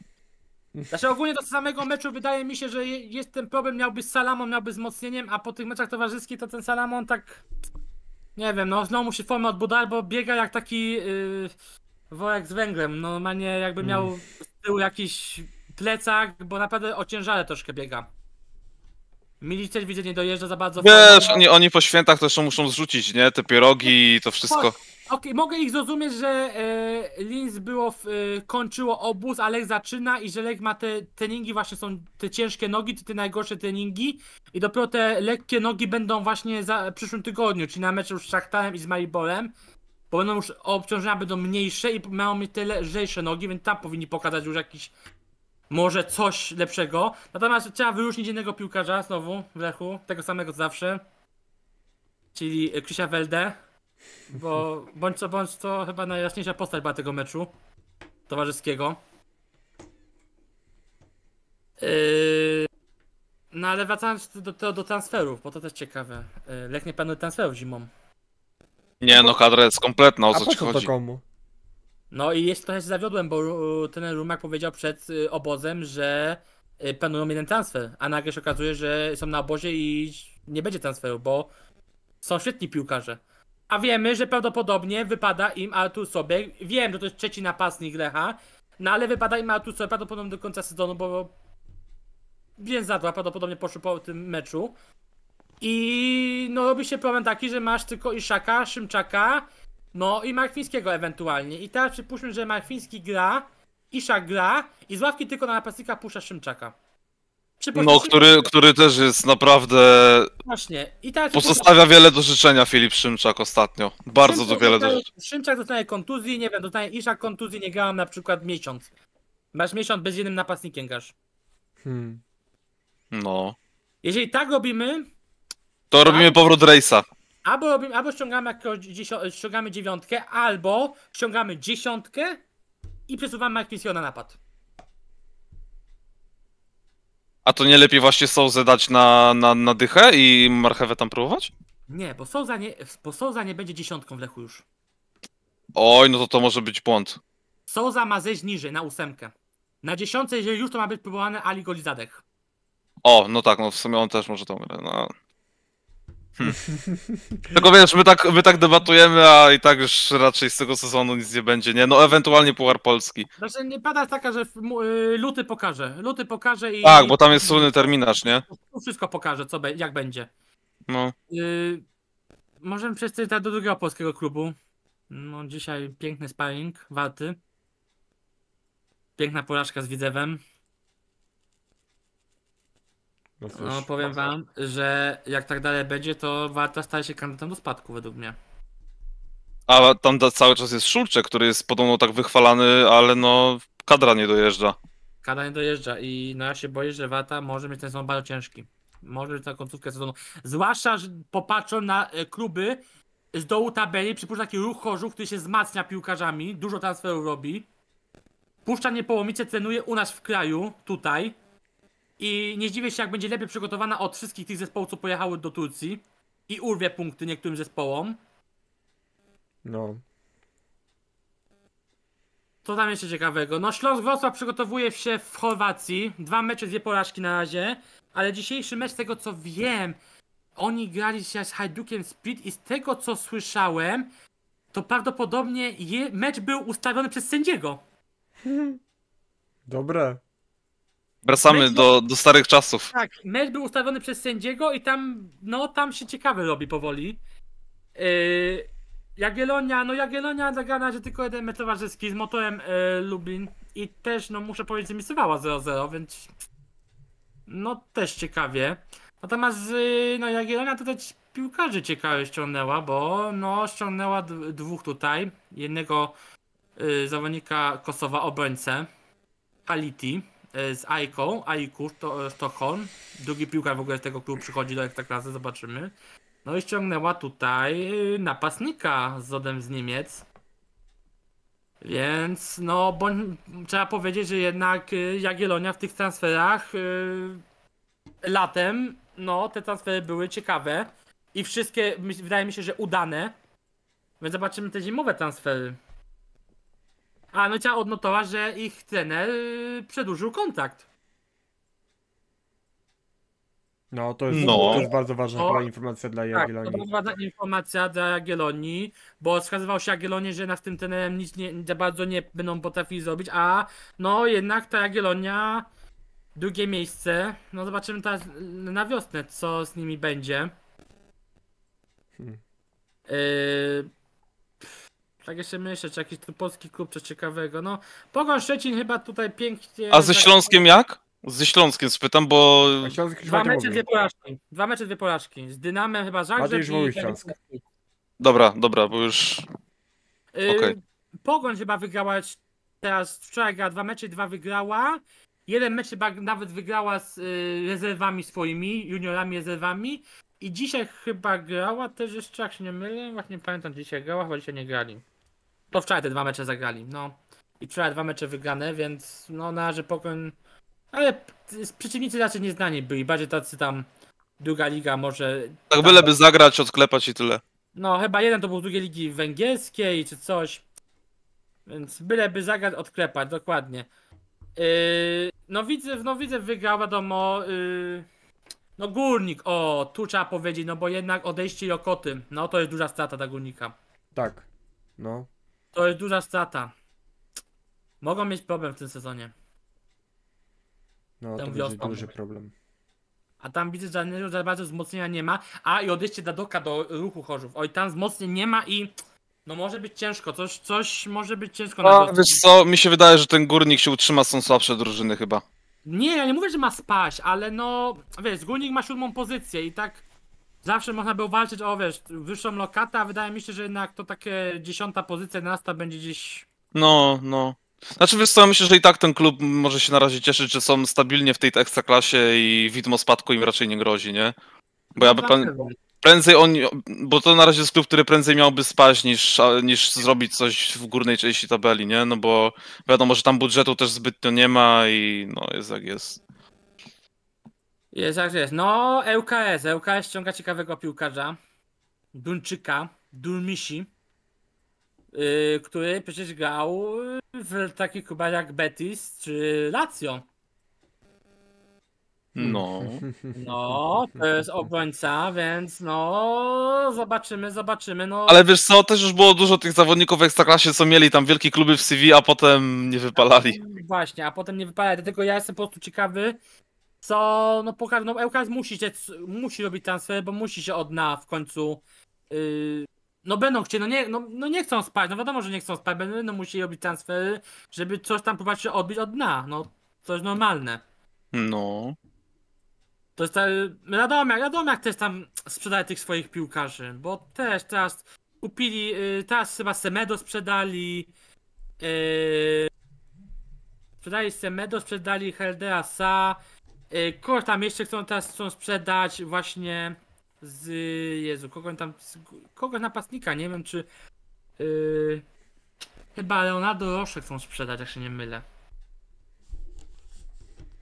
Speaker 3: Znaczy ogólnie do samego meczu wydaje mi się, że jest ten problem miałby z Salamon, miałby z wzmocnieniem, a po tych meczach towarzyskich to ten Salamon tak... Nie wiem, no znowu mu się formę odbudować, bo biega jak taki yy, z węglem, no ma nie jakby miał mm. z tyłu jakiś plecach, bo naprawdę ociężale troszkę biega. Milicer widzę nie dojeżdża za bardzo. Wiesz, oni,
Speaker 2: oni po świętach też muszą zrzucić, nie? Te pierogi i to wszystko. Okej,
Speaker 3: okay, mogę ich zrozumieć, że e, Linz było w, e, kończyło obóz, a Lech zaczyna i że Lech ma te treningi właśnie są te ciężkie nogi, te, te najgorsze treningi i dopiero te lekkie nogi będą właśnie za, w przyszłym tygodniu, czyli na meczu z Szachtarem i z Mariborem, bo będą już obciążenia będą mniejsze i mają mieć te lżejsze nogi, więc tam powinni pokazać już jakiś może coś lepszego. Natomiast trzeba wyróżnić innego piłkarza znowu w Lechu, tego samego co zawsze, czyli Krzysia e, Welde, bo bądź co bądź to chyba najjaśniejsza postać była tego meczu towarzyskiego. Yy... No ale wracając do, do, do transferów, bo to też ciekawe. E, Lech nie planuje transferów zimą.
Speaker 2: Nie no, kadra jest kompletna, o co, co ci chodzi? To komu?
Speaker 3: No i jeszcze trochę się zawiodłem, bo ten Rumak powiedział przed y, obozem, że y, planują jeden transfer, a nagle się okazuje, że są na obozie i nie będzie transferu, bo są świetni piłkarze. A wiemy, że prawdopodobnie wypada im Artur sobie Wiem, że to jest trzeci napastnik Lecha, no ale wypada im Artur sobie prawdopodobnie do końca sezonu, bo więc za to prawdopodobnie poszło po tym meczu. I no robi się problem taki, że masz tylko Iszaka, Szymczaka, no i Markwińskiego ewentualnie. I teraz przypuśćmy, że Markwiński gra, Isza gra i z ławki tylko na napastnika pusza Szymczaka. Przypuśćmy, No, który,
Speaker 2: który też jest naprawdę. Właśnie. I teraz Pozostawia wiele do życzenia Filip Szymczak ostatnio. Bardzo do Szymczak wiele do życzenia.
Speaker 3: Szymczak dostaje kontuzji, nie wiem, dostaje Isza kontuzji, nie grałem na przykład miesiąc. Masz miesiąc bez jednym napastnikiem grasz.
Speaker 2: Hmm. No.
Speaker 3: Jeżeli tak robimy,
Speaker 2: To robimy powrót Rejsa.
Speaker 3: Albo, robimy, albo ściągamy, ściągamy dziewiątkę, albo ściągamy dziesiątkę i przesuwamy Mark na napad.
Speaker 2: A to nie lepiej właśnie Souzę dać na, na, na dychę i marchewę tam próbować?
Speaker 3: Nie, bo Souza nie, bo Souza nie będzie dziesiątką w lechu już.
Speaker 2: Oj, no to to może być błąd.
Speaker 3: Souza ma zejść niżej, na ósemkę. Na dziesiątce, jeżeli już, to ma być próbowane Ali Golizadek.
Speaker 2: O, no tak, no w sumie on też może tą grę, no. Hmm. (laughs) Tylko wiesz, my tak, my tak debatujemy, a i tak już raczej z tego sezonu nic nie będzie, nie? No ewentualnie Puchar Polski.
Speaker 3: Znaczy nie pada taka, że w, y, luty pokaże, luty pokaże i... Tak, bo tam jest
Speaker 2: słynny terminarz, nie?
Speaker 3: Wszystko pokaże, co be, jak będzie. No. Y, możemy przejść do drugiego polskiego klubu. No dzisiaj piękny sparring, Warty. Piękna porażka z Widzewem. No, no powiem wam, że jak tak dalej będzie, to Warta staje się kandydatem do spadku według mnie.
Speaker 2: A tam cały czas jest Szulczek, który jest podobno tak wychwalany, ale no kadra nie dojeżdża.
Speaker 3: Kadra nie dojeżdża i no ja się boję, że Warta może mieć ten sezon bardzo ciężki. Może być na końcówkę sezonu. Zwłaszcza, że popatrzą na e, kluby z dołu tabeli, przypuszcza taki ruch Chorzów, który się wzmacnia piłkarzami, dużo transferów robi. Puszcza Niepołomice cenuje u nas w kraju, tutaj. I nie zdziwię się, jak będzie lepiej przygotowana od wszystkich tych zespołów, co pojechały do Turcji. I urwie punkty niektórym zespołom. No. Co tam jeszcze ciekawego? No Śląsk Wrocław przygotowuje się w Chorwacji. Dwa mecze, dwie porażki na razie. Ale dzisiejszy mecz, z tego co wiem, oni grali się z Hajdukiem Split i z tego co słyszałem, to prawdopodobnie je, mecz był ustawiony przez sędziego.
Speaker 2: Dobra. Wracamy do, do starych czasów.
Speaker 3: Tak, mecz był ustawiony przez sędziego i tam, no, tam się ciekawe robi powoli. Yy, no Jagielonia zagrana, że tylko jeden mecz towarzyski z motorem yy, Lubin i też, no muszę powiedzieć, zemisywała 0-0, więc no też ciekawie. Natomiast yy, no Jagiellonia tutaj piłkarzy ciekawie ściągnęła, bo no ściągnęła dwóch tutaj, jednego yy, zawodnika Kosowa obrońcę, Haliti z Aiką, Aiku Szto, e, Sztokholm, drugi piłkarz w ogóle z tego klubu przychodzi do Ekstraklasy, tak zobaczymy. No i ściągnęła tutaj y, napastnika z Zodem z Niemiec. Więc no, trzeba powiedzieć, że jednak y, Jagiellonia w tych transferach yy, latem, no te transfery były ciekawe i wszystkie, wydaje mi się, że udane. Więc zobaczymy te zimowe transfery. A no chciała odnotować, że ich trener y, przedłużył kontakt.
Speaker 1: No, to jest no. też bardzo ważna to, informacja dla Jagiellonii. Tak, to bardzo
Speaker 3: ważna informacja dla Jagiellonii, bo wskazywał się Jagiellonie, że nas tym trenerem nic nie, za bardzo nie będą potrafili zrobić, a no jednak ta Jagiellonia drugie miejsce. No zobaczymy teraz na wiosnę, co z nimi będzie. Hmm. Y, tak jeszcze myślę, czy jakiś tu polski klub, coś ciekawego. No, Pogoń Szczecin chyba tutaj pięknie... A ze Śląskiem
Speaker 2: jak? Ze Śląskiem spytam, bo... Dwa mecze, dwie
Speaker 3: porażki. Dwa mecze, dwie porażki. Z Dynamem chyba Zagrzeb i... Śląsk.
Speaker 2: Dobra, dobra, bo już...
Speaker 3: Yy, okay. Pogoń chyba wygrała teraz, wczoraj dwa mecze, dwa wygrała. Jeden mecz chyba nawet wygrała z y, rezerwami swoimi, juniorami rezerwami. I dzisiaj chyba grała też jeszcze, jak się nie mylę, właśnie pamiętam, dzisiaj grała, chyba dzisiaj nie grali. To wczoraj te dwa mecze zagrali, no. I wczoraj dwa mecze wygrane, więc no na razie pokoń... Ale przeciwnicy raczej nieznani byli, bardziej tacy tam druga liga może... Tak byleby
Speaker 2: zagrać, odklepać i tyle.
Speaker 3: No chyba jeden to był drugiej ligi węgierskiej czy coś. Więc byleby zagrać, odklepać, dokładnie. Yy, no widzę, no widzę wygrał, wiadomo... Yy... No górnik, o, tu trzeba powiedzieć, no bo jednak odejście Jokoty, no to jest duża strata dla górnika.
Speaker 1: Tak, no.
Speaker 3: To jest duża strata. Mogą mieć problem w tym sezonie.
Speaker 1: No, Tam to będzie duży problem.
Speaker 3: A tam widzę, że za bardzo wzmocnienia nie ma. A i odejście Dadoka do ruchu Chorzów. Oj, tam wzmocnień nie ma i no może być ciężko. Coś, coś może być ciężko. na A, wiesz co,
Speaker 2: mi się wydaje, że ten górnik się utrzyma, są słabsze drużyny chyba.
Speaker 3: Nie, ja nie mówię, że ma spaść, ale no wiesz, Górnik ma siódmą pozycję i tak Zawsze można było walczyć o, wiesz, wyższą lokatę, a wydaje mi się, że jednak to takie dziesiąta pozycja, 11 będzie gdzieś...
Speaker 2: No, no. Znaczy wiesz co, myślę, że i tak ten klub może się na razie cieszyć, że są stabilnie w tej ekstraklasie i widmo spadku im raczej nie grozi, nie? Bo ja no bym, Prędzej bo to na razie jest klub, który prędzej miałby spaść niż, niż zrobić coś w górnej części tabeli, nie? No bo wiadomo, że tam budżetu też zbytnio nie ma i no jest jak jest.
Speaker 3: Jest jak jest. No, ŁKS. ŁKS ściąga ciekawego piłkarza. Duńczyka, Dulmisi, yy, który przecież grał w takich klubach jak Betis czy Lazio. Hmm. No. No, to jest obrońca, więc no, zobaczymy, zobaczymy. No. Ale wiesz co, też już było
Speaker 2: dużo tych zawodników w Ekstraklasie, co mieli tam wielkie kluby w CV, a potem nie wypalali.
Speaker 3: Właśnie, a potem nie wypalali, dlatego ja jestem po prostu ciekawy, co no pokazał, no Ełkas musi, musi robić transfer, bo musi się odna w końcu yy, no będą chcieli, no nie, no, no nie chcą spać, no wiadomo, że nie chcą spać, będą musieli robić transfery, żeby coś tam próbować się odbić od dna, no coś normalne. No. To jest, e, wiadomo, wiadomo jak też tam sprzedaje tych swoich piłkarzy, bo też teraz kupili, e, teraz chyba Semedo sprzedali, yy, sprzedali Semedo, sprzedali Heldeasa. Sa, Y, kogo tam jeszcze chcą teraz chcą sprzedać właśnie z Jezu, kogo tam z, kogo napastnika, nie wiem czy yy, chyba Leonardo Rosze chcą sprzedać, jak się nie mylę.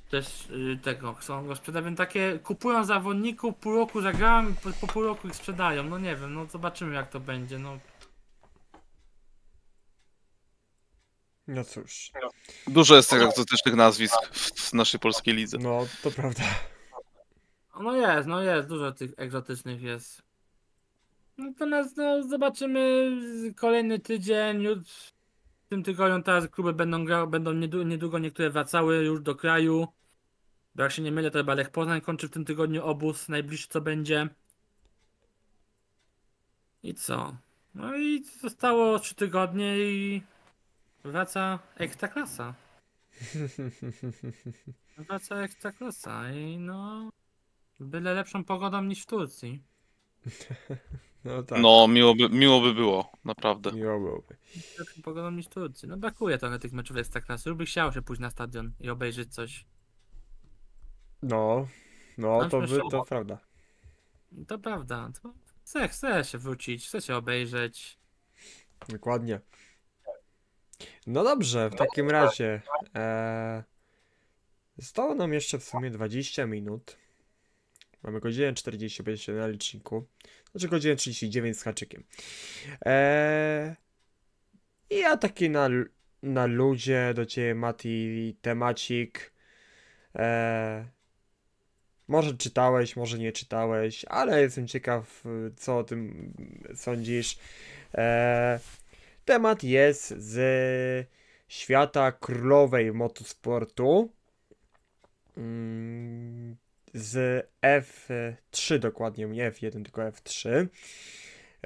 Speaker 3: Też yy, tego chcą go sprzedać, więc takie kupują zawodników, pół roku zagrałem, po, po pół roku ich sprzedają. No nie wiem, no zobaczymy jak to będzie, no. No cóż. No.
Speaker 2: Dużo jest tych egzotycznych nazwisk w naszej polskiej lidze. No, to prawda.
Speaker 3: No jest, no jest, dużo tych egzotycznych jest. Natomiast no, zobaczymy kolejny tydzień. W tym tygodniu teraz kluby będą grały, będą niedługo niektóre wracały już do kraju. Bo jak się nie mylę, to chyba Lech Poznań kończy w tym tygodniu obóz, najbliższy co będzie. I co? No i zostało 3 tygodnie i Wraca ekstraklasa.
Speaker 1: (laughs)
Speaker 3: Wraca ekstraklasa i no... Byle lepszą pogodą niż w Turcji. (laughs) No tak.
Speaker 2: No, miło by, miło by było, naprawdę. Miło byłoby.
Speaker 3: Lepszą pogodą niż w Turcji. No brakuje trochę tych meczów ekstraklasy. Już by chciał się pójść na stadion i obejrzeć coś.
Speaker 1: No, no to, by, to prawda.
Speaker 3: To prawda. To chce, chce się wrócić, chce się obejrzeć.
Speaker 1: Dokładnie. No dobrze, w takim razie. E, zostało nam jeszcze w sumie 20 minut. Mamy godzinę 45 na liczniku. Znaczy godzinę 39 z haczykiem. E, I ja taki na, na ludzie do ciebie, Mati, temacik. E, może czytałeś, może nie czytałeś, ale jestem ciekaw, co o tym sądzisz. Eee, Temat jest z świata królowej motosportu. Mm, z F3 dokładnie, nie F1, tylko F3.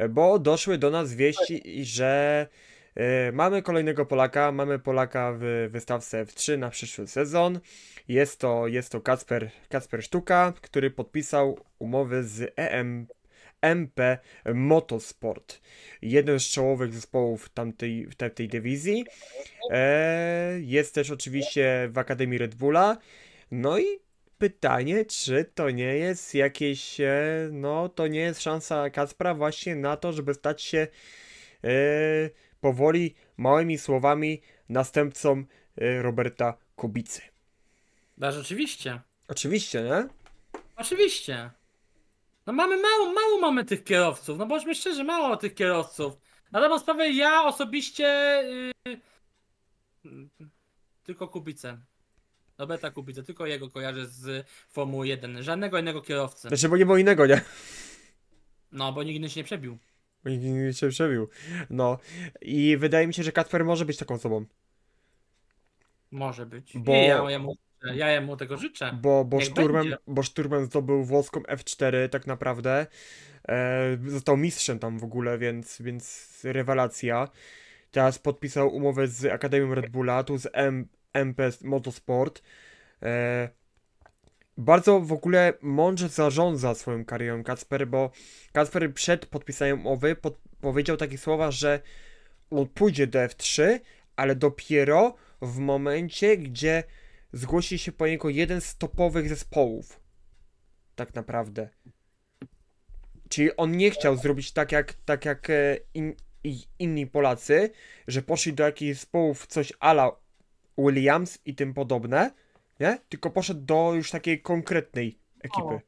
Speaker 1: Bo doszły do nas wieści, że e, mamy kolejnego Polaka, mamy Polaka w wystawce F3 na przyszły sezon. Jest to, jest to Kacper, Kacper Sztuka, który podpisał umowę z EM MP Motorsport. Jeden z czołowych zespołów tamtej, tamtej dywizji. E, jest też oczywiście w Akademii Red Bulla. No i pytanie, czy to nie jest jakieś, e, no to nie jest szansa Kaspra właśnie na to, żeby stać się e, powoli, małymi słowami następcą e, Roberta Kubicy.
Speaker 3: No rzeczywiście. Oczywiście, nie? Oczywiście. No mamy mało, mało mamy tych kierowców, no bądźmy szczerzy, mało tych kierowców. Na dobrą sprawę ja osobiście yy, tylko Kubicę. Roberta no Kubicę, tylko jego kojarzę z Formuły 1. Żadnego innego kierowcy. Znaczy, bo nie było innego, nie? No, bo nigdy się nie przebił.
Speaker 1: Bo nigdy się nie przebił. No. I wydaje mi się, że Katwer może być taką osobą.
Speaker 3: Może być. Bo... ja, ja mu ja mu tego życzę. Bo, bo, Niech
Speaker 1: bo zdobył włoską F4 tak naprawdę. E, został mistrzem tam w ogóle, więc, więc rewelacja. Teraz podpisał umowę z Akademią Red Bulla, tu z M, MP Motorsport. E, bardzo w ogóle mądrze zarządza swoją karierą Kacper, bo Kacper przed podpisaniem umowy pod, powiedział takie słowa, że on pójdzie do F3, ale dopiero w momencie, gdzie zgłosi się po niego jeden z topowych zespołów. Tak naprawdę. Czyli on nie chciał zrobić tak jak, tak jak e, in, inni Polacy, że poszli do jakichś zespołów coś ala Williams i tym podobne, nie? Tylko poszedł do już takiej konkretnej ekipy.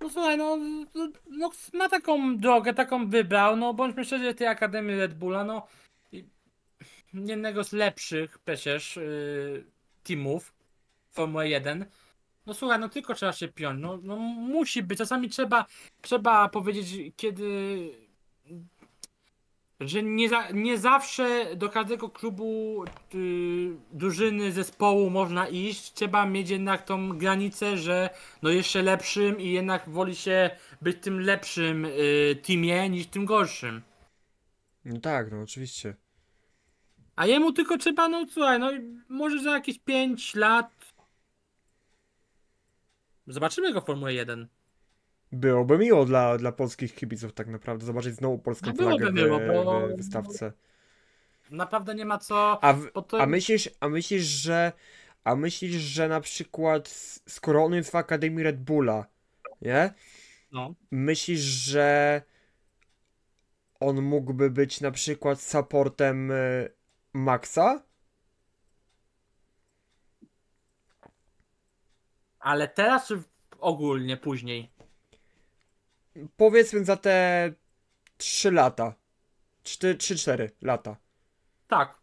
Speaker 3: No słuchaj, no, no, no ma taką drogę, taką wybrał, no bądźmy szczerzy, tej Akademii Red Bulla, no jednego z lepszych przecież yy, teamów Formuły 1. No słuchaj, no tylko trzeba się piąć. No, no musi być. Czasami trzeba, trzeba powiedzieć, kiedy. Że nie, za, nie zawsze do każdego klubu, yy, drużyny, zespołu można iść. Trzeba mieć jednak tą granicę, że no jeszcze lepszym i jednak woli się być tym lepszym yy, teamie niż tym gorszym. No tak, no oczywiście. A jemu tylko trzeba, no słuchaj, no może za jakieś 5 lat. Zobaczymy go w Formule 1.
Speaker 1: Byłoby miło dla, dla polskich kibiców tak naprawdę zobaczyć znowu polską no, flagę miło, w, bo... w wystawce.
Speaker 3: Naprawdę nie ma co. A, w, to... a,
Speaker 1: myślisz, a myślisz, że a myślisz, że na przykład skoro on jest w Akademii Red Bulla, nie? No. Myślisz, że on mógłby być na przykład supportem y, Maxa?
Speaker 3: Ale teraz czy ogólnie później?
Speaker 1: Powiedzmy za te 3 lata.
Speaker 3: 3-4 lata. Tak.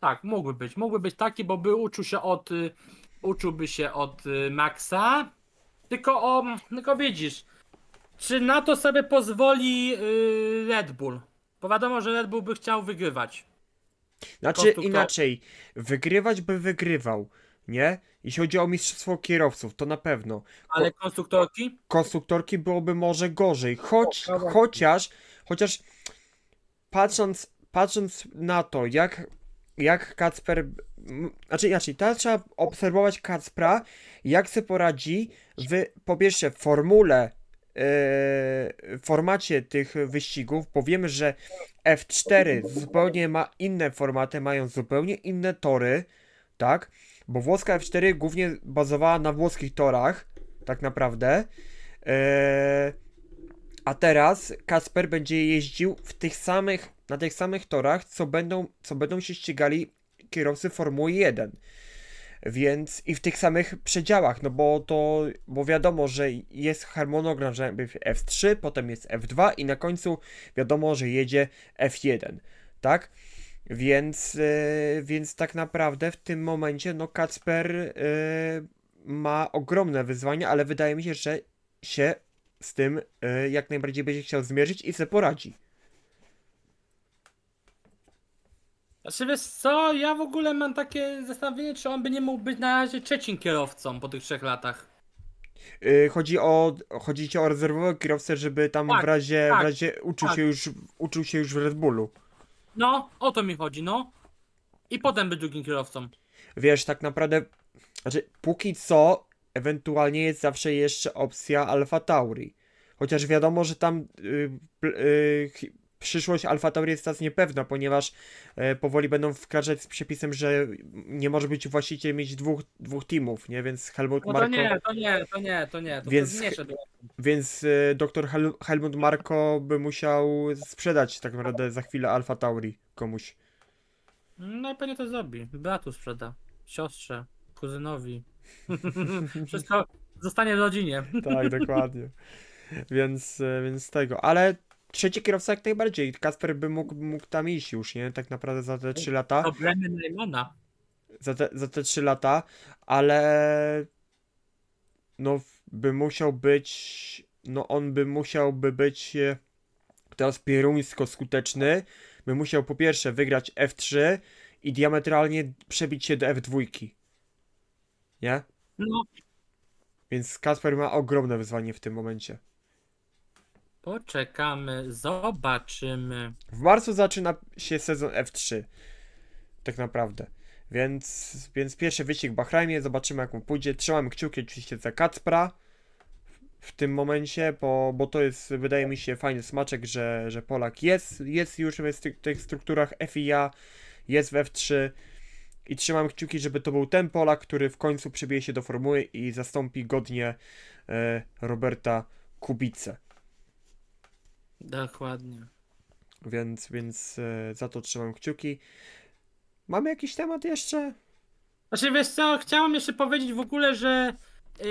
Speaker 3: Tak, mógłby być. Mógłby być taki, bo by uczył się od. Y, Uczyłby się od y, Maxa. Tylko o. Tylko widzisz. Czy na to sobie pozwoli y, Red Bull? Bo wiadomo, że Red Bull by chciał wygrywać. Znaczy to, to, to... inaczej,
Speaker 1: wygrywać by wygrywał, nie? Jeśli chodzi o mistrzostwo kierowców, to na pewno.
Speaker 3: Ale konstruktorki?
Speaker 1: Konstruktorki byłoby może gorzej, choć, o, chociaż, chociaż patrząc, patrząc na to, jak, jak Kacper, znaczy inaczej, teraz trzeba obserwować Kacpra, jak sobie poradzi w, po pierwsze, formule E, formacie tych wyścigów, powiemy, że F4 zupełnie ma inne formaty, mają zupełnie inne tory, tak? Bo włoska F4 głównie bazowała na włoskich torach, tak naprawdę. E, a teraz Kasper będzie jeździł w tych samych, na tych samych torach, co będą, co będą się ścigali kierowcy Formuły 1. Więc i w tych samych przedziałach, no bo to, bo wiadomo, że jest harmonogram, że najpierw F3, potem jest F2 i na końcu wiadomo, że jedzie F1, tak? Więc, yy, więc tak naprawdę w tym momencie, no Kacper yy, ma ogromne wyzwania, ale wydaje mi się, że się z tym yy, jak najbardziej będzie chciał zmierzyć i sobie poradzi.
Speaker 3: Znaczy wiesz co, ja w ogóle mam takie zastanowienie, czy on by nie mógł być na razie trzecim kierowcą po tych trzech latach.
Speaker 1: Yy, chodzi o, chodzi ci o rezerwowego kierowcę, żeby tam tak, w tak, razie, tak, w razie uczył, tak. się już, uczył się już w Red Bullu.
Speaker 3: No, o to mi chodzi, no. I potem być drugim kierowcą.
Speaker 1: Wiesz, tak naprawdę, znaczy póki co, ewentualnie jest zawsze jeszcze opcja Alfa Tauri. Chociaż wiadomo, że tam yy, yy, Przyszłość Alfa Tauri jest teraz niepewna, ponieważ e, powoli będą wkraczać z przepisem, że nie może być właściciel mieć dwóch, dwóch teamów, nie? Więc Helmut no to nie, to nie, to nie, to nie. To więc więc e, doktor Hel Helmut Marko by musiał sprzedać tak naprawdę za chwilę Alfa Tauri komuś.
Speaker 3: No i pewnie to zrobi. Bratu sprzeda, siostrze, kuzynowi. (laughs) Wszystko zostanie w rodzinie. tak, dokładnie.
Speaker 1: Więc, e, więc tego. Ale trzeci kierowca jak najbardziej. Kasper by mógł, mógł tam iść już, nie? Tak naprawdę za te trzy lata. Problemy
Speaker 3: Neymana.
Speaker 1: Za te, za te 3 lata, ale no by musiał być, no on by musiałby być e, teraz pieruńsko skuteczny, by musiał po pierwsze wygrać F3 i diametralnie przebić się do F2. Nie? No. Więc Kasper ma ogromne wyzwanie w tym momencie.
Speaker 3: Poczekamy, zobaczymy. W
Speaker 1: marcu zaczyna się sezon F3. Tak naprawdę. Więc, więc pierwszy wyścig w Bahrajmie, zobaczymy jak mu pójdzie. Trzymam kciuki oczywiście za Kacpra w tym momencie, bo, bo to jest, wydaje mi się, fajny smaczek, że, że Polak jest, jest już w tych strukturach FIA, jest w F3 i trzymam kciuki, żeby to był ten Polak, który w końcu przebije się do formuły i zastąpi godnie e, Roberta Kubicę.
Speaker 3: Dokładnie. Więc,
Speaker 1: więc e, za to trzymam kciuki. Mamy jakiś temat jeszcze?
Speaker 3: Znaczy wiesz co, chciałem jeszcze powiedzieć w ogóle, że yy,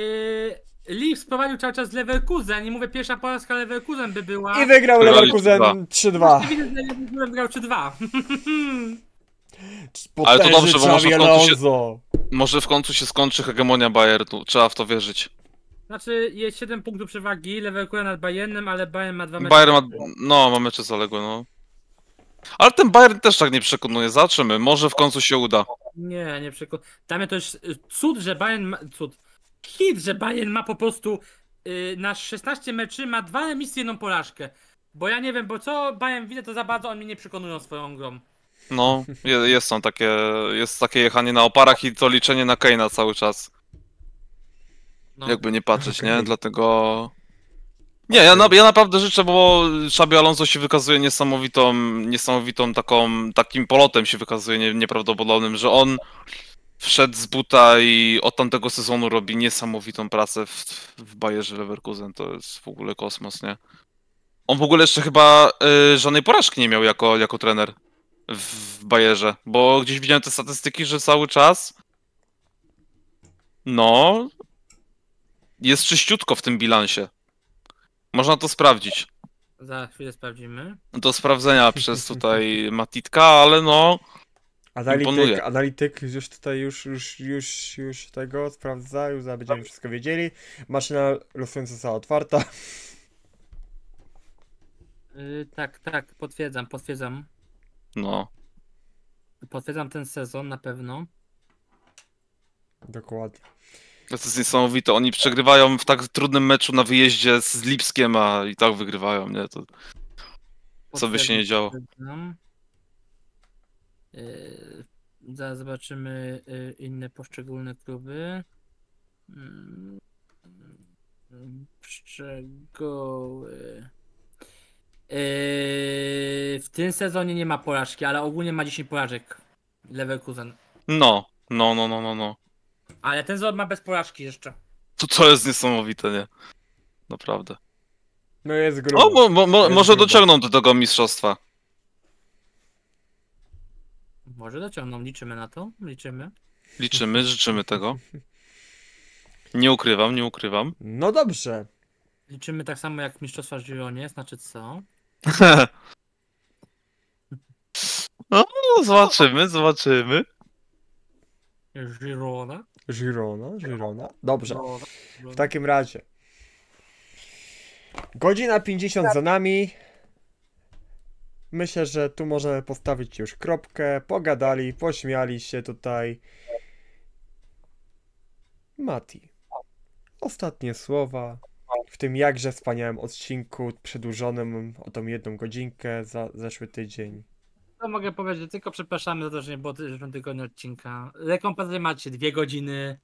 Speaker 3: e, Leaf sprowadził cały czas Leverkusen i mówię, pierwsza polska Leverkusen by była. I wygrał Leverkusen 3-2. Leverkusen wygrał 3-2. (laughs)
Speaker 1: Ale to dobrze, bo może w, końcu się,
Speaker 2: może w końcu się skończy hegemonia Bayernu. Trzeba w to wierzyć.
Speaker 3: Znaczy jest 7 punktów przewagi Leverkusen nad Bayernem, ale Bayern ma dwa mecze. Bayern ma,
Speaker 2: no, ma mecze zaległe, no. Ale ten Bayern też tak nie przekonuje, zobaczymy, może w końcu się uda.
Speaker 3: Nie, nie przekonuje. Damy to jest y, cud, że Bayern ma, cud, hit, że Bayern ma po prostu yy, na 16 meczy, ma dwa remisy, jedną porażkę. Bo ja nie wiem, bo co Bayern widzę, to za bardzo on mnie nie przekonują swoją grą.
Speaker 2: No, jest, są takie, jest takie jechanie na oparach i to liczenie na Keina cały czas. No. Jakby nie patrzeć, okay. nie? Dlatego. Nie, ja, na, ja, naprawdę życzę, bo Szabio Alonso się wykazuje niesamowitą, niesamowitą taką, takim polotem się wykazuje nie, nieprawdopodobnym, że on wszedł z buta i od tamtego sezonu robi niesamowitą pracę w, w Bayerze Leverkusen. To jest w ogóle kosmos, nie? On w ogóle jeszcze chyba y, żadnej porażki nie miał jako, jako trener w Bayerze, bo gdzieś widziałem te statystyki, że cały czas no, jest czyściutko w tym bilansie. Można to sprawdzić.
Speaker 3: Za chwilę sprawdzimy.
Speaker 2: Do sprawdzenia przez (laughs) tutaj Matitka, ale no. Analityk,
Speaker 1: analityk już tutaj już, już, już, już tego sprawdza, już będziemy tak. wszystko wiedzieli. Maszyna losująca została
Speaker 2: otwarta.
Speaker 3: Yy, tak, tak, potwierdzam, potwierdzam. No. Potwierdzam ten sezon na pewno.
Speaker 1: Dokładnie.
Speaker 2: To jest niesamowite. Oni przegrywają w tak trudnym meczu na wyjeździe z Lipskiem, a i tak wygrywają, nie? To... Co by się nie działo.
Speaker 3: Yy, zaraz zobaczymy yy, inne poszczególne kluby. Yy, szczegóły. w tym sezonie nie ma porażki, ale ogólnie ma 10 porażek. Leverkusen.
Speaker 2: No, no, no, no, no. no.
Speaker 3: Ale ten złot ma bez porażki jeszcze.
Speaker 2: To, to jest niesamowite, nie? Naprawdę.
Speaker 3: No jest grubo. O, mo, mo, mo, jest może grubo. dociągną
Speaker 2: do tego mistrzostwa.
Speaker 3: Może dociągną, liczymy na to, liczymy.
Speaker 2: Liczymy, (laughs) życzymy tego. Nie ukrywam, nie ukrywam.
Speaker 3: No dobrze. Liczymy tak samo jak mistrzostwa w Gironie, znaczy co?
Speaker 2: no, (laughs) no, zobaczymy, zobaczymy.
Speaker 1: Girona? Girona, Girona. Dobrze. No, w takim razie. Godzina 50 za nami. Myślę, że tu możemy postawić już kropkę. Pogadali, pośmiali się tutaj. Mati. Ostatnie słowa w tym jakże wspaniałym odcinku przedłużonym o tą jedną godzinkę za zeszły tydzień.
Speaker 3: Co mogę powiedzieć, tylko przepraszamy za to, że nie było w zeszłym tygodniu odcinka. Rekompensaty macie dwie godziny.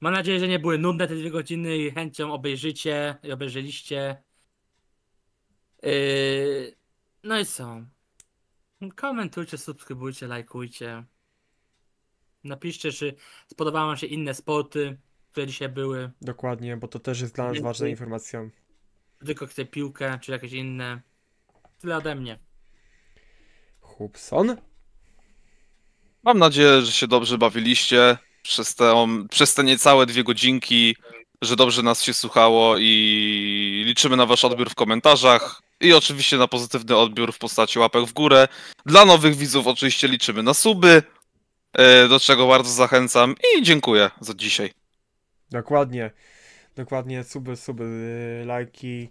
Speaker 3: Mam nadzieję, że nie były nudne te dwie godziny i chęcią obejrzycie i obejrzeliście. Yy... No i co? Komentujcie, subskrybujcie, lajkujcie. Napiszcie, czy spodobały wam się inne sporty, które dzisiaj były.
Speaker 1: Dokładnie, bo to też jest dla nas ważna informacja.
Speaker 3: Tylko chcę piłkę, czy jakieś inne. Tyle ode mnie.
Speaker 2: Hubson. Mam nadzieję, że się dobrze bawiliście przez te, przez te niecałe dwie godzinki, że dobrze nas się słuchało i liczymy na wasz odbiór w komentarzach i oczywiście na pozytywny odbiór w postaci łapek w górę. Dla nowych widzów oczywiście liczymy na suby, e, do czego bardzo zachęcam i dziękuję za dzisiaj.
Speaker 1: Dokładnie. Dokładnie, suby, suby, lajki,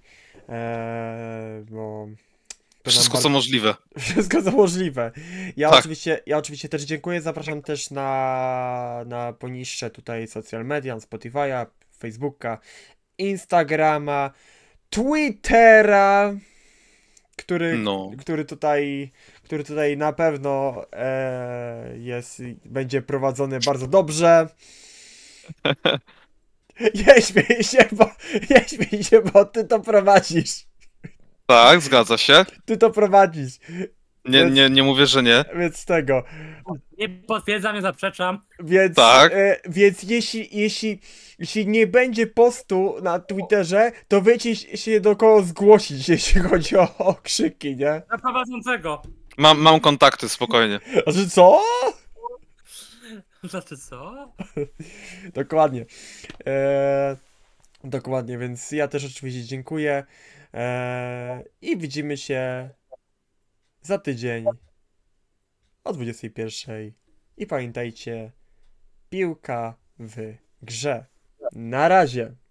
Speaker 1: e, bo wszystko bardzo... co możliwe. (laughs) Wszystko co możliwe. Ja, tak. oczywiście, ja oczywiście też dziękuję. Zapraszam też na, na poniższe tutaj social media, Spotify'a, Facebooka, Instagrama, Twittera, który, no. który, tutaj, który tutaj na pewno e, jest, będzie prowadzony bardzo dobrze. Nie (laughs) (laughs) się, bo, nie się, bo ty to prowadzisz.
Speaker 2: Tak, zgadza się.
Speaker 1: Ty to prowadzisz.
Speaker 2: Nie, więc, nie, nie mówię, że nie. Więc tego.
Speaker 3: Nie potwierdzam, nie zaprzeczam. Więc, tak.
Speaker 1: E, więc jeśli, jeśli, jeśli nie będzie postu na Twitterze, to wiecie się do kogo zgłosić, (laughs) jeśli chodzi o, o krzyki, nie?
Speaker 3: Na prowadzącego.
Speaker 2: Mam, mam kontakty, spokojnie.
Speaker 3: Znaczy co? (laughs) Znaczy co?
Speaker 1: dokładnie. E, dokładnie, więc ja też oczywiście dziękuję. Eee, I widzimy się za tydzień o 21. I pamiętajcie, piłka w grze. Na razie.